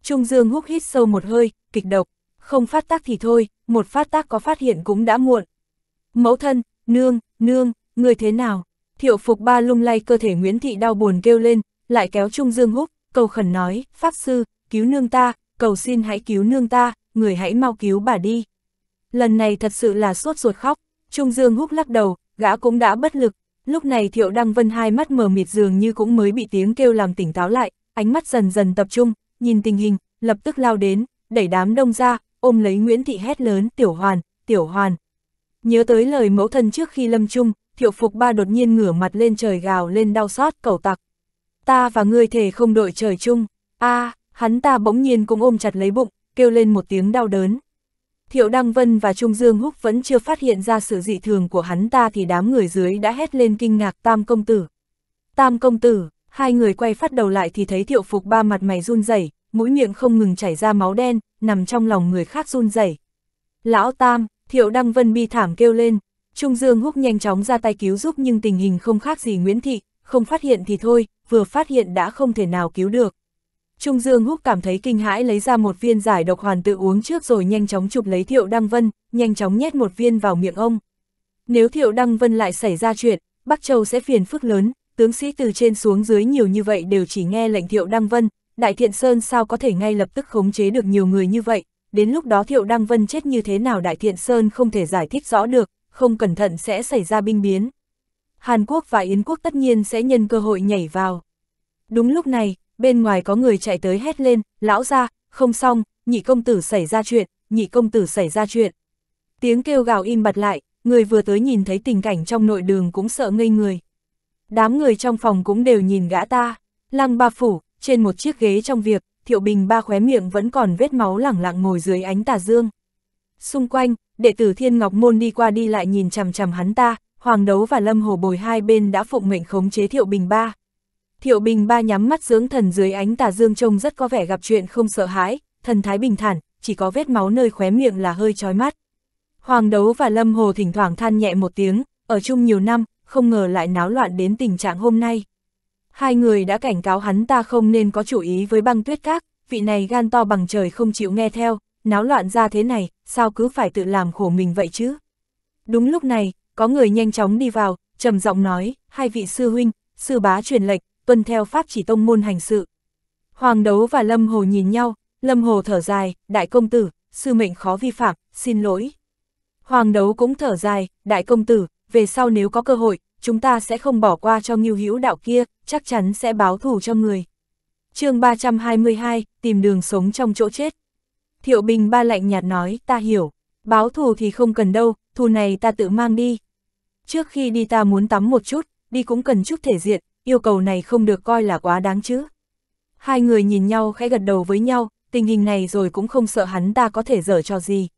Trung Dương hút hít sâu một hơi, kịch độc, không phát tác thì thôi, một phát tác có phát hiện cũng đã muộn. Mẫu thân, nương, nương, người thế nào? Thiệu phục ba lung lay cơ thể Nguyễn Thị đau buồn kêu lên, lại kéo Trung Dương Húc, cầu khẩn nói, Pháp Sư, cứu nương ta, cầu xin hãy cứu nương ta, người hãy mau cứu bà đi. Lần này thật sự là sốt ruột khóc, Trung Dương Húc lắc đầu, gã cũng đã bất lực, lúc này Thiệu Đăng Vân hai mắt mờ mịt dường như cũng mới bị tiếng kêu làm tỉnh táo lại, ánh mắt dần dần tập trung, nhìn tình hình, lập tức lao đến, đẩy đám đông ra, ôm lấy Nguyễn Thị hét lớn, tiểu hoàn, tiểu hoàn. Nhớ tới lời mẫu thân trước khi lâm chung, thiệu phục ba đột nhiên ngửa mặt lên trời gào lên đau xót cầu tặc. Ta và ngươi thể không đội trời chung, a hắn ta bỗng nhiên cũng ôm chặt lấy bụng, kêu lên một tiếng đau đớn. Thiệu Đăng Vân và Trung Dương Húc vẫn chưa phát hiện ra sự dị thường của hắn ta thì đám người dưới đã hét lên kinh ngạc tam công tử. Tam công tử, hai người quay phát đầu lại thì thấy thiệu phục ba mặt mày run rẩy mũi miệng không ngừng chảy ra máu đen, nằm trong lòng người khác run rẩy Lão Tam, Thiệu Đăng Vân bi thảm kêu lên, Trung Dương Húc nhanh chóng ra tay cứu giúp nhưng tình hình không khác gì Nguyễn Thị, không phát hiện thì thôi, vừa phát hiện đã không thể nào cứu được. Trung Dương Húc cảm thấy kinh hãi lấy ra một viên giải độc hoàn tự uống trước rồi nhanh chóng chụp lấy Thiệu Đăng Vân, nhanh chóng nhét một viên vào miệng ông. Nếu Thiệu Đăng Vân lại xảy ra chuyện, Bắc Châu sẽ phiền phức lớn, tướng sĩ từ trên xuống dưới nhiều như vậy đều chỉ nghe lệnh Thiệu Đăng Vân, Đại Thiện Sơn sao có thể ngay lập tức khống chế được nhiều người như vậy, đến lúc đó Thiệu Đăng Vân chết như thế nào Đại Thiện Sơn không thể giải thích rõ được, không cẩn thận sẽ xảy ra binh biến. Hàn Quốc và Yến Quốc tất nhiên sẽ nhân cơ hội nhảy vào. Đúng lúc này, bên ngoài có người chạy tới hét lên, lão ra, không xong, nhị công tử xảy ra chuyện, nhị công tử xảy ra chuyện. Tiếng kêu gào im bặt lại, người vừa tới nhìn thấy tình cảnh trong nội đường cũng sợ ngây người. Đám người trong phòng cũng đều nhìn gã ta, lăng ba phủ, trên một chiếc ghế trong việc, thiệu bình ba khóe miệng vẫn còn vết máu lẳng lặng ngồi dưới ánh tà dương. Xung quanh, đệ tử Thiên Ngọc Môn đi qua đi lại nhìn chằm chằm hắn ta, Hoàng Đấu và Lâm Hồ Bồi hai bên đã phụng mệnh khống chế Thiệu Bình Ba. Thiệu Bình Ba nhắm mắt dưỡng thần dưới ánh tà dương trông rất có vẻ gặp chuyện không sợ hãi, thần thái bình thản, chỉ có vết máu nơi khóe miệng là hơi chói mắt. Hoàng Đấu và Lâm Hồ thỉnh thoảng than nhẹ một tiếng, ở chung nhiều năm, không ngờ lại náo loạn đến tình trạng hôm nay. Hai người đã cảnh cáo hắn ta không nên có chủ ý với băng tuyết các, vị này gan to bằng trời không chịu nghe theo, náo loạn ra thế này, sao cứ phải tự làm khổ mình vậy chứ? Đúng lúc này, có người nhanh chóng đi vào, trầm giọng nói, hai vị sư huynh, sư bá truyền lệch, tuân theo pháp chỉ tông môn hành sự. Hoàng đấu và Lâm Hồ nhìn nhau, Lâm Hồ thở dài, đại công tử, sư mệnh khó vi phạm, xin lỗi. Hoàng đấu cũng thở dài, đại công tử, về sau nếu có cơ hội, chúng ta sẽ không bỏ qua cho nghiêu hữu đạo kia, chắc chắn sẽ báo thù cho người. chương 322, tìm đường sống trong chỗ chết. Thiệu Bình ba lạnh nhạt nói, ta hiểu, báo thù thì không cần đâu, thù này ta tự mang đi. Trước khi đi ta muốn tắm một chút, đi cũng cần chút thể diện, yêu cầu này không được coi là quá đáng chứ. Hai người nhìn nhau khẽ gật đầu với nhau, tình hình này rồi cũng không sợ hắn ta có thể dở cho gì.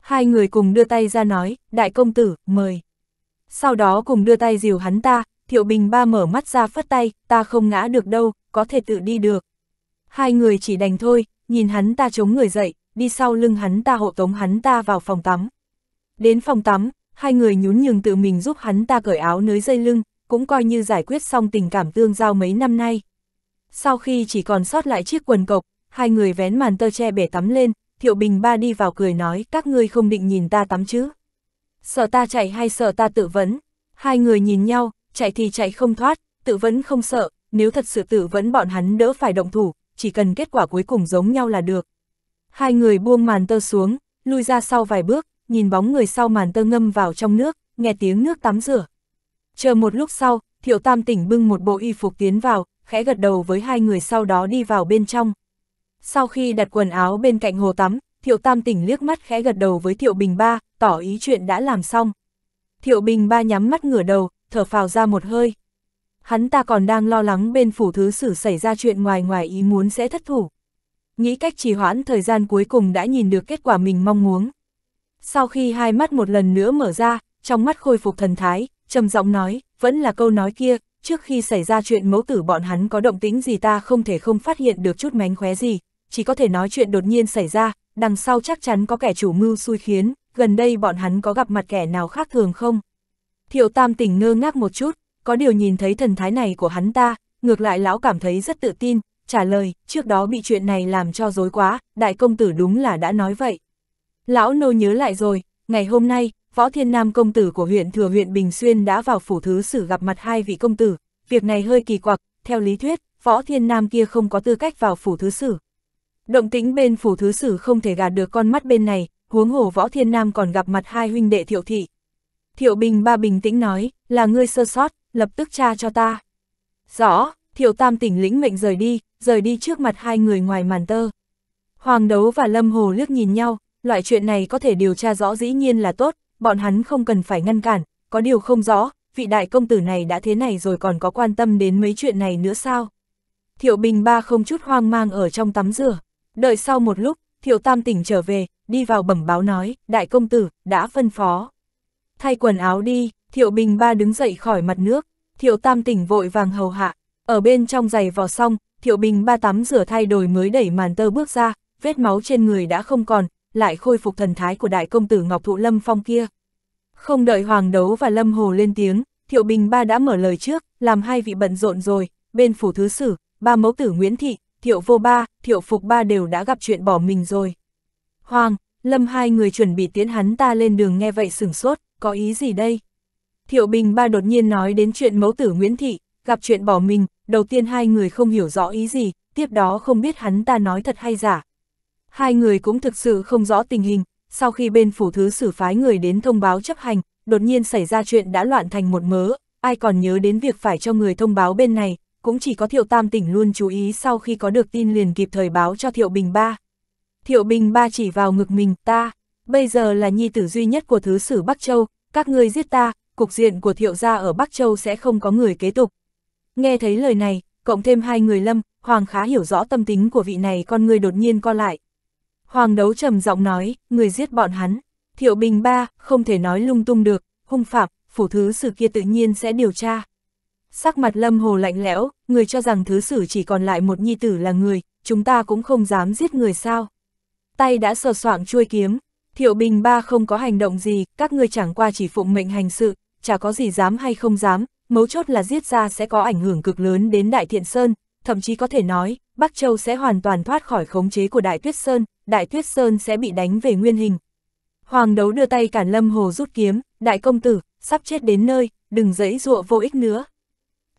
Hai người cùng đưa tay ra nói, đại công tử, mời. Sau đó cùng đưa tay dìu hắn ta, thiệu bình ba mở mắt ra phất tay, ta không ngã được đâu, có thể tự đi được. Hai người chỉ đành thôi, nhìn hắn ta chống người dậy, đi sau lưng hắn ta hộ tống hắn ta vào phòng tắm. Đến phòng tắm, hai người nhún nhường tự mình giúp hắn ta cởi áo nới dây lưng, cũng coi như giải quyết xong tình cảm tương giao mấy năm nay. Sau khi chỉ còn sót lại chiếc quần cộc, hai người vén màn tơ che bể tắm lên, Thiệu Bình ba đi vào cười nói các ngươi không định nhìn ta tắm chứ. Sợ ta chạy hay sợ ta tự vấn, hai người nhìn nhau, chạy thì chạy không thoát, tự vấn không sợ, nếu thật sự tự vấn bọn hắn đỡ phải động thủ, chỉ cần kết quả cuối cùng giống nhau là được. Hai người buông màn tơ xuống, lui ra sau vài bước, nhìn bóng người sau màn tơ ngâm vào trong nước, nghe tiếng nước tắm rửa. Chờ một lúc sau, Thiệu Tam tỉnh bưng một bộ y phục tiến vào, khẽ gật đầu với hai người sau đó đi vào bên trong. Sau khi đặt quần áo bên cạnh hồ tắm, Thiệu Tam tỉnh liếc mắt khẽ gật đầu với Thiệu Bình Ba, tỏ ý chuyện đã làm xong. Thiệu Bình Ba nhắm mắt ngửa đầu, thở phào ra một hơi. Hắn ta còn đang lo lắng bên phủ thứ sử xảy ra chuyện ngoài ngoài ý muốn sẽ thất thủ nghĩ cách trì hoãn thời gian cuối cùng đã nhìn được kết quả mình mong muốn. Sau khi hai mắt một lần nữa mở ra, trong mắt khôi phục thần thái, trầm giọng nói, vẫn là câu nói kia, trước khi xảy ra chuyện mẫu tử bọn hắn có động tĩnh gì ta không thể không phát hiện được chút mánh khóe gì, chỉ có thể nói chuyện đột nhiên xảy ra, đằng sau chắc chắn có kẻ chủ mưu xui khiến, gần đây bọn hắn có gặp mặt kẻ nào khác thường không? Thiệu Tam tỉnh ngơ ngác một chút, có điều nhìn thấy thần thái này của hắn ta, ngược lại lão cảm thấy rất tự tin, trả lời, trước đó bị chuyện này làm cho dối quá, đại công tử đúng là đã nói vậy. Lão nô nhớ lại rồi, ngày hôm nay, Võ Thiên Nam công tử của huyện Thừa huyện Bình Xuyên đã vào phủ thứ sử gặp mặt hai vị công tử, việc này hơi kỳ quặc, theo lý thuyết, Võ Thiên Nam kia không có tư cách vào phủ thứ sử. Động tĩnh bên phủ thứ sử không thể gạt được con mắt bên này, huống hồ Võ Thiên Nam còn gặp mặt hai huynh đệ Thiệu Thị. Thiệu Bình ba bình tĩnh nói, là ngươi sơ sót, lập tức tra cho ta. Rõ, Thiệu Tam tỉnh lĩnh mệnh rời đi, rời đi trước mặt hai người ngoài màn tơ. Hoàng đấu và Lâm Hồ liếc nhìn nhau, loại chuyện này có thể điều tra rõ dĩ nhiên là tốt, bọn hắn không cần phải ngăn cản, có điều không rõ, vị đại công tử này đã thế này rồi còn có quan tâm đến mấy chuyện này nữa sao? Thiệu Bình Ba không chút hoang mang ở trong tắm rửa, đợi sau một lúc, Thiệu Tam tỉnh trở về, đi vào bẩm báo nói, đại công tử, đã phân phó. Thay quần áo đi, Thiệu Bình Ba đứng dậy khỏi mặt nước, Thiệu Tam tỉnh vội vàng hầu hạ, ở bên trong giày vò xong, Thiệu Bình ba tắm rửa thay đổi mới đẩy màn tơ bước ra, vết máu trên người đã không còn, lại khôi phục thần thái của đại công tử Ngọc Thụ Lâm Phong kia. Không đợi Hoàng Đấu và Lâm Hồ lên tiếng, Thiệu Bình ba đã mở lời trước, làm hai vị bận rộn rồi, bên phủ thứ sử, ba mẫu tử Nguyễn Thị, Thiệu Vô Ba, Thiệu Phục Ba đều đã gặp chuyện bỏ mình rồi. Hoàng, Lâm hai người chuẩn bị tiến hắn ta lên đường nghe vậy sửng sốt, có ý gì đây? Thiệu Bình Ba đột nhiên nói đến chuyện mẫu tử Nguyễn Thị, gặp chuyện bỏ mình, đầu tiên hai người không hiểu rõ ý gì, tiếp đó không biết hắn ta nói thật hay giả. Hai người cũng thực sự không rõ tình hình, sau khi bên phủ thứ xử phái người đến thông báo chấp hành, đột nhiên xảy ra chuyện đã loạn thành một mớ, ai còn nhớ đến việc phải cho người thông báo bên này, cũng chỉ có Thiệu Tam Tỉnh luôn chú ý sau khi có được tin liền kịp thời báo cho Thiệu Bình Ba. Thiệu Bình Ba chỉ vào ngực mình, ta, bây giờ là nhi tử duy nhất của thứ sử Bắc Châu, các ngươi giết ta, cục diện của Thiệu gia ở Bắc Châu sẽ không có người kế tục. Nghe thấy lời này, cộng thêm hai người lâm, Hoàng khá hiểu rõ tâm tính của vị này con người đột nhiên co lại. Hoàng đấu trầm giọng nói, người giết bọn hắn. Thiệu Bình ba, không thể nói lung tung được, hung phạm, phủ thứ sự kia tự nhiên sẽ điều tra. Sắc mặt lâm hồ lạnh lẽo, người cho rằng thứ sử chỉ còn lại một nhi tử là người, chúng ta cũng không dám giết người sao. Tay đã sờ soạng chuôi kiếm, thiệu bình ba không có hành động gì, các ngươi chẳng qua chỉ phụng mệnh hành sự, chả có gì dám hay không dám, mấu chốt là giết ra sẽ có ảnh hưởng cực lớn đến Đại Thiện Sơn, thậm chí có thể nói, Bắc Châu sẽ hoàn toàn thoát khỏi khống chế của Đại Tuyết Sơn, Đại Tuyết Sơn sẽ bị đánh về nguyên hình. Hoàng đấu đưa tay cản Lâm Hồ rút kiếm, đại công tử, sắp chết đến nơi, đừng dẫy dụa vô ích nữa.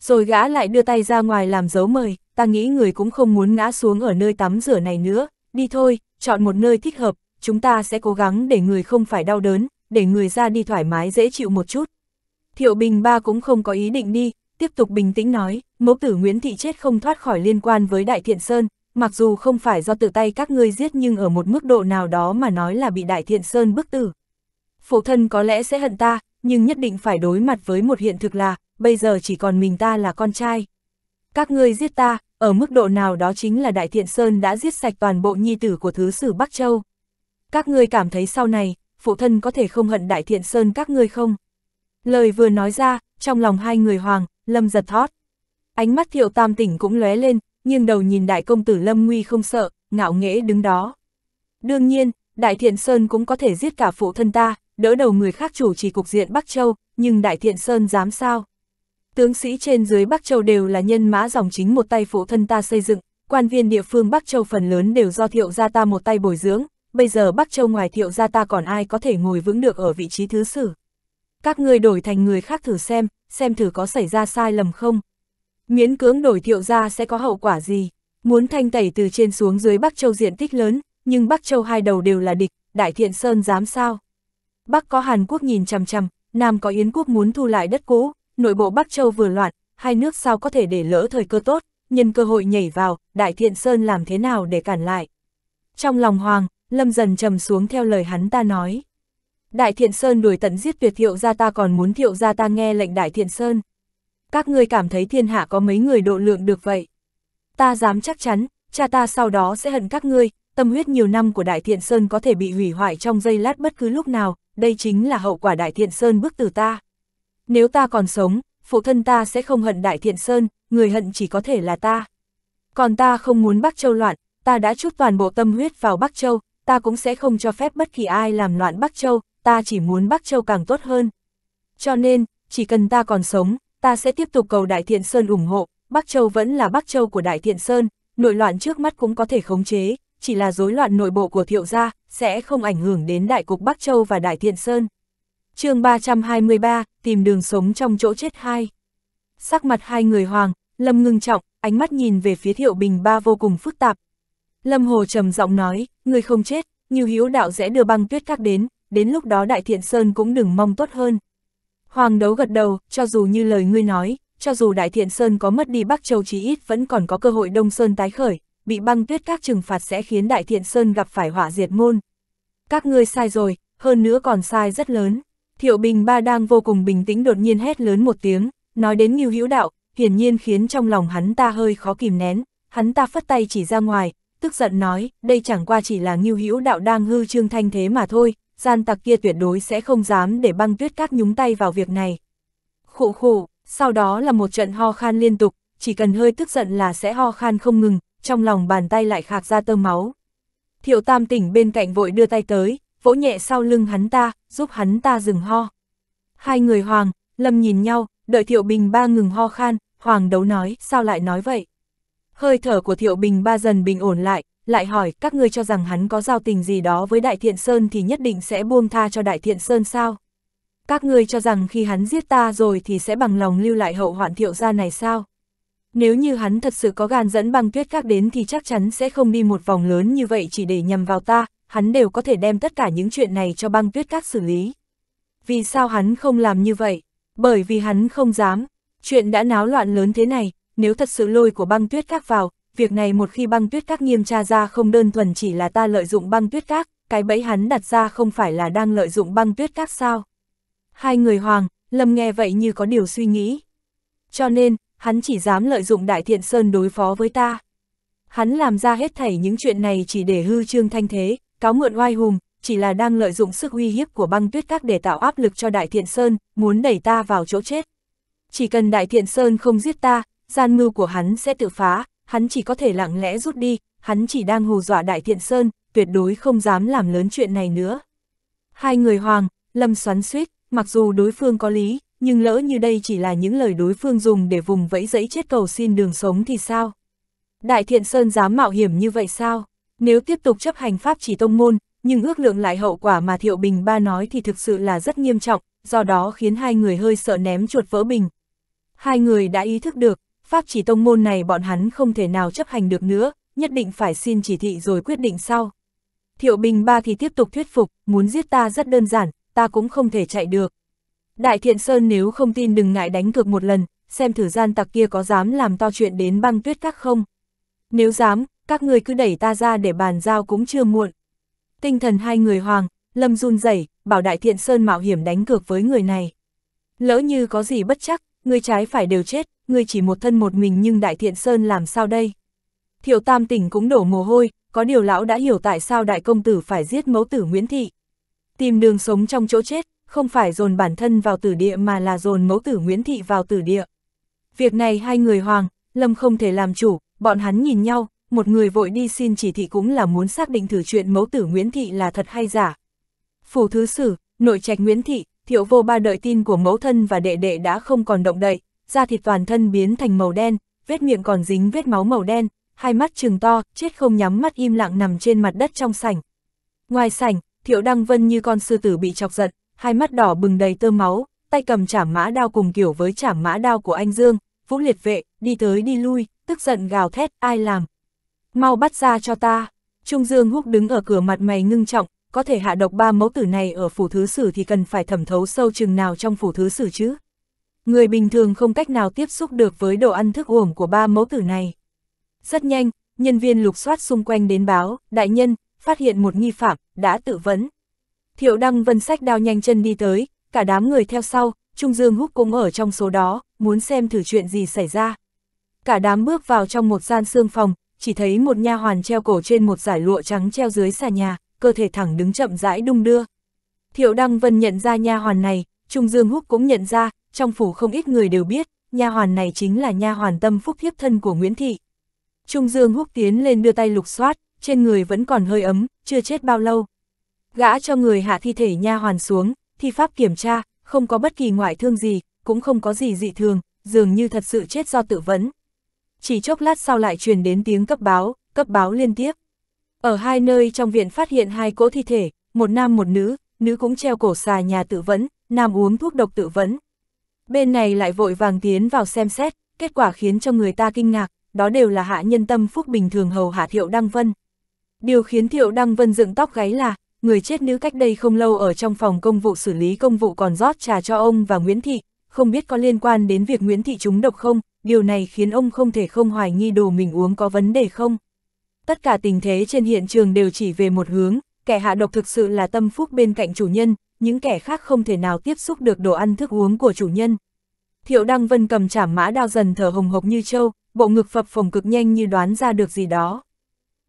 Rồi gã lại đưa tay ra ngoài làm dấu mời, ta nghĩ người cũng không muốn ngã xuống ở nơi tắm rửa này nữa, đi thôi, chọn một nơi thích hợp, chúng ta sẽ cố gắng để người không phải đau đớn, để người ra đi thoải mái dễ chịu một chút. Thiệu Bình Ba cũng không có ý định đi, tiếp tục bình tĩnh nói, mẫu tử Nguyễn Thị chết không thoát khỏi liên quan với Đại Thiện Sơn, mặc dù không phải do tự tay các ngươi giết nhưng ở một mức độ nào đó mà nói là bị Đại Thiện Sơn bức tử. Phụ thân có lẽ sẽ hận ta, nhưng nhất định phải đối mặt với một hiện thực là, bây giờ chỉ còn mình ta là con trai. Các ngươi giết ta, ở mức độ nào đó chính là Đại Thiện Sơn đã giết sạch toàn bộ nhi tử của Thứ Sử Bắc Châu. Các ngươi cảm thấy sau này, phụ thân có thể không hận Đại Thiện Sơn các ngươi không? Lời vừa nói ra, trong lòng hai người hoàng, lâm giật thót. Ánh mắt thiệu tam tỉnh cũng lóe lên, nhưng đầu nhìn đại công tử lâm nguy không sợ, ngạo nghễ đứng đó. Đương nhiên, đại thiện sơn cũng có thể giết cả phụ thân ta, đỡ đầu người khác chủ trì cục diện Bắc Châu, nhưng đại thiện sơn dám sao? Tướng sĩ trên dưới Bắc Châu đều là nhân mã dòng chính một tay phụ thân ta xây dựng, quan viên địa phương Bắc Châu phần lớn đều do thiệu gia ta một tay bồi dưỡng, bây giờ Bắc Châu ngoài thiệu gia ta còn ai có thể ngồi vững được ở vị trí thứ sử các ngươi đổi thành người khác thử xem, xem thử có xảy ra sai lầm không. Miễn cưỡng đổi thiệu ra sẽ có hậu quả gì, muốn thanh tẩy từ trên xuống dưới Bắc Châu diện tích lớn, nhưng Bắc Châu hai đầu đều là địch, Đại Thiện Sơn dám sao. Bắc có Hàn Quốc nhìn chằm chằm, Nam có Yến Quốc muốn thu lại đất cũ, nội bộ Bắc Châu vừa loạn, hai nước sao có thể để lỡ thời cơ tốt, nhân cơ hội nhảy vào, Đại Thiện Sơn làm thế nào để cản lại. Trong lòng Hoàng, Lâm dần trầm xuống theo lời hắn ta nói. Đại Thiện Sơn đuổi tận giết tuyệt thiệu gia ta còn muốn thiệu gia ta nghe lệnh Đại Thiện Sơn. Các ngươi cảm thấy thiên hạ có mấy người độ lượng được vậy. Ta dám chắc chắn, cha ta sau đó sẽ hận các ngươi, tâm huyết nhiều năm của Đại Thiện Sơn có thể bị hủy hoại trong giây lát bất cứ lúc nào, đây chính là hậu quả Đại Thiện Sơn bước từ ta. Nếu ta còn sống, phụ thân ta sẽ không hận Đại Thiện Sơn, người hận chỉ có thể là ta. Còn ta không muốn Bắc Châu loạn, ta đã chút toàn bộ tâm huyết vào Bắc Châu, ta cũng sẽ không cho phép bất kỳ ai làm loạn Bắc Châu, ta chỉ muốn Bắc Châu càng tốt hơn. Cho nên, chỉ cần ta còn sống, ta sẽ tiếp tục cầu Đại Thiện Sơn ủng hộ, Bắc Châu vẫn là Bắc Châu của Đại Thiện Sơn, nội loạn trước mắt cũng có thể khống chế, chỉ là rối loạn nội bộ của Thiệu gia, sẽ không ảnh hưởng đến Đại cục Bắc Châu và Đại Thiện Sơn. chương 323, tìm đường sống trong chỗ chết hai. Sắc mặt hai người hoàng, Lâm ngưng trọng, ánh mắt nhìn về phía Thiệu Bình Ba vô cùng phức tạp. Lâm Hồ trầm giọng nói, người không chết, như hiếu đạo sẽ đưa băng tuyết các đến, đến lúc đó Đại Thiện Sơn cũng đừng mong tốt hơn. Hoàng đấu gật đầu, cho dù như lời ngươi nói, cho dù Đại Thiện Sơn có mất đi Bắc Châu chí ít vẫn còn có cơ hội Đông Sơn tái khởi, bị băng tuyết các trừng phạt sẽ khiến Đại Thiện Sơn gặp phải hỏa diệt môn. Các ngươi sai rồi, hơn nữa còn sai rất lớn. Thiệu Bình Ba đang vô cùng bình tĩnh đột nhiên hét lớn một tiếng, nói đến nghiêu Hữu Đạo, hiển nhiên khiến trong lòng hắn ta hơi khó kìm nén, hắn ta phất tay chỉ ra ngoài, tức giận nói, đây chẳng qua chỉ là nghiêu Hữu Đạo đang hư trương thanh thế mà thôi, gian tặc kia tuyệt đối sẽ không dám để băng tuyết các nhúng tay vào việc này. Khụ khụ, sau đó là một trận ho khan liên tục, chỉ cần hơi tức giận là sẽ ho khan không ngừng, trong lòng bàn tay lại khạc ra tơ máu. Thiệu tam tỉnh bên cạnh vội đưa tay tới, vỗ nhẹ sau lưng hắn ta, giúp hắn ta dừng ho. Hai người hoàng, lâm nhìn nhau, đợi thiệu bình ba ngừng ho khan, hoàng đấu nói, sao lại nói vậy? Hơi thở của thiệu bình ba dần bình ổn lại, lại hỏi các ngươi cho rằng hắn có giao tình gì đó với Đại Thiện Sơn thì nhất định sẽ buông tha cho Đại Thiện Sơn sao? Các ngươi cho rằng khi hắn giết ta rồi thì sẽ bằng lòng lưu lại hậu hoạn thiệu gia này sao? Nếu như hắn thật sự có gan dẫn băng tuyết các đến thì chắc chắn sẽ không đi một vòng lớn như vậy chỉ để nhầm vào ta, hắn đều có thể đem tất cả những chuyện này cho băng tuyết các xử lý. Vì sao hắn không làm như vậy? Bởi vì hắn không dám. Chuyện đã náo loạn lớn thế này, nếu thật sự lôi của băng tuyết các vào, việc này một khi băng tuyết các nghiêm tra ra không đơn thuần chỉ là ta lợi dụng băng tuyết các, cái bẫy hắn đặt ra không phải là đang lợi dụng băng tuyết các sao. Hai người hoàng, lâm nghe vậy như có điều suy nghĩ. Cho nên, hắn chỉ dám lợi dụng đại thiện sơn đối phó với ta. Hắn làm ra hết thảy những chuyện này chỉ để hư trương thanh thế, cáo mượn oai hùng, chỉ là đang lợi dụng sức uy hiếp của băng tuyết các để tạo áp lực cho Đại Thiện Sơn, muốn đẩy ta vào chỗ chết. Chỉ cần Đại Thiện Sơn không giết ta, gian mưu của hắn sẽ tự phá, hắn chỉ có thể lặng lẽ rút đi, hắn chỉ đang hù dọa Đại Thiện Sơn, tuyệt đối không dám làm lớn chuyện này nữa. Hai người hoàng, lâm xoắn suýt, mặc dù đối phương có lý, nhưng lỡ như đây chỉ là những lời đối phương dùng để vùng vẫy dẫy chết cầu xin đường sống thì sao? Đại Thiện Sơn dám mạo hiểm như vậy sao? Nếu tiếp tục chấp hành pháp chỉ tông môn, nhưng ước lượng lại hậu quả mà Thiệu Bình ba nói thì thực sự là rất nghiêm trọng, do đó khiến hai người hơi sợ ném chuột vỡ bình. Hai người đã ý thức được, pháp chỉ tông môn này bọn hắn không thể nào chấp hành được nữa, nhất định phải xin chỉ thị rồi quyết định sau. Thiệu Bình Ba thì tiếp tục thuyết phục, muốn giết ta rất đơn giản, ta cũng không thể chạy được. Đại Thiện Sơn nếu không tin đừng ngại đánh cược một lần, xem thử gian tặc kia có dám làm to chuyện đến băng tuyết các không. Nếu dám, các người cứ đẩy ta ra để bàn giao cũng chưa muộn. Tinh thần hai người hoàng, lâm run rẩy bảo Đại Thiện Sơn mạo hiểm đánh cược với người này. Lỡ như có gì bất chắc, người trái phải đều chết, ngươi chỉ một thân một mình nhưng Đại Thiện Sơn làm sao đây? Thiệu Tam tỉnh cũng đổ mồ hôi, có điều lão đã hiểu tại sao đại công tử phải giết mẫu tử Nguyễn Thị. Tìm đường sống trong chỗ chết, không phải dồn bản thân vào tử địa mà là dồn mẫu tử Nguyễn Thị vào tử địa. Việc này hai người hoàng, Lâm không thể làm chủ, bọn hắn nhìn nhau, một người vội đi xin chỉ thị cũng là muốn xác định thử chuyện mẫu tử Nguyễn Thị là thật hay giả. Phủ thứ sử, nội trạch Nguyễn Thị, thiệu vô ba đợi tin của mẫu thân và đệ đệ đã không còn động đậy, da thịt toàn thân biến thành màu đen, vết miệng còn dính vết máu màu đen, hai mắt trừng to, chết không nhắm mắt im lặng nằm trên mặt đất trong sảnh. Ngoài sảnh, Thiệu Đăng Vân như con sư tử bị chọc giận, hai mắt đỏ bừng đầy tơ máu, tay cầm chảm mã đao cùng kiểu với chảm mã đao của anh Dương, Vũ Liệt Vệ, đi tới đi lui, tức giận gào thét, ai làm? Mau bắt ra cho ta. Trung Dương Húc đứng ở cửa mặt mày ngưng trọng, có thể hạ độc ba mẫu tử này ở phủ thứ sử thì cần phải thẩm thấu sâu chừng nào trong phủ thứ sử chứ, Người bình thường không cách nào tiếp xúc được với đồ ăn thức uổng của ba mẫu tử này. Rất nhanh, nhân viên lục soát xung quanh đến báo, đại nhân, phát hiện một nghi phạm, đã tự vấn. Thiệu Đăng Vân sách đao nhanh chân đi tới, cả đám người theo sau, Trung Dương Húc cũng ở trong số đó, muốn xem thử chuyện gì xảy ra. Cả đám bước vào trong một gian xương phòng, chỉ thấy một nha hoàn treo cổ trên một giải lụa trắng treo dưới xà nhà, cơ thể thẳng đứng chậm rãi đung đưa. Thiệu Đăng Vân nhận ra nha hoàn này, Trung Dương Húc cũng nhận ra, trong phủ không ít người đều biết, nha hoàn này chính là nha hoàn tâm phúc thiếp thân của Nguyễn Thị. Trung Dương húc tiến lên đưa tay lục soát, trên người vẫn còn hơi ấm, chưa chết bao lâu. Gã cho người hạ thi thể nha hoàn xuống, thi pháp kiểm tra, không có bất kỳ ngoại thương gì, cũng không có gì dị thường, dường như thật sự chết do tự vấn. Chỉ chốc lát sau lại truyền đến tiếng cấp báo, cấp báo liên tiếp. Ở hai nơi trong viện phát hiện hai cỗ thi thể, một nam một nữ, nữ cũng treo cổ xà nhà tự vấn, nam uống thuốc độc tự vấn, bên này lại vội vàng tiến vào xem xét, kết quả khiến cho người ta kinh ngạc, đó đều là hạ nhân tâm phúc bình thường hầu hạ Thiệu Đăng Vân. Điều khiến Thiệu Đăng Vân dựng tóc gáy là, người chết nữ cách đây không lâu ở trong phòng công vụ xử lý công vụ còn rót trà cho ông và Nguyễn Thị, không biết có liên quan đến việc Nguyễn Thị trúng độc không, điều này khiến ông không thể không hoài nghi đồ mình uống có vấn đề không. Tất cả tình thế trên hiện trường đều chỉ về một hướng, kẻ hạ độc thực sự là tâm phúc bên cạnh chủ nhân, những kẻ khác không thể nào tiếp xúc được đồ ăn thức uống của chủ nhân. Thiệu Đăng Vân cầm chảm mã đao dần thở hồng hộc như trâu, bộ ngực phập phồng cực nhanh như đoán ra được gì đó.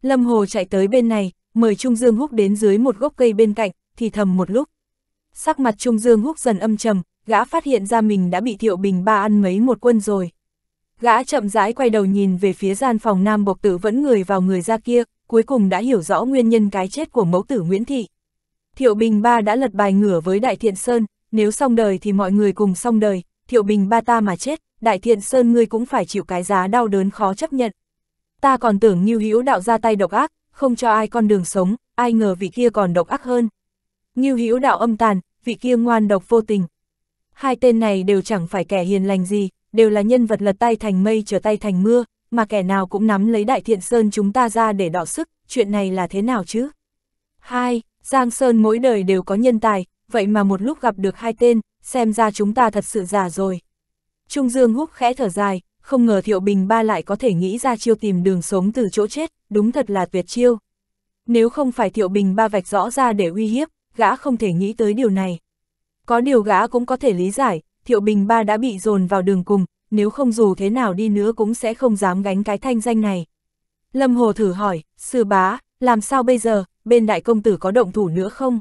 Lâm Hồ chạy tới bên này, mời Trung Dương Húc đến dưới một gốc cây bên cạnh, thì thầm một lúc. Sắc mặt Trung Dương Húc dần âm trầm, gã phát hiện ra mình đã bị Thiệu Bình Ba ăn mấy một quân rồi. Gã chậm rãi quay đầu nhìn về phía gian phòng nam bộc tử vẫn người vào người ra kia, cuối cùng đã hiểu rõ nguyên nhân cái chết của mẫu tử Nguyễn Thị. Thiệu Bình Ba đã lật bài ngửa với Đại Thiện Sơn, nếu xong đời thì mọi người cùng xong đời, Thiệu Bình Ba ta mà chết, Đại Thiện Sơn ngươi cũng phải chịu cái giá đau đớn khó chấp nhận. Ta còn tưởng Ngưu Hữu đạo ra tay độc ác, không cho ai con đường sống, ai ngờ vị kia còn độc ác hơn. Ngưu Hữu đạo âm tàn, vị kia ngoan độc vô tình. Hai tên này đều chẳng phải kẻ hiền lành gì, đều là nhân vật lật tay thành mây trở tay thành mưa, mà kẻ nào cũng nắm lấy Đại Thiện Sơn chúng ta ra để đọ sức, chuyện này là thế nào chứ? Hai, Giang Sơn mỗi đời đều có nhân tài, vậy mà một lúc gặp được hai tên, xem ra chúng ta thật sự giả rồi. Trung Dương húc khẽ thở dài, không ngờ Thiệu Bình Ba lại có thể nghĩ ra chiêu tìm đường sống từ chỗ chết, đúng thật là tuyệt chiêu. Nếu không phải Thiệu Bình Ba vạch rõ ra để uy hiếp, gã không thể nghĩ tới điều này. Có điều gã cũng có thể lý giải, Thiệu Bình Ba đã bị dồn vào đường cùng, nếu không dù thế nào đi nữa cũng sẽ không dám gánh cái thanh danh này. Lâm Hồ thử hỏi, sư bá, làm sao bây giờ, bên đại công tử có động thủ nữa không?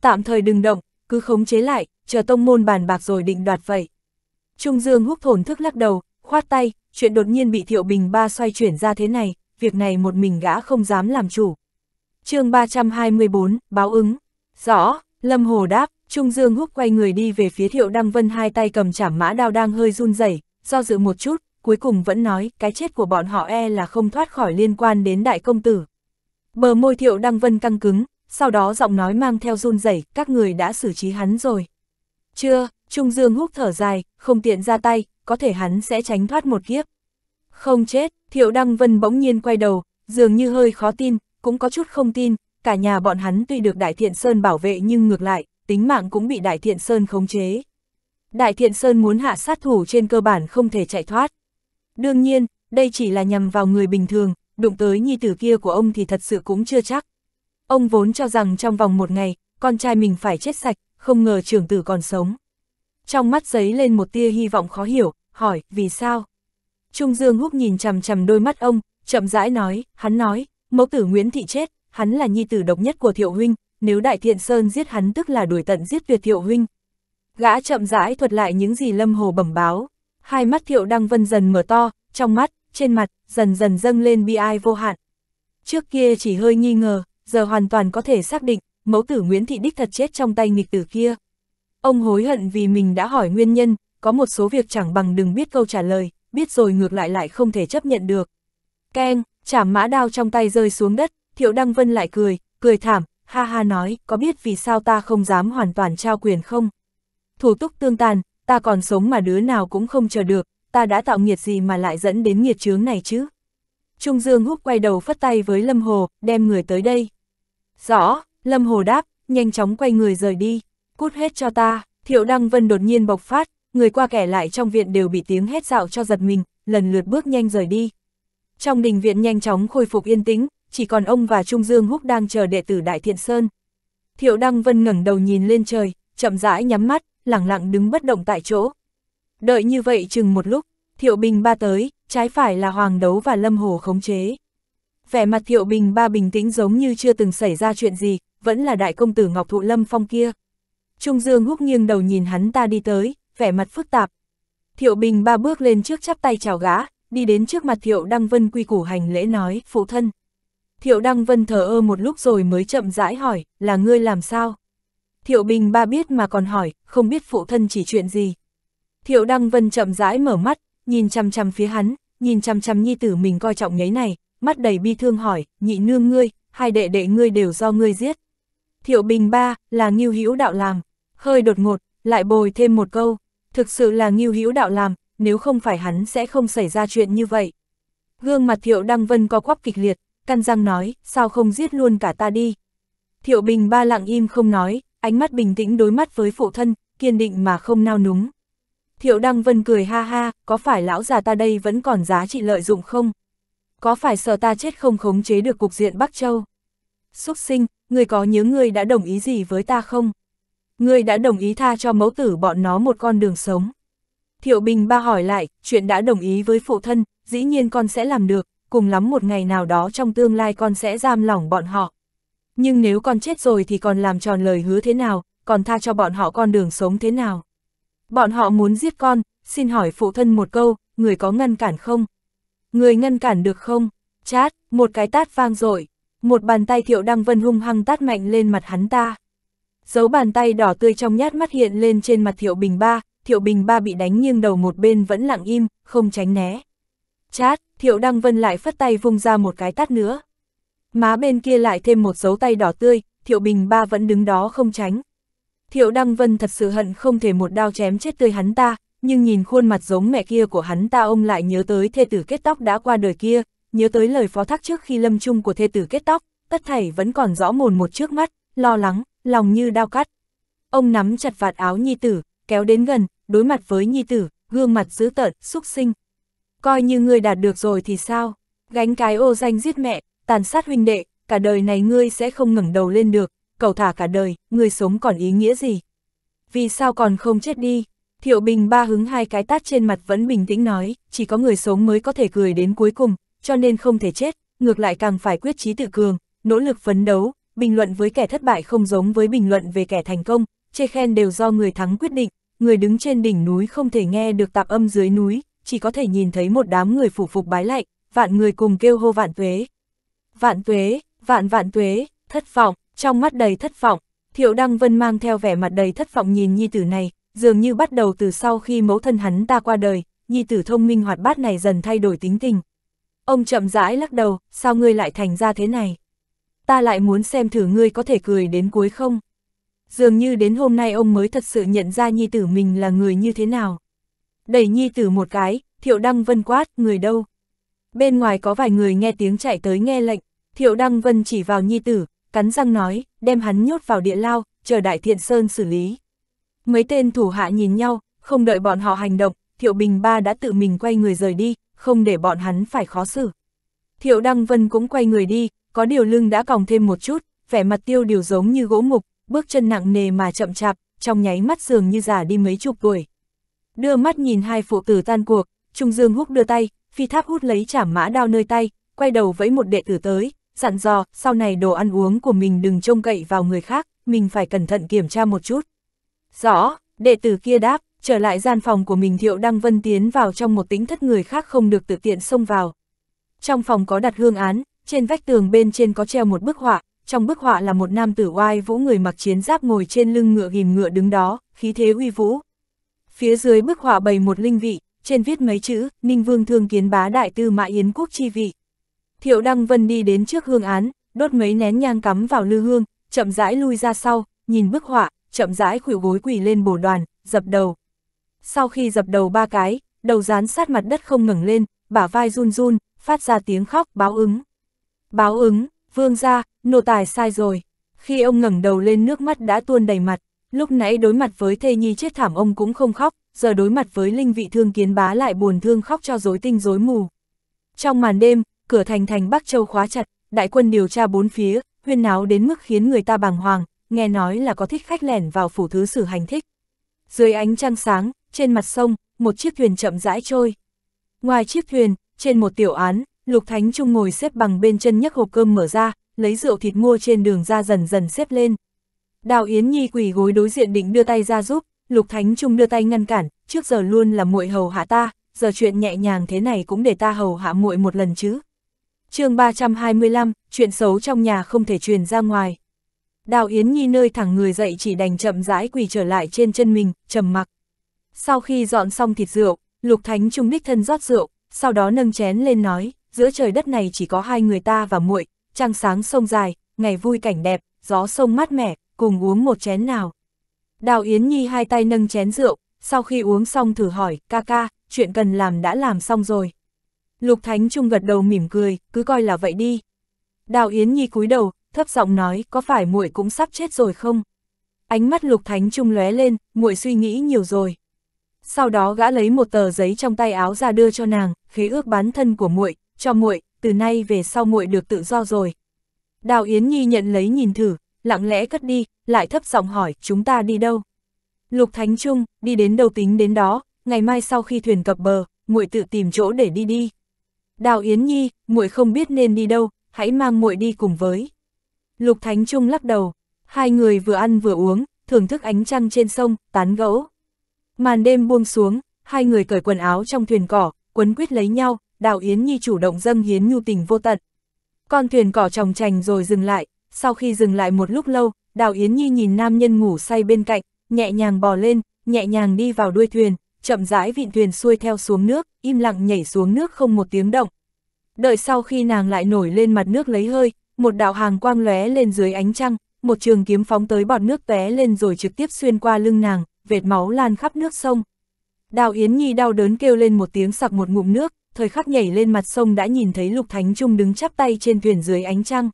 Tạm thời đừng động, cứ khống chế lại, chờ tông môn bàn bạc rồi định đoạt vậy. Trung Dương húc thổn thức lắc đầu, khoát tay, chuyện đột nhiên bị Thiệu Bình Ba xoay chuyển ra thế này, việc này một mình gã không dám làm chủ. chương 324, báo ứng. Rõ, Lâm Hồ đáp, Trung Dương húc quay người đi về phía Thiệu Đăng Vân hai tay cầm chảm mã đao đang hơi run rẩy do dự một chút, cuối cùng vẫn nói, cái chết của bọn họ e là không thoát khỏi liên quan đến đại công tử. Bờ môi thiệu đăng vân căng cứng, sau đó giọng nói mang theo run rẩy các người đã xử trí hắn rồi. Chưa, Trung Dương hút thở dài, không tiện ra tay, có thể hắn sẽ tránh thoát một kiếp. Không chết, Thiệu Đăng Vân bỗng nhiên quay đầu, dường như hơi khó tin, cũng có chút không tin, cả nhà bọn hắn tuy được Đại Thiện Sơn bảo vệ nhưng ngược lại, tính mạng cũng bị Đại Thiện Sơn khống chế. Đại Thiện Sơn muốn hạ sát thủ trên cơ bản không thể chạy thoát. Đương nhiên, đây chỉ là nhằm vào người bình thường, đụng tới nhi tử kia của ông thì thật sự cũng chưa chắc. Ông vốn cho rằng trong vòng một ngày, con trai mình phải chết sạch, không ngờ trưởng tử còn sống. Trong mắt giấy lên một tia hy vọng khó hiểu, hỏi, vì sao? Trung Dương Húc nhìn chằm chằm đôi mắt ông, chậm rãi nói, hắn nói, mẫu tử Nguyễn Thị chết, hắn là nhi tử độc nhất của Thiệu Huynh, nếu Đại Thiện Sơn giết hắn tức là đuổi tận giết tuyệt Thiệu Huynh. Gã chậm rãi thuật lại những gì Lâm Hồ bẩm báo, hai mắt Thiệu Đăng Vân dần mở to, trong mắt, trên mặt, dần dần dâng lên bi ai vô hạn. Trước kia chỉ hơi nghi ngờ, giờ hoàn toàn có thể xác định, mẫu tử Nguyễn Thị Đích thật chết trong tay nghịch tử kia. Ông hối hận vì mình đã hỏi nguyên nhân, có một số việc chẳng bằng đừng biết câu trả lời, biết rồi ngược lại lại không thể chấp nhận được. Keng, chảm mã đao trong tay rơi xuống đất, Thiệu Đăng Vân lại cười, cười thảm, ha ha nói, có biết vì sao ta không dám hoàn toàn trao quyền không? Thủ túc tương tàn, ta còn sống mà đứa nào cũng không chờ được, ta đã tạo nghiệt gì mà lại dẫn đến nghiệt chướng này chứ? Trung Dương Húc quay đầu phất tay với Lâm Hồ, đem người tới đây. Rõ, Lâm Hồ đáp, nhanh chóng quay người rời đi, cút hết cho ta, Thiệu Đăng Vân đột nhiên bộc phát, người qua kẻ lại trong viện đều bị tiếng hét dạo cho giật mình, lần lượt bước nhanh rời đi. Trong đình viện nhanh chóng khôi phục yên tĩnh, chỉ còn ông và Trung Dương Húc đang chờ đệ tử Đại Thiện Sơn. Thiệu Đăng Vân ngẩng đầu nhìn lên trời, chậm rãi nhắm mắt, lặng lặng đứng bất động tại chỗ, Đợi như vậy chừng một lúc, thiệu bình ba tới, trái phải là hoàng đấu và lâm hồ khống chế. Vẻ mặt thiệu bình ba bình tĩnh giống như chưa từng xảy ra chuyện gì, vẫn là đại công tử Ngọc Thụ Lâm Phong kia. Trung Dương húc nghiêng đầu nhìn hắn ta đi tới, vẻ mặt phức tạp. Thiệu bình ba bước lên trước chắp tay chào gã, đi đến trước mặt thiệu Đăng Vân quy củ hành lễ nói, phụ thân. Thiệu Đăng Vân thờ ơ một lúc rồi mới chậm rãi hỏi, là ngươi làm sao? Thiệu Bình ba biết mà còn hỏi, không biết phụ thân chỉ chuyện gì, Thiệu Đăng Vân chậm rãi mở mắt, nhìn chăm chăm phía hắn, nhìn chăm chăm nhi tử mình coi trọng nháy này, mắt đầy bi thương hỏi, nhị nương ngươi, hai đệ đệ ngươi đều do ngươi giết. Thiệu Bình ba, là nghiêu hữu đạo làm, hơi đột ngột, lại bồi thêm một câu, thực sự là nghiêu hữu đạo làm, nếu không phải hắn sẽ không xảy ra chuyện như vậy. Gương mặt Thiệu Đăng Vân co quắp kịch liệt, căn răng nói, sao không giết luôn cả ta đi. Thiệu Bình ba lặng im không nói, ánh mắt bình tĩnh đối mắt với phụ thân, kiên định mà không nao núng. Thiệu Đăng Vân cười ha ha, có phải lão già ta đây vẫn còn giá trị lợi dụng không? Có phải sợ ta chết không khống chế được cục diện Bắc Châu? Xúc sinh, người có nhớ người đã đồng ý gì với ta không? Người đã đồng ý tha cho mẫu tử bọn nó một con đường sống. Thiệu Bình ba hỏi lại, chuyện đã đồng ý với phụ thân, dĩ nhiên con sẽ làm được, cùng lắm một ngày nào đó trong tương lai con sẽ giam lỏng bọn họ. Nhưng nếu con chết rồi thì còn làm tròn lời hứa thế nào, còn tha cho bọn họ con đường sống thế nào? Bọn họ muốn giết con, xin hỏi phụ thân một câu, người có ngăn cản không? Người ngăn cản được không? Chát, một cái tát vang dội một bàn tay thiệu đăng vân hung hăng tát mạnh lên mặt hắn ta. Dấu bàn tay đỏ tươi trong nhát mắt hiện lên trên mặt thiệu bình ba, thiệu bình ba bị đánh nghiêng đầu một bên vẫn lặng im, không tránh né. Chát, thiệu đăng vân lại phất tay vung ra một cái tát nữa. Má bên kia lại thêm một dấu tay đỏ tươi, thiệu bình ba vẫn đứng đó không tránh, Thiệu Đăng Vân thật sự hận không thể một đao chém chết tươi hắn ta, nhưng nhìn khuôn mặt giống mẹ kia của hắn ta ông lại nhớ tới thê tử kết tóc đã qua đời kia, nhớ tới lời phó thác trước khi lâm chung của thê tử kết tóc, tất thảy vẫn còn rõ mồn một trước mắt, lo lắng, lòng như đao cắt. Ông nắm chặt vạt áo nhi tử, kéo đến gần, đối mặt với nhi tử, gương mặt dữ tợn, xúc sinh. Coi như ngươi đạt được rồi thì sao? Gánh cái ô danh giết mẹ, tàn sát huynh đệ, cả đời này ngươi sẽ không ngẩng đầu lên được, cầu thả cả đời, người sống còn ý nghĩa gì? Vì sao còn không chết đi? Thiệu Bình ba hứng hai cái tát trên mặt vẫn bình tĩnh nói, chỉ có người sống mới có thể cười đến cuối cùng, cho nên không thể chết, ngược lại càng phải quyết trí tự cường, nỗ lực phấn đấu, bình luận với kẻ thất bại không giống với bình luận về kẻ thành công, chê khen đều do người thắng quyết định, người đứng trên đỉnh núi không thể nghe được tạp âm dưới núi, chỉ có thể nhìn thấy một đám người phủ phục bái lạy, vạn người cùng kêu hô vạn tuế. Vạn tuế, vạn vạn tuế, thất vọng, trong mắt đầy thất vọng, Thiệu Đăng Vân mang theo vẻ mặt đầy thất vọng nhìn nhi tử này, dường như bắt đầu từ sau khi mẫu thân hắn ta qua đời, nhi tử thông minh hoạt bát này dần thay đổi tính tình. Ông chậm rãi lắc đầu, sao ngươi lại thành ra thế này? Ta lại muốn xem thử ngươi có thể cười đến cuối không? Dường như đến hôm nay ông mới thật sự nhận ra nhi tử mình là người như thế nào. Đẩy nhi tử một cái, Thiệu Đăng Vân quát, người đâu? Bên ngoài có vài người nghe tiếng chạy tới nghe lệnh, Thiệu Đăng Vân chỉ vào nhi tử, cắn răng nói, đem hắn nhốt vào địa lao, chờ Đại Thiện Sơn xử lý. Mấy tên thủ hạ nhìn nhau, không đợi bọn họ hành động, Thiệu Bình Ba đã tự mình quay người rời đi, không để bọn hắn phải khó xử. Thiệu Đăng Vân cũng quay người đi, có điều lưng đã còng thêm một chút, vẻ mặt tiêu điều giống như gỗ mục, bước chân nặng nề mà chậm chạp, trong nháy mắt dường như già đi mấy chục tuổi. Đưa mắt nhìn hai phụ tử tan cuộc, Trung Dương Húc đưa tay, phi tháp hút lấy chảm mã đao nơi tay, quay đầu vẫy một đệ tử tới, dặn dò, sau này đồ ăn uống của mình đừng trông cậy vào người khác, mình phải cẩn thận kiểm tra một chút. Rõ, đệ tử kia đáp, trở lại gian phòng của mình Thiệu Đăng Vân tiến vào trong một tính thất người khác không được tự tiện xông vào. Trong phòng có đặt hương án, trên vách tường bên trên có treo một bức họa, trong bức họa là một nam tử oai vũ người mặc chiến giáp ngồi trên lưng ngựa ghìm ngựa đứng đó, khí thế uy vũ. Phía dưới bức họa bày một linh vị, trên viết mấy chữ, Ninh Vương thương kiến bá đại tư mã yến quốc chi vị. Thiệu Đăng Vân đi đến trước hương án, đốt mấy nén nhang cắm vào lư hương, chậm rãi lui ra sau, nhìn bức họa, chậm rãi khuỷu gối quỳ lên bổ đoàn, dập đầu. Sau khi dập đầu ba cái, đầu dán sát mặt đất không ngừng lên, bả vai run run, phát ra tiếng khóc báo ứng. Báo ứng, vương ra, nô tài sai rồi. Khi ông ngẩng đầu lên nước mắt đã tuôn đầy mặt, lúc nãy đối mặt với thê nhi chết thảm ông cũng không khóc, giờ đối mặt với linh vị thương kiến bá lại buồn thương khóc cho rối tinh rối mù. Trong màn đêm, cửa thành thành Bắc Châu khóa chặt, đại quân điều tra bốn phía, huyên náo đến mức khiến người ta bàng hoàng, nghe nói là có thích khách lẻn vào phủ thứ sử hành thích. Dưới ánh trăng sáng, trên mặt sông, một chiếc thuyền chậm rãi trôi. Ngoài chiếc thuyền, trên một tiểu án, Lục Thánh Trung ngồi xếp bằng bên chân nhấc hộp cơm mở ra, lấy rượu thịt mua trên đường ra dần dần xếp lên. Đào Yến Nhi quỳ gối đối diện định đưa tay ra giúp, Lục Thánh Trung đưa tay ngăn cản, trước giờ luôn là muội hầu hạ ta, giờ chuyện nhẹ nhàng thế này cũng để ta hầu hạ muội một lần chứ, chương 325, chuyện xấu trong nhà không thể truyền ra ngoài. Đào Yến Nhi nơi thẳng người dậy chỉ đành chậm rãi quỳ trở lại trên chân mình, trầm mặc. Sau khi dọn xong thịt rượu, Lục Thánh Trung đích thân rót rượu, sau đó nâng chén lên nói, giữa trời đất này chỉ có hai người ta và muội, trăng sáng sông dài, ngày vui cảnh đẹp, gió sông mát mẻ, cùng uống một chén nào. Đào Yến Nhi hai tay nâng chén rượu, sau khi uống xong thử hỏi, ca ca, chuyện cần làm đã làm xong rồi. Lục Thánh Trung gật đầu mỉm cười, cứ coi là vậy đi. Đào Yến Nhi cúi đầu, thấp giọng nói, có phải muội cũng sắp chết rồi không? Ánh mắt Lục Thánh Trung lóe lên, muội suy nghĩ nhiều rồi. Sau đó gã lấy một tờ giấy trong tay áo ra đưa cho nàng, khế ước bán thân của muội, cho muội, từ nay về sau muội được tự do rồi. Đào Yến Nhi nhận lấy nhìn thử, lặng lẽ cất đi, lại thấp giọng hỏi, chúng ta đi đâu? Lục Thánh Trung, đi đến đâu tính đến đó, ngày mai sau khi thuyền cập bờ, muội tự tìm chỗ để đi đi. Đào Yến Nhi, muội không biết nên đi đâu, hãy mang muội đi cùng với. Lục Thánh Trung lắc đầu, hai người vừa ăn vừa uống, thưởng thức ánh trăng trên sông, tán gẫu. Màn đêm buông xuống, hai người cởi quần áo trong thuyền cỏ, quấn quýt lấy nhau, Đào Yến Nhi chủ động dâng hiến nhu tình vô tận. Con thuyền cỏ tròng trành rồi dừng lại, sau khi dừng lại một lúc lâu, Đào Yến Nhi nhìn nam nhân ngủ say bên cạnh, nhẹ nhàng bò lên, nhẹ nhàng đi vào đuôi thuyền, chậm rãi vịn thuyền xuôi theo xuống nước, im lặng nhảy xuống nước không một tiếng động. Đợi sau khi nàng lại nổi lên mặt nước lấy hơi, một đạo hàng quang lóe lên dưới ánh trăng, một trường kiếm phóng tới bọt nước té lên rồi trực tiếp xuyên qua lưng nàng, vệt máu lan khắp nước sông. Đào Yến Nhi đau đớn kêu lên một tiếng sặc một ngụm nước, thời khắc nhảy lên mặt sông đã nhìn thấy Lục Thánh Trung đứng chắp tay trên thuyền dưới ánh trăng.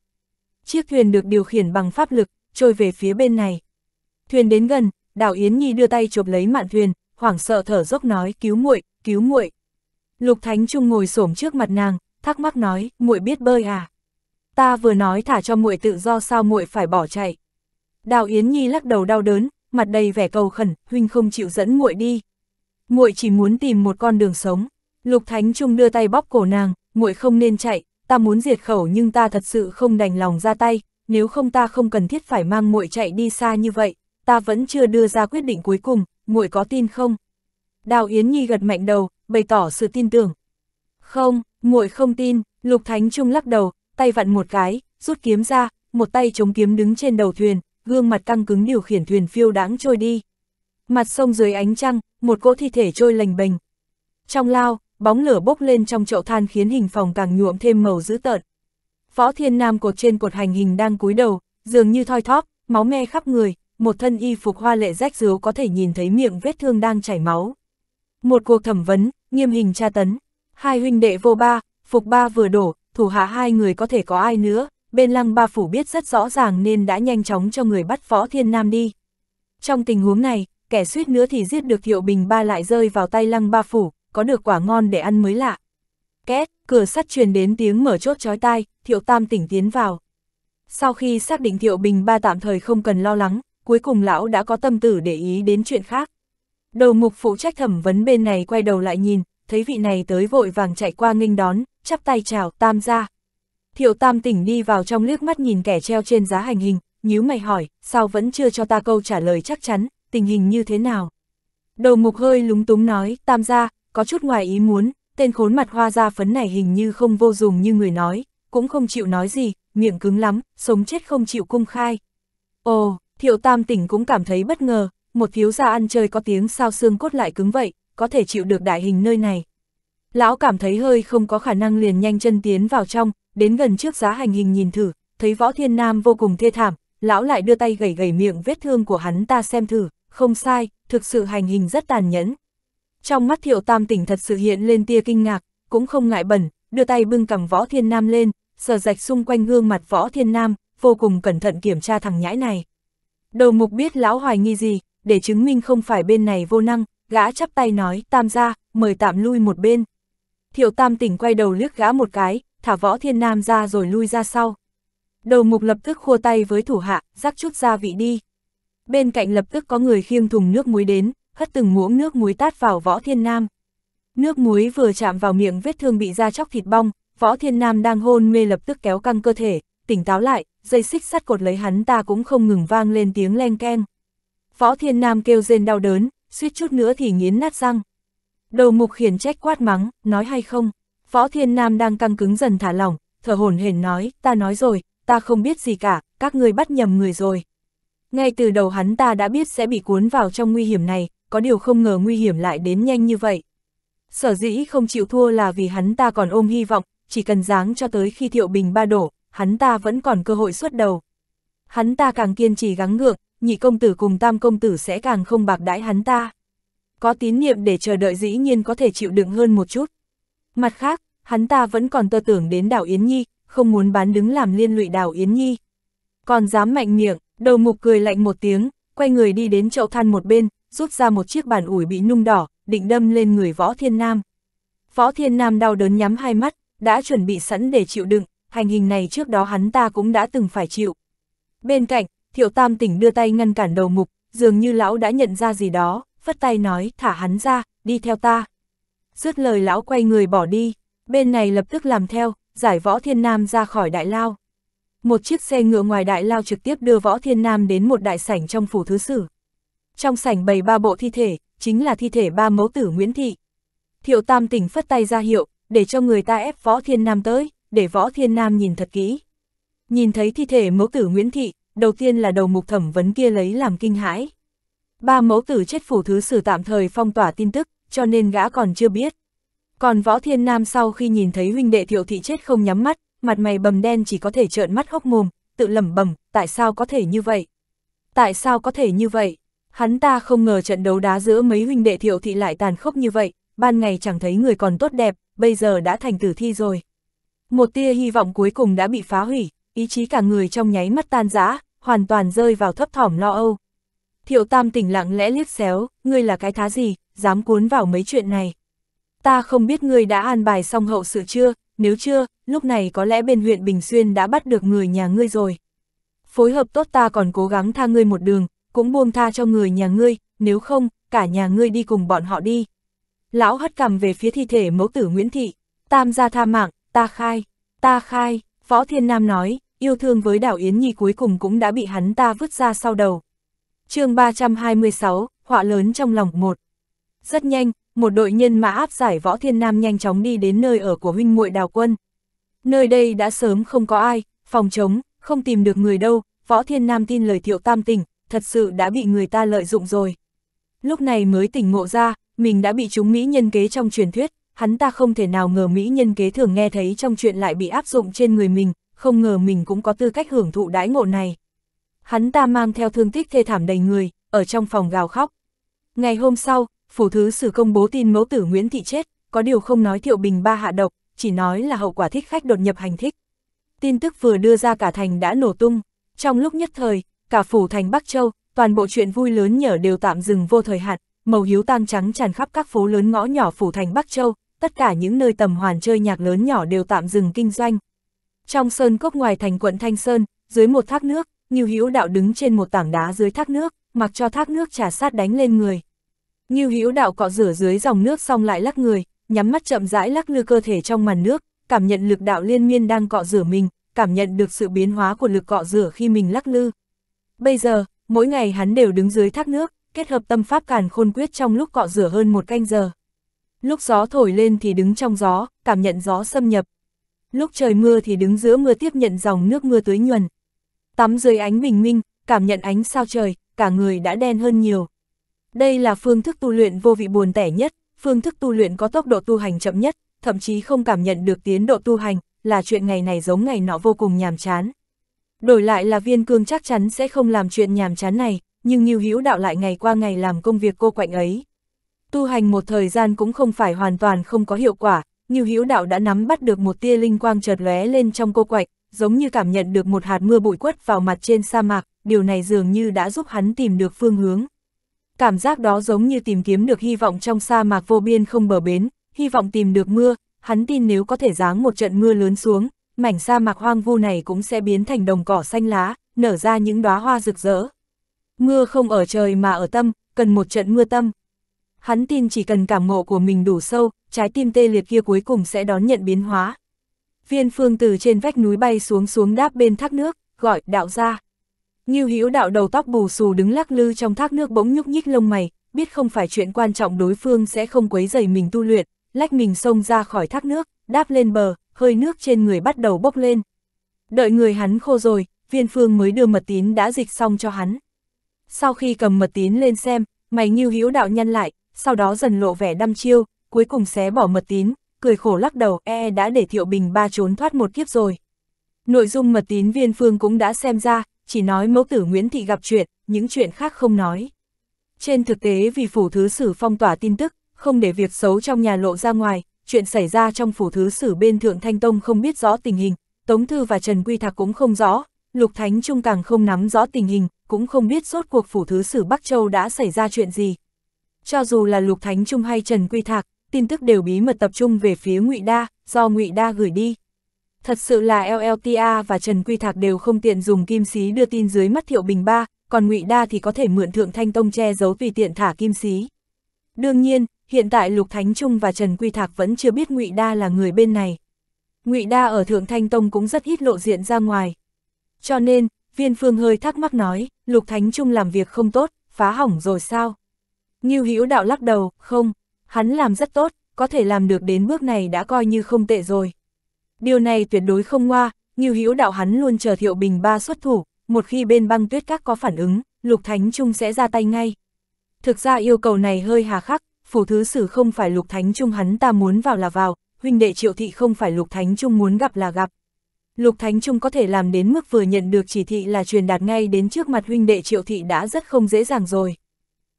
Chiếc thuyền được điều khiển bằng pháp lực, trôi về phía bên này. Thuyền đến gần, Đào Yến Nhi đưa tay chụp lấy mạn thuyền, hoảng sợ thở dốc nói cứu muội, cứu muội. Lục Thánh Trung ngồi xổm trước mặt nàng, thắc mắc nói, muội biết bơi à? Ta vừa nói thả cho muội tự do sao muội phải bỏ chạy. Đào Yến Nhi lắc đầu đau đớn, mặt đầy vẻ cầu khẩn, huynh không chịu dẫn muội đi. Muội chỉ muốn tìm một con đường sống. Lục Thánh Trung đưa tay bóp cổ nàng, muội không nên chạy, ta muốn diệt khẩu nhưng ta thật sự không đành lòng ra tay, nếu không ta không cần thiết phải mang muội chạy đi xa như vậy, ta vẫn chưa đưa ra quyết định cuối cùng, muội có tin không? Đào Yến Nhi gật mạnh đầu, bày tỏ sự tin tưởng. Không, muội không tin, Lục Thánh Trung lắc đầu, tay vặn một cái, rút kiếm ra, một tay chống kiếm đứng trên đầu thuyền, gương mặt căng cứng điều khiển thuyền phiêu đáng trôi đi. Mặt sông dưới ánh trăng, một cỗ thi thể trôi lành bềnh. Trong lao, bóng lửa bốc lên trong chậu than khiến hình phòng càng nhuộm thêm màu dữ tợn. Võ Thiên Nam cột trên cột hành hình đang cúi đầu, dường như thoi thóp, máu me khắp người, một thân y phục hoa lệ rách rưới có thể nhìn thấy miệng vết thương đang chảy máu. Một cuộc thẩm vấn, nghiêm hình tra tấn, hai huynh đệ vô ba, phục ba vừa đổ, thủ hạ hai người có thể có ai nữa, bên lăng ba phủ biết rất rõ ràng nên đã nhanh chóng cho người bắt võ thiên nam đi. Trong tình huống này, kẻ suýt nữa thì giết được thiệu bình ba lại rơi vào tay lăng ba phủ, có được quả ngon để ăn mới lạ. Két, cửa sắt truyền đến tiếng mở chốt chói tai, thiệu tam tỉnh tiến vào. Sau khi xác định thiệu bình ba tạm thời không cần lo lắng, cuối cùng lão đã có tâm tử để ý đến chuyện khác. Đầu mục phụ trách thẩm vấn bên này quay đầu lại nhìn, thấy vị này tới vội vàng chạy qua nghênh đón, chắp tay chào tam ra. Thiệu tam tỉnh đi vào trong liếc mắt nhìn kẻ treo trên giá hành hình, nhíu mày hỏi, sao vẫn chưa cho ta câu trả lời chắc chắn, tình hình như thế nào. Đầu mục hơi lúng túng nói, tam ra, có chút ngoài ý muốn, tên khốn mặt hoa ra phấn này hình như không vô dụng như người nói, cũng không chịu nói gì, miệng cứng lắm, sống chết không chịu cung khai. Ồ, Thiệu Tam Tỉnh cũng cảm thấy bất ngờ, một thiếu gia ăn chơi có tiếng sao xương cốt lại cứng vậy, có thể chịu được đại hình nơi này. Lão cảm thấy hơi không có khả năng liền nhanh chân tiến vào trong, đến gần trước giá hành hình nhìn thử, thấy võ thiên nam vô cùng thê thảm, lão lại đưa tay gầy gầy miệng vết thương của hắn ta xem thử, không sai, thực sự hành hình rất tàn nhẫn. Trong mắt thiệu tam tỉnh thật sự hiện lên tia kinh ngạc, cũng không ngại bẩn, đưa tay bưng cầm võ thiên nam lên, sờ rạch xung quanh gương mặt võ thiên nam, vô cùng cẩn thận kiểm tra thằng nhãi này. Đầu mục biết lão hoài nghi gì, để chứng minh không phải bên này vô năng, gã chắp tay nói, tam gia mời tạm lui một bên. Thiệu tam tỉnh quay đầu liếc gã một cái, thả võ thiên nam ra rồi lui ra sau. Đầu mục lập tức khua tay với thủ hạ, rắc chút gia vị đi. Bên cạnh lập tức có người khiêng thùng nước muối đến, hất từng muỗng nước muối tát vào võ thiên nam. Nước muối vừa chạm vào miệng vết thương bị da chóc thịt bong, võ thiên nam đang hôn mê lập tức kéo căng cơ thể, tỉnh táo lại, dây xích sắt cột lấy hắn ta cũng không ngừng vang lên tiếng len keng. Võ Thiên Nam kêu rên đau đớn, suýt chút nữa thì nghiến nát răng. Đầu mục khiển trách quát mắng, nói hay không, Võ Thiên Nam đang căng cứng dần thả lỏng, thở hổn hển nói, ta nói rồi, ta không biết gì cả, các người bắt nhầm người rồi. Ngay từ đầu hắn ta đã biết sẽ bị cuốn vào trong nguy hiểm này, có điều không ngờ nguy hiểm lại đến nhanh như vậy. Sở dĩ không chịu thua là vì hắn ta còn ôm hy vọng, chỉ cần dáng cho tới khi Thiệu Bình ba đổ, hắn ta vẫn còn cơ hội xuất đầu. Hắn ta càng kiên trì gắng ngượng, nhị công tử cùng tam công tử sẽ càng không bạc đãi hắn ta. Có tín niệm để chờ đợi dĩ nhiên có thể chịu đựng hơn một chút. Mặt khác, hắn ta vẫn còn tơ tưởng đến đảo Yến Nhi, không muốn bán đứng làm liên lụy đảo Yến Nhi. Còn dám mạnh miệng, đầu mục cười lạnh một tiếng, quay người đi đến chậu than một bên, rút ra một chiếc bàn ủi bị nung đỏ, định đâm lên người Võ Thiên Nam. Võ Thiên Nam đau đớn nhắm hai mắt, đã chuẩn bị sẵn để chịu đựng, hành hình này trước đó hắn ta cũng đã từng phải chịu. Bên cạnh, thiệu tam tỉnh đưa tay ngăn cản đầu mục, dường như lão đã nhận ra gì đó, phất tay nói, thả hắn ra, đi theo ta. Dứt lời lão quay người bỏ đi, bên này lập tức làm theo, giải võ thiên nam ra khỏi đại lao. Một chiếc xe ngựa ngoài đại lao trực tiếp đưa võ thiên nam đến một đại sảnh trong phủ thứ sử. Trong sảnh bày ba bộ thi thể, chính là thi thể ba mẫu tử Nguyễn Thị. Thiệu Tam tỉnh phất tay ra hiệu, để cho người ta ép võ thiên nam tới để Võ Thiên Nam nhìn thật kỹ. Nhìn thấy thi thể mẫu tử Nguyễn Thị, đầu tiên là đầu mục thẩm vấn kia lấy làm kinh hãi. Ba mẫu tử chết phủ thứ sử tạm thời phong tỏa tin tức, cho nên gã còn chưa biết. Còn Võ Thiên Nam sau khi nhìn thấy huynh đệ thiệu thị chết không nhắm mắt, mặt mày bầm đen chỉ có thể trợn mắt hốc mồm, tự lẩm bẩm, tại sao có thể như vậy? Tại sao có thể như vậy? Hắn ta không ngờ trận đấu đá giữa mấy huynh đệ thiệu thị lại tàn khốc như vậy, ban ngày chẳng thấy người còn tốt đẹp, bây giờ đã thành tử thi rồi. Một tia hy vọng cuối cùng đã bị phá hủy, ý chí cả người trong nháy mắt tan rã, hoàn toàn rơi vào thấp thỏm lo âu. Thiệu Tam tỉnh lặng lẽ liếc xéo, ngươi là cái thá gì, dám cuốn vào mấy chuyện này. Ta không biết ngươi đã an bài xong hậu sự chưa, nếu chưa, lúc này có lẽ bên huyện Bình Xuyên đã bắt được người nhà ngươi rồi. Phối hợp tốt ta còn cố gắng tha ngươi một đường, cũng buông tha cho người nhà ngươi, nếu không, cả nhà ngươi đi cùng bọn họ đi. Lão hất cằm về phía thi thể mẫu tử Nguyễn Thị, tam gia tha mạng, ta khai, ta khai, Võ Thiên Nam nói, yêu thương với Đảo Yến Nhi cuối cùng cũng đã bị hắn ta vứt ra sau đầu. chương 326, họa lớn trong lòng một. Rất nhanh, một đội nhân mã áp giải Võ Thiên Nam nhanh chóng đi đến nơi ở của huynh muội Đào Quân. Nơi đây đã sớm không có ai, phòng trống, không tìm được người đâu, Võ Thiên Nam tin lời thiệu tam tỉnh, thật sự đã bị người ta lợi dụng rồi. Lúc này mới tỉnh ngộ ra, mình đã bị chúng Mỹ nhân kế trong truyền thuyết, hắn ta không thể nào ngờ Mỹ nhân kế thường nghe thấy trong chuyện lại bị áp dụng trên người mình, không ngờ mình cũng có tư cách hưởng thụ đãi ngộ này. Hắn ta mang theo thương tích thê thảm đầy người, ở trong phòng gào khóc. Ngày hôm sau, phủ thứ sử công bố tin mẫu tử Nguyễn Thị chết, có điều không nói Thiệu Bình ba hạ độc, chỉ nói là hậu quả thích khách đột nhập hành thích. Tin tức vừa đưa ra cả thành đã nổ tung, trong lúc nhất thời, cả phủ thành Bắc Châu, toàn bộ chuyện vui lớn nhở đều tạm dừng vô thời hạn, màu hiếu tang trắng tràn khắp các phố lớn ngõ nhỏ phủ thành Bắc Châu, tất cả những nơi tầm hoàn chơi nhạc lớn nhỏ đều tạm dừng kinh doanh. Trong sơn cốc ngoài thành quận Thanh Sơn, dưới một thác nước, Như Hữu Đạo đứng trên một tảng đá dưới thác nước, mặc cho thác nước trà sát đánh lên người. Như Hữu Đạo cọ rửa dưới dòng nước xong lại lắc người, nhắm mắt chậm rãi lắc lư cơ thể trong màn nước, cảm nhận lực đạo liên miên đang cọ rửa mình, cảm nhận được sự biến hóa của lực cọ rửa khi mình lắc lư. Bây giờ, mỗi ngày hắn đều đứng dưới thác nước, kết hợp tâm pháp càn khôn quyết trong lúc cọ rửa hơn một canh giờ. Lúc gió thổi lên thì đứng trong gió, cảm nhận gió xâm nhập. Lúc trời mưa thì đứng giữa mưa tiếp nhận dòng nước mưa tưới nhuần. Tắm dưới ánh bình minh, cảm nhận ánh sao trời, cả người đã đen hơn nhiều. Đây là phương thức tu luyện vô vị buồn tẻ nhất, phương thức tu luyện có tốc độ tu hành chậm nhất, thậm chí không cảm nhận được tiến độ tu hành, là chuyện ngày này giống ngày nọ vô cùng nhàm chán. Đổi lại là viên cương chắc chắn sẽ không làm chuyện nhàm chán này, nhưng Ngưu Hữu Đạo lại ngày qua ngày làm công việc cô quạnh ấy. Tu hành một thời gian cũng không phải hoàn toàn không có hiệu quả, Ngưu Hữu Đạo đã nắm bắt được một tia linh quang chợt lóe lên trong cô quạnh, giống như cảm nhận được một hạt mưa bụi quất vào mặt trên sa mạc, điều này dường như đã giúp hắn tìm được phương hướng. Cảm giác đó giống như tìm kiếm được hy vọng trong sa mạc vô biên không bờ bến, hy vọng tìm được mưa, hắn tin nếu có thể giáng một trận mưa lớn xuống, mảnh sa mạc hoang vu này cũng sẽ biến thành đồng cỏ xanh lá, nở ra những đóa hoa rực rỡ. Mưa không ở trời mà ở tâm, cần một trận mưa tâm. Hắn tin chỉ cần cảm ngộ của mình đủ sâu, trái tim tê liệt kia cuối cùng sẽ đón nhận biến hóa. Viên phương từ trên vách núi bay xuống xuống đáp bên thác nước, gọi đạo ra. Như hữu đạo đầu tóc bù xù đứng lắc lư trong thác nước bỗng nhúc nhích lông mày, biết không phải chuyện quan trọng đối phương sẽ không quấy dày mình tu luyện, lách mình xông ra khỏi thác nước, đáp lên bờ, hơi nước trên người bắt đầu bốc lên. Đợi người hắn khô rồi, viên phương mới đưa mật tín đã dịch xong cho hắn. Sau khi cầm mật tín lên xem, mày nghiêu hữu đạo nhân lại, sau đó dần lộ vẻ đăm chiêu, cuối cùng xé bỏ mật tín, cười khổ lắc đầu e đã để Thiệu Bình ba trốn thoát một kiếp rồi. Nội dung mật tín viên phương cũng đã xem ra, chỉ nói mẫu tử Nguyễn Thị gặp chuyện, những chuyện khác không nói. Trên thực tế vì phủ thứ sử phong tỏa tin tức, không để việc xấu trong nhà lộ ra ngoài, chuyện xảy ra trong phủ thứ sử bên Thượng Thanh Tông không biết rõ tình hình, Tống Thư và Trần Quy Thạc cũng không rõ, Lục Thánh Trung càng không nắm rõ tình hình, cũng không biết suốt cuộc phủ thứ sử Bắc Châu đã xảy ra chuyện gì. Cho dù là Lục Thánh Trung hay Trần Quy Thạc, tin tức đều bí mật tập trung về phía Ngụy Đa, do Ngụy Đa gửi đi. Thật sự là LLTA và Trần Quy Thạc đều không tiện dùng kim xí đưa tin dưới mắt Thiệu Bình Ba, còn Ngụy Đa thì có thể mượn Thượng Thanh Tông che giấu vì tiện thả kim xí. Đương nhiên, hiện tại Lục Thánh Trung và Trần Quy Thạc vẫn chưa biết Ngụy Đa là người bên này. Ngụy Đa ở Thượng Thanh Tông cũng rất ít lộ diện ra ngoài. Cho nên, viên phương hơi thắc mắc nói, Lục Thánh Trung làm việc không tốt, phá hỏng rồi sao? Nghiêu Hữu đạo lắc đầu, không, hắn làm rất tốt, có thể làm được đến bước này đã coi như không tệ rồi. Điều này tuyệt đối không ngoa, Nghiêu Hữu đạo hắn luôn chờ Thiệu Bình ba xuất thủ, một khi bên băng tuyết các có phản ứng, Lục Thánh Trung sẽ ra tay ngay. Thực ra yêu cầu này hơi hà khắc, phủ thứ sử không phải Lục Thánh Trung hắn ta muốn vào là vào, huynh đệ Triệu Thị không phải Lục Thánh Trung muốn gặp là gặp. Lục Thánh Trung có thể làm đến mức vừa nhận được chỉ thị là truyền đạt ngay đến trước mặt huynh đệ triệu thị đã rất không dễ dàng rồi.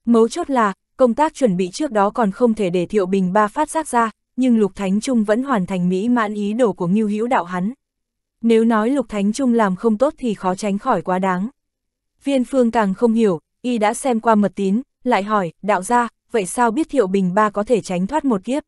Mấu chốt là, công tác chuẩn bị trước đó còn không thể để Thiệu Bình Ba phát giác ra, nhưng Lục Thánh Trung vẫn hoàn thành mỹ mãn ý đồ của Ngưu Hữu Đạo hắn. Nếu nói Lục Thánh Trung làm không tốt thì khó tránh khỏi quá đáng. Viên Phương càng không hiểu, y đã xem qua mật tín, lại hỏi, đạo gia, vậy sao biết Thiệu Bình Ba có thể tránh thoát một kiếp?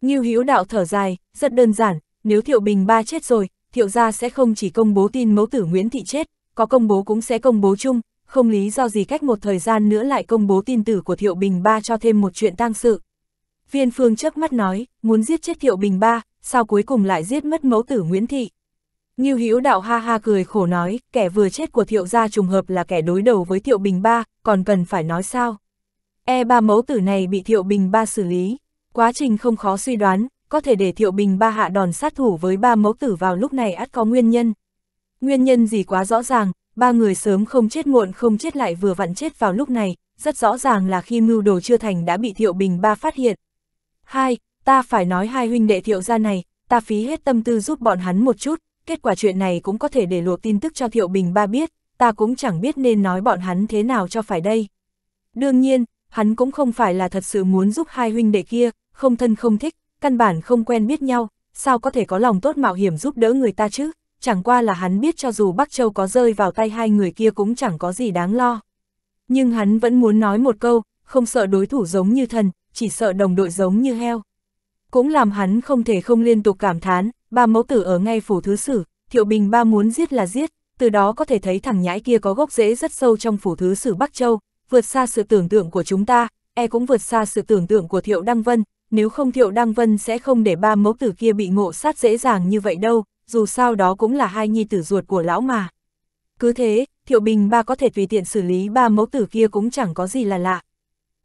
Ngưu Hữu Đạo thở dài, rất đơn giản, nếu Thiệu Bình Ba chết rồi, thiệu gia sẽ không chỉ công bố tin mẫu tử Nguyễn Thị chết, có công bố cũng sẽ công bố chung, không lý do gì cách một thời gian nữa lại công bố tin tử của Thiệu Bình Ba cho thêm một chuyện tang sự. Viên Phương chớp mắt nói, muốn giết chết Thiệu Bình Ba, sao cuối cùng lại giết mất mẫu tử Nguyễn Thị. Nghiêu Hữu đạo ha ha cười khổ nói, kẻ vừa chết của Thiệu gia trùng hợp là kẻ đối đầu với Thiệu Bình Ba, còn cần phải nói sao. E ba mẫu tử này bị Thiệu Bình Ba xử lý, quá trình không khó suy đoán, có thể để Thiệu Bình ba hạ đòn sát thủ với ba mẫu tử vào lúc này ắt có nguyên nhân. Nguyên nhân gì quá rõ ràng, ba người sớm không chết muộn không chết lại vừa vặn chết vào lúc này, rất rõ ràng là khi mưu đồ chưa thành đã bị Thiệu Bình ba phát hiện. Hai, ta phải nói hai huynh đệ Thiệu gia này, ta phí hết tâm tư giúp bọn hắn một chút, kết quả chuyện này cũng có thể để lộ tin tức cho Thiệu Bình ba biết, ta cũng chẳng biết nên nói bọn hắn thế nào cho phải đây. Đương nhiên, hắn cũng không phải là thật sự muốn giúp hai huynh đệ kia, không thân không thích, căn bản không quen biết nhau, sao có thể có lòng tốt mạo hiểm giúp đỡ người ta chứ, chẳng qua là hắn biết cho dù Bắc Châu có rơi vào tay hai người kia cũng chẳng có gì đáng lo. Nhưng hắn vẫn muốn nói một câu, không sợ đối thủ giống như thần, chỉ sợ đồng đội giống như heo. Cũng làm hắn không thể không liên tục cảm thán, ba mẫu tử ở ngay phủ thứ sử, thiệu bình ba muốn giết là giết, từ đó có thể thấy thằng nhãi kia có gốc rễ rất sâu trong phủ thứ sử Bắc Châu, vượt xa sự tưởng tượng của chúng ta, e cũng vượt xa sự tưởng tượng của thiệu Đăng Vân, nếu không Thiệu Đăng Vân sẽ không để ba mẫu tử kia bị ngộ sát dễ dàng như vậy đâu, dù sao đó cũng là hai nhi tử ruột của lão mà. Cứ thế, Thiệu Bình ba có thể tùy tiện xử lý ba mẫu tử kia cũng chẳng có gì là lạ.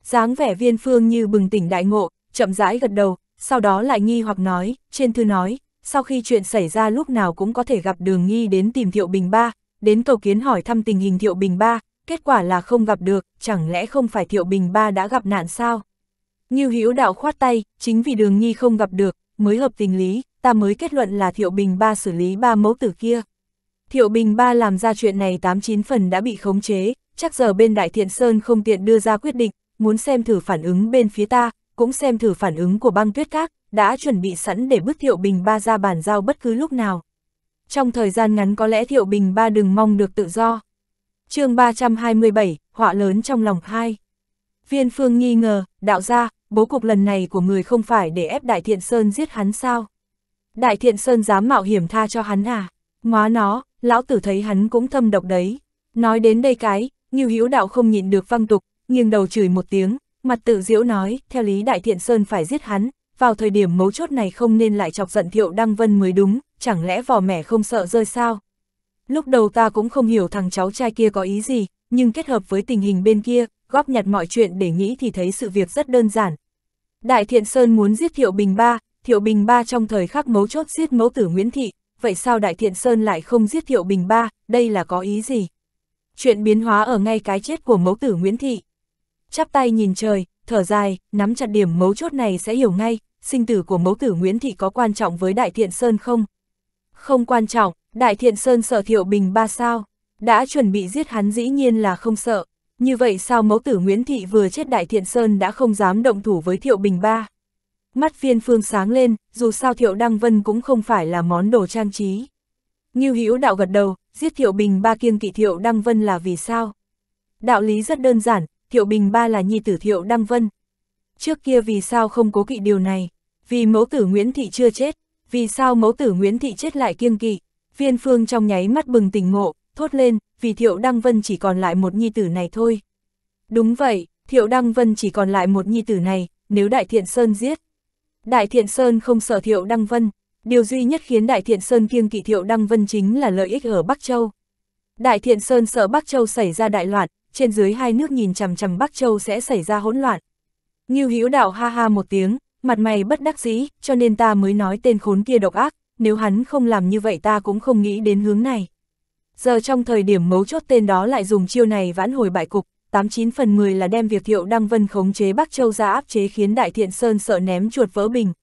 dáng vẻ viên phương như bừng tỉnh đại ngộ, chậm rãi gật đầu, sau đó lại nghi hoặc nói, trên thư nói, sau khi chuyện xảy ra lúc nào cũng có thể gặp đường nghi đến tìm Thiệu Bình ba, đến cầu kiến hỏi thăm tình hình Thiệu Bình ba, kết quả là không gặp được, chẳng lẽ không phải Thiệu Bình ba đã gặp nạn sao? Như Hữu đạo khoát tay, chính vì đường nhi không gặp được, mới hợp tình lý, ta mới kết luận là Thiệu Bình ba xử lý ba mẫu tử kia. Thiệu Bình ba làm ra chuyện này 89 phần đã bị khống chế, chắc giờ bên Đại Thiện Sơn không tiện đưa ra quyết định, muốn xem thử phản ứng bên phía ta, cũng xem thử phản ứng của băng tuyết các, đã chuẩn bị sẵn để bức Thiệu Bình ba ra bàn giao bất cứ lúc nào. Trong thời gian ngắn có lẽ Thiệu Bình ba đừng mong được tự do. chương 327, họa lớn trong lòng hai. Viên Phương nghi ngờ, đạo gia, bố cục lần này của người không phải để ép Đại Thiện Sơn giết hắn sao? Đại Thiện Sơn dám mạo hiểm tha cho hắn à? Ngóa nó, lão tử thấy hắn cũng thâm độc đấy. Nói đến đây cái, Như Hữu Đạo không nhịn được văng tục, nghiêng đầu chửi một tiếng, mặt tự diễu nói, theo lý Đại Thiện Sơn phải giết hắn, vào thời điểm mấu chốt này không nên lại chọc giận Thiệu Đăng Vân mới đúng, chẳng lẽ vò mẻ không sợ rơi sao? Lúc đầu ta cũng không hiểu thằng cháu trai kia có ý gì, nhưng kết hợp với tình hình bên kia, góp nhặt mọi chuyện để nghĩ thì thấy sự việc rất đơn giản. Đại Thiện Sơn muốn giết Thiệu Bình Ba, Thiệu Bình Ba trong thời khắc mấu chốt giết mẫu tử Nguyễn Thị, vậy sao Đại Thiện Sơn lại không giết Thiệu Bình Ba, đây là có ý gì? Chuyện biến hóa ở ngay cái chết của mẫu tử Nguyễn Thị. Chắp tay nhìn trời, thở dài, nắm chặt điểm mấu chốt này sẽ hiểu ngay, sinh tử của mẫu tử Nguyễn Thị có quan trọng với Đại Thiện Sơn không? Không quan trọng, Đại Thiện Sơn sợ Thiệu Bình Ba sao? Đã chuẩn bị giết hắn dĩ nhiên là không sợ, như vậy sao mẫu tử Nguyễn Thị vừa chết Đại Thiện Sơn đã không dám động thủ với Thiệu Bình Ba? Mắt viên phương sáng lên, dù sao Thiệu Đăng Vân cũng không phải là món đồ trang trí. Ngưu Hữu đạo gật đầu, giết Thiệu Bình Ba kiên kỵ Thiệu Đăng Vân là vì sao? Đạo lý rất đơn giản, Thiệu Bình Ba là nhi tử Thiệu Đăng Vân. Trước kia vì sao không cố kỵ điều này? Vì mẫu tử Nguyễn Thị chưa chết, vì sao mẫu tử Nguyễn Thị chết lại kiên kỵ? Viên phương trong nháy mắt bừng tỉnh ngộ, thốt lên, vì Thiệu Đăng Vân chỉ còn lại một nhi tử này thôi. Đúng vậy, Thiệu Đăng Vân chỉ còn lại một nhi tử này, nếu Đại Thiện Sơn giết. Đại Thiện Sơn không sợ Thiệu Đăng Vân, điều duy nhất khiến Đại Thiện Sơn kiêng kỵ Thiệu Đăng Vân chính là lợi ích ở Bắc Châu. Đại Thiện Sơn sợ Bắc Châu xảy ra đại loạn, trên dưới hai nước nhìn chằm chằm Bắc Châu sẽ xảy ra hỗn loạn. Ngưu Hữu Đạo ha ha một tiếng, mặt mày bất đắc dĩ, cho nên ta mới nói tên khốn kia độc ác, nếu hắn không làm như vậy ta cũng không nghĩ đến hướng này giờ trong thời điểm mấu chốt tên đó lại dùng chiêu này vãn hồi bại cục, 89 phần 10 là đem việc Thiệu Đăng Vân khống chế Bắc Châu ra áp chế khiến Đại Thiện Sơn sợ ném chuột vỡ bình.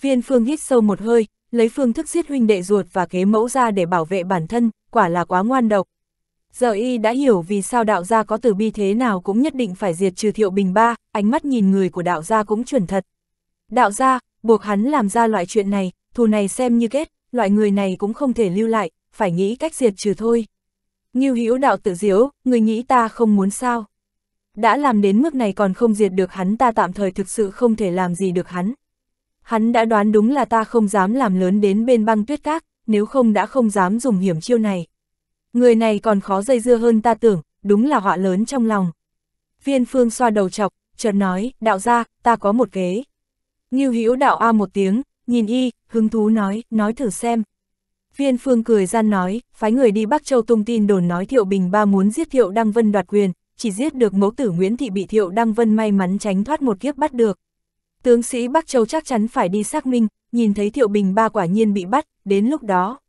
Viên Phương hít sâu một hơi, lấy phương thức giết huynh đệ ruột và kế mẫu ra để bảo vệ bản thân, quả là quá ngoan độc. Giờ y đã hiểu vì sao đạo gia có tử bi thế nào cũng nhất định phải diệt trừ Thiệu Bình Ba, ánh mắt nhìn người của đạo gia cũng chuẩn thật. Đạo gia, buộc hắn làm ra loại chuyện này, thù này xem như kết, loại người này cũng không thể lưu lại, phải nghĩ cách diệt trừ thôi. Ngưu Hữu đạo tự diếu, người nghĩ ta không muốn sao? Đã làm đến mức này còn không diệt được hắn ta tạm thời thực sự không thể làm gì được hắn. Hắn đã đoán đúng là ta không dám làm lớn đến bên băng tuyết các, nếu không đã không dám dùng hiểm chiêu này. Người này còn khó dây dưa hơn ta tưởng, đúng là họa lớn trong lòng. Viên phương xoa đầu chọc, chợt nói, đạo ra, ta có một kế. Ngưu Hữu đạo a một tiếng, nhìn y, hứng thú nói, nói thử xem. Viên Phương cười gian nói, phái người đi Bắc Châu tung tin đồn nói Thiệu Bình Ba muốn giết Thiệu Đăng Vân đoạt quyền, chỉ giết được mẫu tử Nguyễn Thị bị Thiệu Đăng Vân may mắn tránh thoát một kiếp bắt được. Tướng sĩ Bắc Châu chắc chắn phải đi xác minh, nhìn thấy Thiệu Bình Ba quả nhiên bị bắt, đến lúc đó.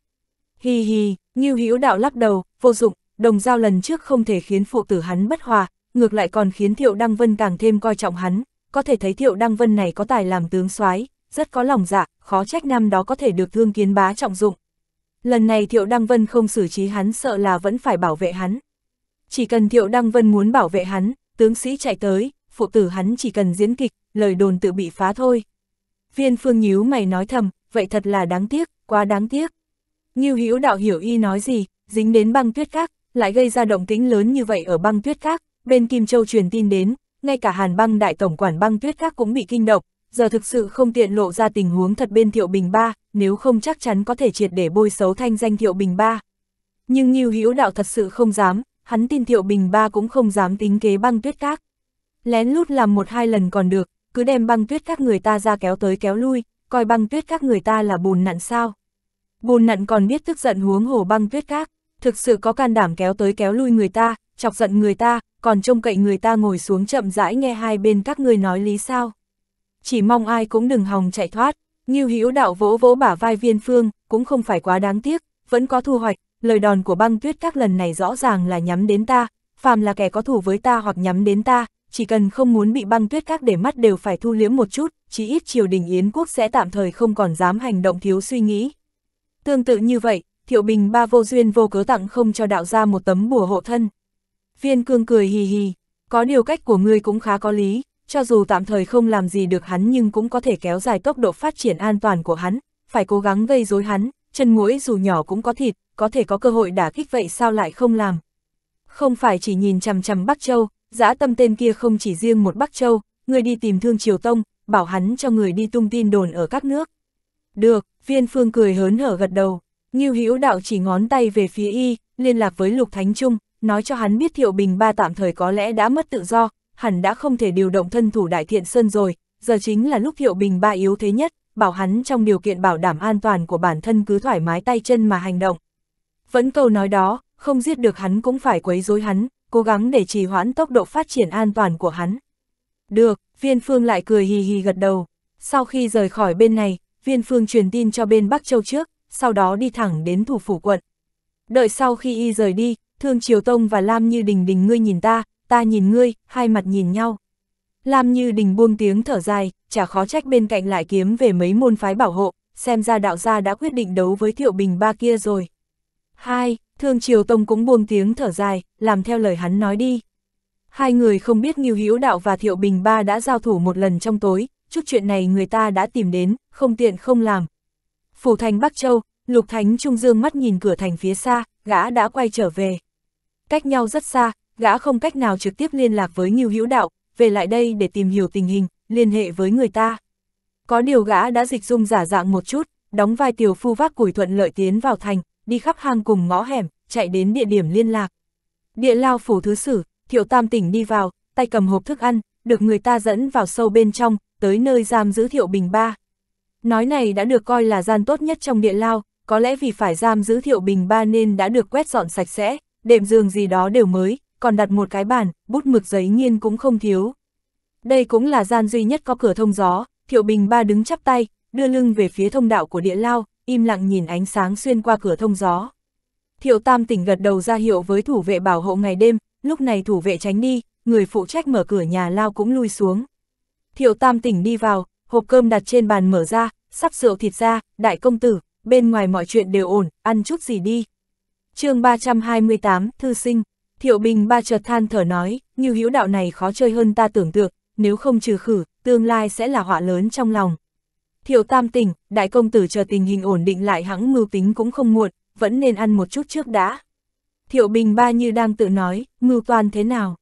Hi hi, Ngưu Hữu Đạo lắc đầu, vô dụng, đồng giao lần trước không thể khiến phụ tử hắn bất hòa, ngược lại còn khiến Thiệu Đăng Vân càng thêm coi trọng hắn, có thể thấy Thiệu Đăng Vân này có tài làm tướng soái, rất có lòng dạ, khó trách năm đó có thể được thương kiến bá trọng dụng lần này Thiệu Đăng Vân không xử trí hắn sợ là vẫn phải bảo vệ hắn. Chỉ cần Thiệu Đăng Vân muốn bảo vệ hắn, tướng sĩ chạy tới, phụ tử hắn chỉ cần diễn kịch, lời đồn tự bị phá thôi. Viên Phương nhíu mày nói thầm, vậy thật là đáng tiếc, quá đáng tiếc. Ngưu Hữu đạo hiểu y nói gì, dính đến băng tuyết các, lại gây ra động tĩnh lớn như vậy ở băng tuyết các, bên Kim Châu truyền tin đến, ngay cả Hàn Băng đại tổng quản băng tuyết các cũng bị kinh động, giờ thực sự không tiện lộ ra tình huống thật bên Thiệu Bình Ba, nếu không chắc chắn có thể triệt để bôi xấu thanh danh Thiệu Bình Ba. Nhưng Nhiêu Hữu Đạo thật sự không dám, hắn tin Thiệu Bình Ba cũng không dám tính kế băng tuyết các. Lén lút làm một hai lần còn được, cứ đem băng tuyết các người ta ra kéo tới kéo lui, coi băng tuyết các người ta là bùn nặn sao. Bùn nặn còn biết tức giận huống hồ băng tuyết các, thực sự có can đảm kéo tới kéo lui người ta, chọc giận người ta, còn trông cậy người ta ngồi xuống chậm rãi nghe hai bên các người nói lý sao. Chỉ mong ai cũng đừng hòng chạy thoát, Ngưu Hữu Đạo vỗ vỗ bả vai Viên Phương, cũng không phải quá đáng tiếc, vẫn có thu hoạch, lời đòn của băng tuyết các lần này rõ ràng là nhắm đến ta, phàm là kẻ có thù với ta hoặc nhắm đến ta, chỉ cần không muốn bị băng tuyết các để mắt đều phải thu liếm một chút, chí ít triều đình Yến quốc sẽ tạm thời không còn dám hành động thiếu suy nghĩ. Tương tự như vậy, Thiệu Bình ba vô duyên vô cớ tặng không cho đạo ra một tấm bùa hộ thân. Viên cương cười hì hì, có điều cách của ngươi cũng khá có lý, cho dù tạm thời không làm gì được hắn nhưng cũng có thể kéo dài tốc độ phát triển an toàn của hắn, phải cố gắng gây rối hắn, chân mũi dù nhỏ cũng có thịt, có thể có cơ hội đả kích vậy sao lại không làm. Không phải chỉ nhìn chằm chằm Bắc Châu, dã tâm tên kia không chỉ riêng một Bắc Châu, người đi tìm Thương Triều Tông, bảo hắn cho người đi tung tin đồn ở các nước. Được, viên phương cười hớn hở gật đầu, Ngưu Hữu Đạo chỉ ngón tay về phía y, liên lạc với Lục Thánh Trung, nói cho hắn biết Thiệu Bình Ba tạm thời có lẽ đã mất tự do, hắn đã không thể điều động thân thủ đại thiện sơn rồi, giờ chính là lúc hiệu bình ba yếu thế nhất, bảo hắn trong điều kiện bảo đảm an toàn của bản thân cứ thoải mái tay chân mà hành động. Vẫn câu nói đó, không giết được hắn cũng phải quấy rối hắn, cố gắng để trì hoãn tốc độ phát triển an toàn của hắn. Được, viên phương lại cười hì hì gật đầu. Sau khi rời khỏi bên này, viên phương truyền tin cho bên Bắc Châu trước, sau đó đi thẳng đến thủ phủ quận. Đợi sau khi y rời đi, Thương Triều Tông và Lam Như Đình Đình ngươi nhìn ta, ta nhìn ngươi, hai mặt nhìn nhau. Lam Như Đình buông tiếng thở dài, chả khó trách bên cạnh lại kiếm về mấy môn phái bảo hộ, xem ra đạo gia đã quyết định đấu với Thiệu Bình ba kia rồi. Hai, Thương Triều Tông cũng buông tiếng thở dài, làm theo lời hắn nói đi. Hai người không biết Ngưu Hữu Đạo và Thiệu Bình ba đã giao thủ một lần trong tối, chút chuyện này người ta đã tìm đến, không tiện không làm. Phủ thành Bắc Châu, Lục Thánh Trung Dương mắt nhìn cửa thành phía xa, gã đã quay trở về. Cách nhau rất xa, gã không cách nào trực tiếp liên lạc với Ngưu Hữu Đạo, về lại đây để tìm hiểu tình hình, liên hệ với người ta. Có điều gã đã dịch dung giả dạng một chút, đóng vai tiểu phu vác củi thuận lợi tiến vào thành, đi khắp hang cùng ngõ hẻm, chạy đến địa điểm liên lạc. Địa lao phủ thứ sử, thiệu tam tỉnh đi vào, tay cầm hộp thức ăn, được người ta dẫn vào sâu bên trong, tới nơi giam giữ thiệu bình ba. Nói này đã được coi là gian tốt nhất trong địa lao, có lẽ vì phải giam giữ thiệu bình ba nên đã được quét dọn sạch sẽ, đệm giường gì đó đều mới, còn đặt một cái bàn, bút mực giấy nghiên cũng không thiếu. Đây cũng là gian duy nhất có cửa thông gió, Thiệu Bình ba đứng chắp tay, đưa lưng về phía thông đạo của địa lao, im lặng nhìn ánh sáng xuyên qua cửa thông gió. Thiệu Tam tỉnh gật đầu ra hiệu với thủ vệ bảo hộ ngày đêm, lúc này thủ vệ tránh đi, người phụ trách mở cửa nhà lao cũng lui xuống. Thiệu Tam tỉnh đi vào, hộp cơm đặt trên bàn mở ra, sắp rượu thịt ra, đại công tử, bên ngoài mọi chuyện đều ổn, ăn chút gì đi. chương 328, thư sinh. Thiệu Bình ba chợt than thở nói, như hữu đạo này khó chơi hơn ta tưởng tượng, nếu không trừ khử, tương lai sẽ là họa lớn trong lòng. Thiệu Tam tỉnh, đại công tử chờ tình hình ổn định lại hãng mưu tính cũng không muộn, vẫn nên ăn một chút trước đã. Thiệu Bình ba như đang tự nói, mưu toan thế nào?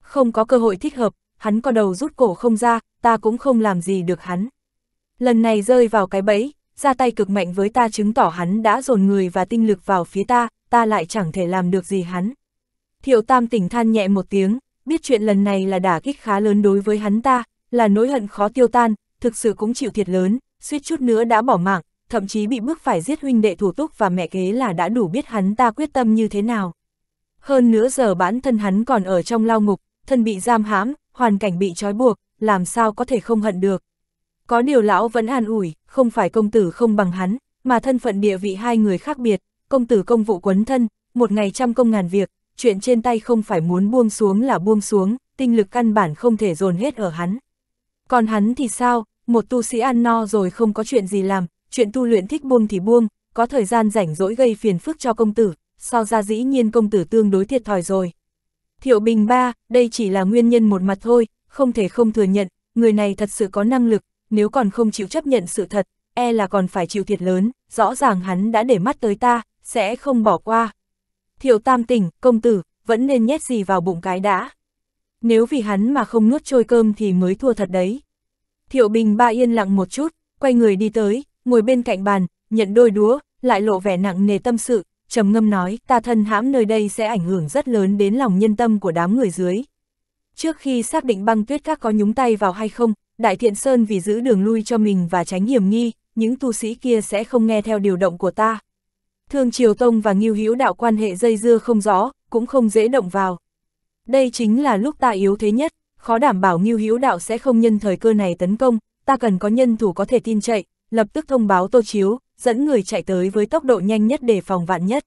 Không có cơ hội thích hợp, hắn có đầu rút cổ không ra, ta cũng không làm gì được hắn. Lần này rơi vào cái bẫy, ra tay cực mạnh với ta chứng tỏ hắn đã dồn người và tinh lực vào phía ta, ta lại chẳng thể làm được gì hắn. Thiệu Tam tỉnh than nhẹ một tiếng, biết chuyện lần này là đả kích khá lớn đối với hắn ta, là nỗi hận khó tiêu tan, thực sự cũng chịu thiệt lớn, suýt chút nữa đã bỏ mạng, thậm chí bị bức phải giết huynh đệ thủ túc và mẹ kế là đã đủ biết hắn ta quyết tâm như thế nào. Hơn nữa giờ bản thân hắn còn ở trong lao ngục, thân bị giam hãm, hoàn cảnh bị trói buộc, làm sao có thể không hận được. Có điều lão vẫn an ủi, không phải công tử không bằng hắn, mà thân phận địa vị hai người khác biệt, công tử công vụ quấn thân, một ngày trăm công ngàn việc, chuyện trên tay không phải muốn buông xuống là buông xuống, tinh lực căn bản không thể dồn hết ở hắn. Còn hắn thì sao, một tu sĩ ăn no rồi không có chuyện gì làm, chuyện tu luyện thích buông thì buông, có thời gian rảnh rỗi gây phiền phức cho công tử, so ra dĩ nhiên công tử tương đối thiệt thòi rồi. Thiệu Bình ba, đây chỉ là nguyên nhân một mặt thôi, không thể không thừa nhận, người này thật sự có năng lực, nếu còn không chịu chấp nhận sự thật, e là còn phải chịu thiệt lớn, rõ ràng hắn đã để mắt tới ta, sẽ không bỏ qua, thiệu tam tỉnh, công tử, vẫn nên nhét gì vào bụng cái đã. Nếu vì hắn mà không nuốt trôi cơm thì mới thua thật đấy. Thiệu bình ba yên lặng một chút, quay người đi tới, ngồi bên cạnh bàn, nhận đôi đúa, lại lộ vẻ nặng nề tâm sự, trầm ngâm nói, ta thân hãm nơi đây sẽ ảnh hưởng rất lớn đến lòng nhân tâm của đám người dưới. Trước khi xác định băng tuyết các có nhúng tay vào hay không, Đại Thiện Sơn vì giữ đường lui cho mình và tránh hiểm nghi, những tu sĩ kia sẽ không nghe theo điều động của ta. Thương Triều Tông và Ngưu Hữu Đạo quan hệ dây dưa không rõ, cũng không dễ động vào. Đây chính là lúc ta yếu thế nhất, khó đảm bảo Ngưu Hữu Đạo sẽ không nhân thời cơ này tấn công, ta cần có nhân thủ có thể tin chạy, lập tức thông báo Tô Chiếu, dẫn người chạy tới với tốc độ nhanh nhất để phòng vạn nhất.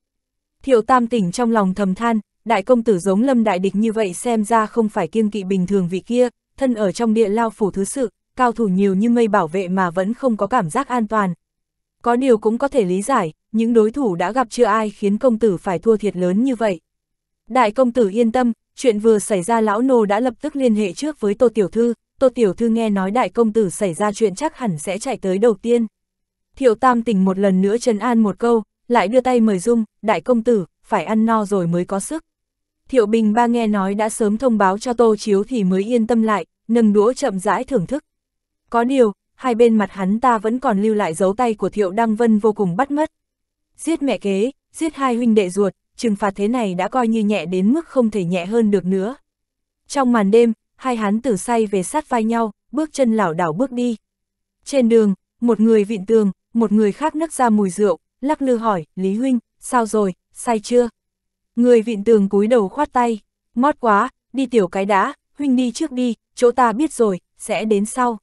Thiệu Tam tỉnh trong lòng thầm than, đại công tử giống Lâm Đại Địch như vậy xem ra không phải kiêng kỵ bình thường vị kia, thân ở trong địa lao phủ thứ sự, cao thủ nhiều như mây bảo vệ mà vẫn không có cảm giác an toàn, có điều cũng có thể lý giải, những đối thủ đã gặp chưa ai khiến công tử phải thua thiệt lớn như vậy. Đại công tử yên tâm, chuyện vừa xảy ra lão nô đã lập tức liên hệ trước với Tô Tiểu Thư, Tô Tiểu Thư nghe nói đại công tử xảy ra chuyện chắc hẳn sẽ chạy tới đầu tiên. Thiệu Tam tỉnh một lần nữa trấn an một câu, lại đưa tay mời Dung, đại công tử, phải ăn no rồi mới có sức. Thiệu Bình ba nghe nói đã sớm thông báo cho Tô Chiếu thì mới yên tâm lại, nâng đũa chậm rãi thưởng thức. Có điều, hai bên mặt hắn ta vẫn còn lưu lại dấu tay của Thiệu Đăng Vân vô cùng bắt mất. Giết mẹ kế, giết hai huynh đệ ruột, trừng phạt thế này đã coi như nhẹ đến mức không thể nhẹ hơn được nữa. Trong màn đêm, hai hắn tử say về sát vai nhau, bước chân lảo đảo bước đi. Trên đường, một người vịn tường, một người khác nấc ra mùi rượu, lắc lư hỏi, Lý Huynh, sao rồi, say chưa? Người vịn tường cúi đầu khoát tay, mót quá, đi tiểu cái đã, Huynh đi trước đi, chỗ ta biết rồi, sẽ đến sau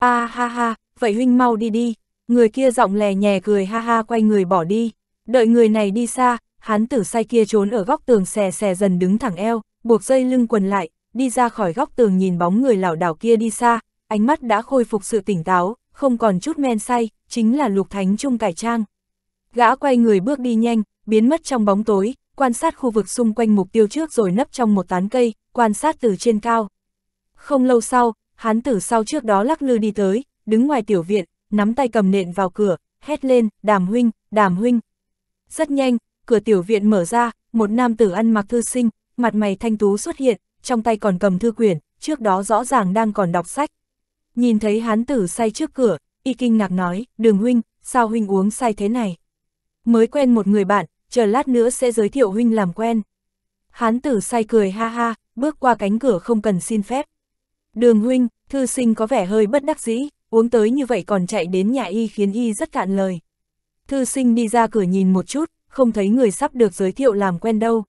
a ha ha, vậy huynh mau đi đi, người kia giọng lè nhè cười ha ha quay người bỏ đi, đợi người này đi xa, hán tử say kia trốn ở góc tường xè xè dần đứng thẳng eo, buộc dây lưng quần lại, đi ra khỏi góc tường nhìn bóng người lảo đảo kia đi xa, ánh mắt đã khôi phục sự tỉnh táo, không còn chút men say, chính là lục thánh trung cải trang. Gã quay người bước đi nhanh, biến mất trong bóng tối, quan sát khu vực xung quanh mục tiêu trước rồi nấp trong một tán cây, quan sát từ trên cao. Không lâu sau, hán tử sau trước đó lắc lư đi tới, đứng ngoài tiểu viện, nắm tay cầm nện vào cửa, hét lên, đàm huynh, đàm huynh. Rất nhanh, cửa tiểu viện mở ra, một nam tử ăn mặc thư sinh, mặt mày thanh tú xuất hiện, trong tay còn cầm thư quyển, trước đó rõ ràng đang còn đọc sách. Nhìn thấy hán tử say trước cửa, y kinh ngạc nói, đường huynh, sao huynh uống say thế này? Mới quen một người bạn, chờ lát nữa sẽ giới thiệu huynh làm quen. Hán tử say cười ha ha, bước qua cánh cửa không cần xin phép, Đường huynh, thư sinh có vẻ hơi bất đắc dĩ, uống tới như vậy còn chạy đến nhà y khiến y rất cạn lời. Thư sinh đi ra cửa nhìn một chút, không thấy người sắp được giới thiệu làm quen đâu.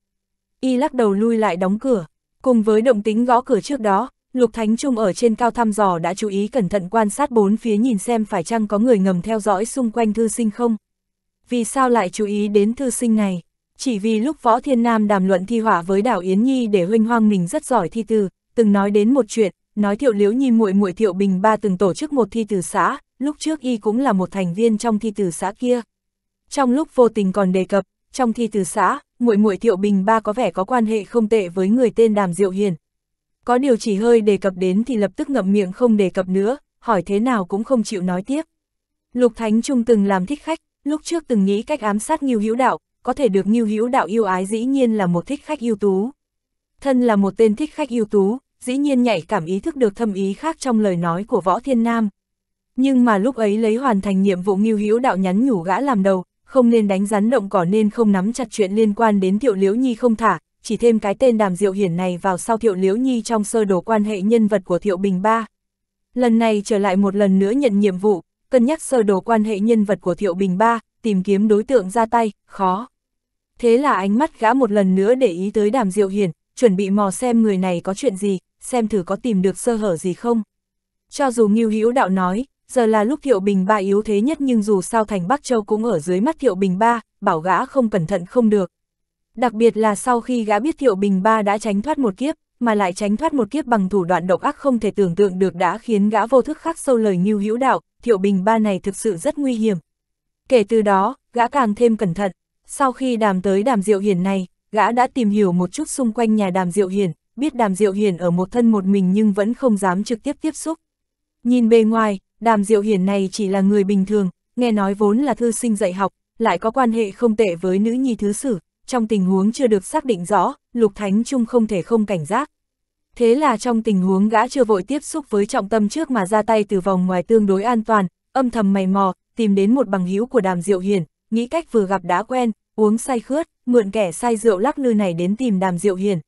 Y lắc đầu lui lại đóng cửa, cùng với động tính gõ cửa trước đó, Lục Thánh Trung ở trên cao thăm dò đã chú ý cẩn thận quan sát bốn phía nhìn xem phải chăng có người ngầm theo dõi xung quanh thư sinh không. Vì sao lại chú ý đến thư sinh này? Chỉ vì lúc Võ Thiên Nam đàm luận thi hỏa với Đảo Yến Nhi để huynh hoang mình rất giỏi thi từ, từng nói đến một chuyện, nói Thiệu Liếu Nhi muội muội Thiệu Bình Ba từng tổ chức một thi từ xã, lúc trước y cũng là một thành viên trong thi từ xã kia. Trong lúc vô tình còn đề cập, trong thi từ xã, muội muội Thiệu Bình Ba có vẻ có quan hệ không tệ với người tên Đàm Diệu Hiền. Có điều chỉ hơi đề cập đến thì lập tức ngậm miệng không đề cập nữa, hỏi thế nào cũng không chịu nói tiếp. Lục Thánh Trung từng làm thích khách, lúc trước từng nghĩ cách ám sát Ngưu Hữu Đạo, có thể được Ngưu Hữu Đạo yêu ái dĩ nhiên là một thích khách ưu tú. Thân là một tên thích khách ưu tú, dĩ nhiên nhạy cảm ý thức được thâm ý khác trong lời nói của Võ Thiên Nam. Nhưng mà lúc ấy lấy hoàn thành nhiệm vụ nghiêu hữu đạo nhắn nhủ gã làm đầu, không nên đánh rắn động cỏ nên không nắm chặt chuyện liên quan đến Thiệu Liễu Nhi không thả, chỉ thêm cái tên đàm diệu hiển này vào sau Thiệu Liễu Nhi trong sơ đồ quan hệ nhân vật của Thiệu Bình Ba. Lần này trở lại một lần nữa nhận nhiệm vụ, cân nhắc sơ đồ quan hệ nhân vật của Thiệu Bình Ba, tìm kiếm đối tượng ra tay, khó. Thế là ánh mắt gã một lần nữa để ý tới đàm diệu hiển, chuẩn bị mò xem người này có chuyện gì, xem thử có tìm được sơ hở gì không. Cho dù Ngưu Hữu Đạo nói, giờ là lúc Thiệu Bình Ba yếu thế nhất nhưng dù sao thành Bắc Châu cũng ở dưới mắt Thiệu Bình Ba, bảo gã không cẩn thận không được. Đặc biệt là sau khi gã biết Thiệu Bình Ba đã tránh thoát một kiếp, mà lại tránh thoát một kiếp bằng thủ đoạn độc ác không thể tưởng tượng được đã khiến gã vô thức khắc sâu lời Ngưu Hữu Đạo, Thiệu Bình Ba này thực sự rất nguy hiểm. Kể từ đó, gã càng thêm cẩn thận. Sau khi đàm tới đàm diệu hiển này, gã đã tìm hiểu một chút xung quanh nhà đàm diệu hiển, biết đàm diệu hiển ở một thân một mình nhưng vẫn không dám trực tiếp tiếp xúc. Nhìn bề ngoài, đàm diệu hiển này chỉ là người bình thường, nghe nói vốn là thư sinh dạy học, lại có quan hệ không tệ với nữ nhi thứ sử, trong tình huống chưa được xác định rõ, Lục Thánh Trung không thể không cảnh giác. Thế là trong tình huống gã chưa vội tiếp xúc với trọng tâm trước mà ra tay từ vòng ngoài tương đối an toàn, âm thầm mày mò, tìm đến một bằng hữu của đàm diệu hiển, nghĩ cách vừa gặp đã quen, uống say khướt, mượn kẻ say rượu lắc lư này đến tìm đàm diệu hiển,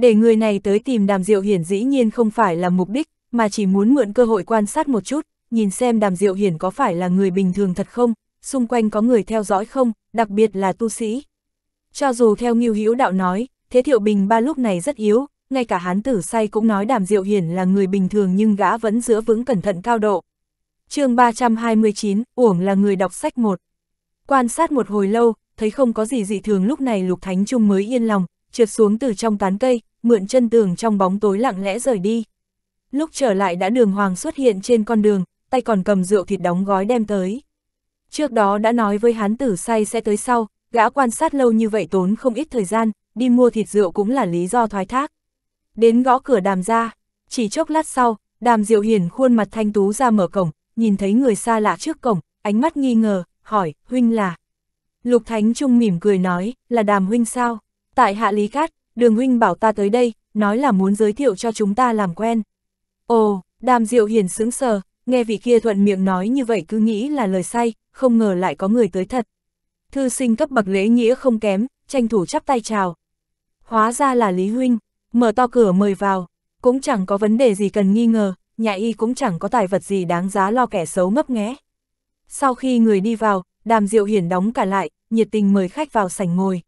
để người này tới tìm đàm diệu hiển dĩ nhiên không phải là mục đích, mà chỉ muốn mượn cơ hội quan sát một chút, nhìn xem đàm diệu hiển có phải là người bình thường thật không, xung quanh có người theo dõi không, đặc biệt là tu sĩ. Cho dù theo nghiêu hữu đạo nói, thế thiệu bình ba lúc này rất yếu, ngay cả hán tử say cũng nói đàm diệu hiển là người bình thường nhưng gã vẫn giữ vững cẩn thận cao độ. chương 329, Uổng là người đọc sách một. Quan sát một hồi lâu, thấy không có gì dị thường lúc này Lục Thánh Trung mới yên lòng, trượt xuống từ trong tán cây, mượn chân tường trong bóng tối lặng lẽ rời đi. Lúc trở lại đã đường hoàng xuất hiện trên con đường, tay còn cầm rượu thịt đóng gói đem tới. Trước đó đã nói với hán tử say sẽ tới sau, gã quan sát lâu như vậy tốn không ít thời gian, đi mua thịt rượu cũng là lý do thoái thác. Đến gõ cửa đàm ra, chỉ chốc lát sau, đàm diệu hiển khuôn mặt thanh tú ra mở cổng, nhìn thấy người xa lạ trước cổng, ánh mắt nghi ngờ, hỏi, huynh là. Lục Thánh Trung mỉm cười nói, là đàm huynh sao? Tại hạ Lý Cát, đường huynh bảo ta tới đây, nói là muốn giới thiệu cho chúng ta làm quen. Ồ, đàm diệu hiền sướng sờ, nghe vị kia thuận miệng nói như vậy cứ nghĩ là lời say, không ngờ lại có người tới thật. Thư sinh cấp bậc lễ nghĩa không kém, tranh thủ chắp tay chào. Hóa ra là Lý Huynh, mở to cửa mời vào, cũng chẳng có vấn đề gì cần nghi ngờ, nhà y cũng chẳng có tài vật gì đáng giá lo kẻ xấu ngấp nghé. Sau khi người đi vào, đàm diệu hiển đóng cả lại, nhiệt tình mời khách vào sảnh ngồi.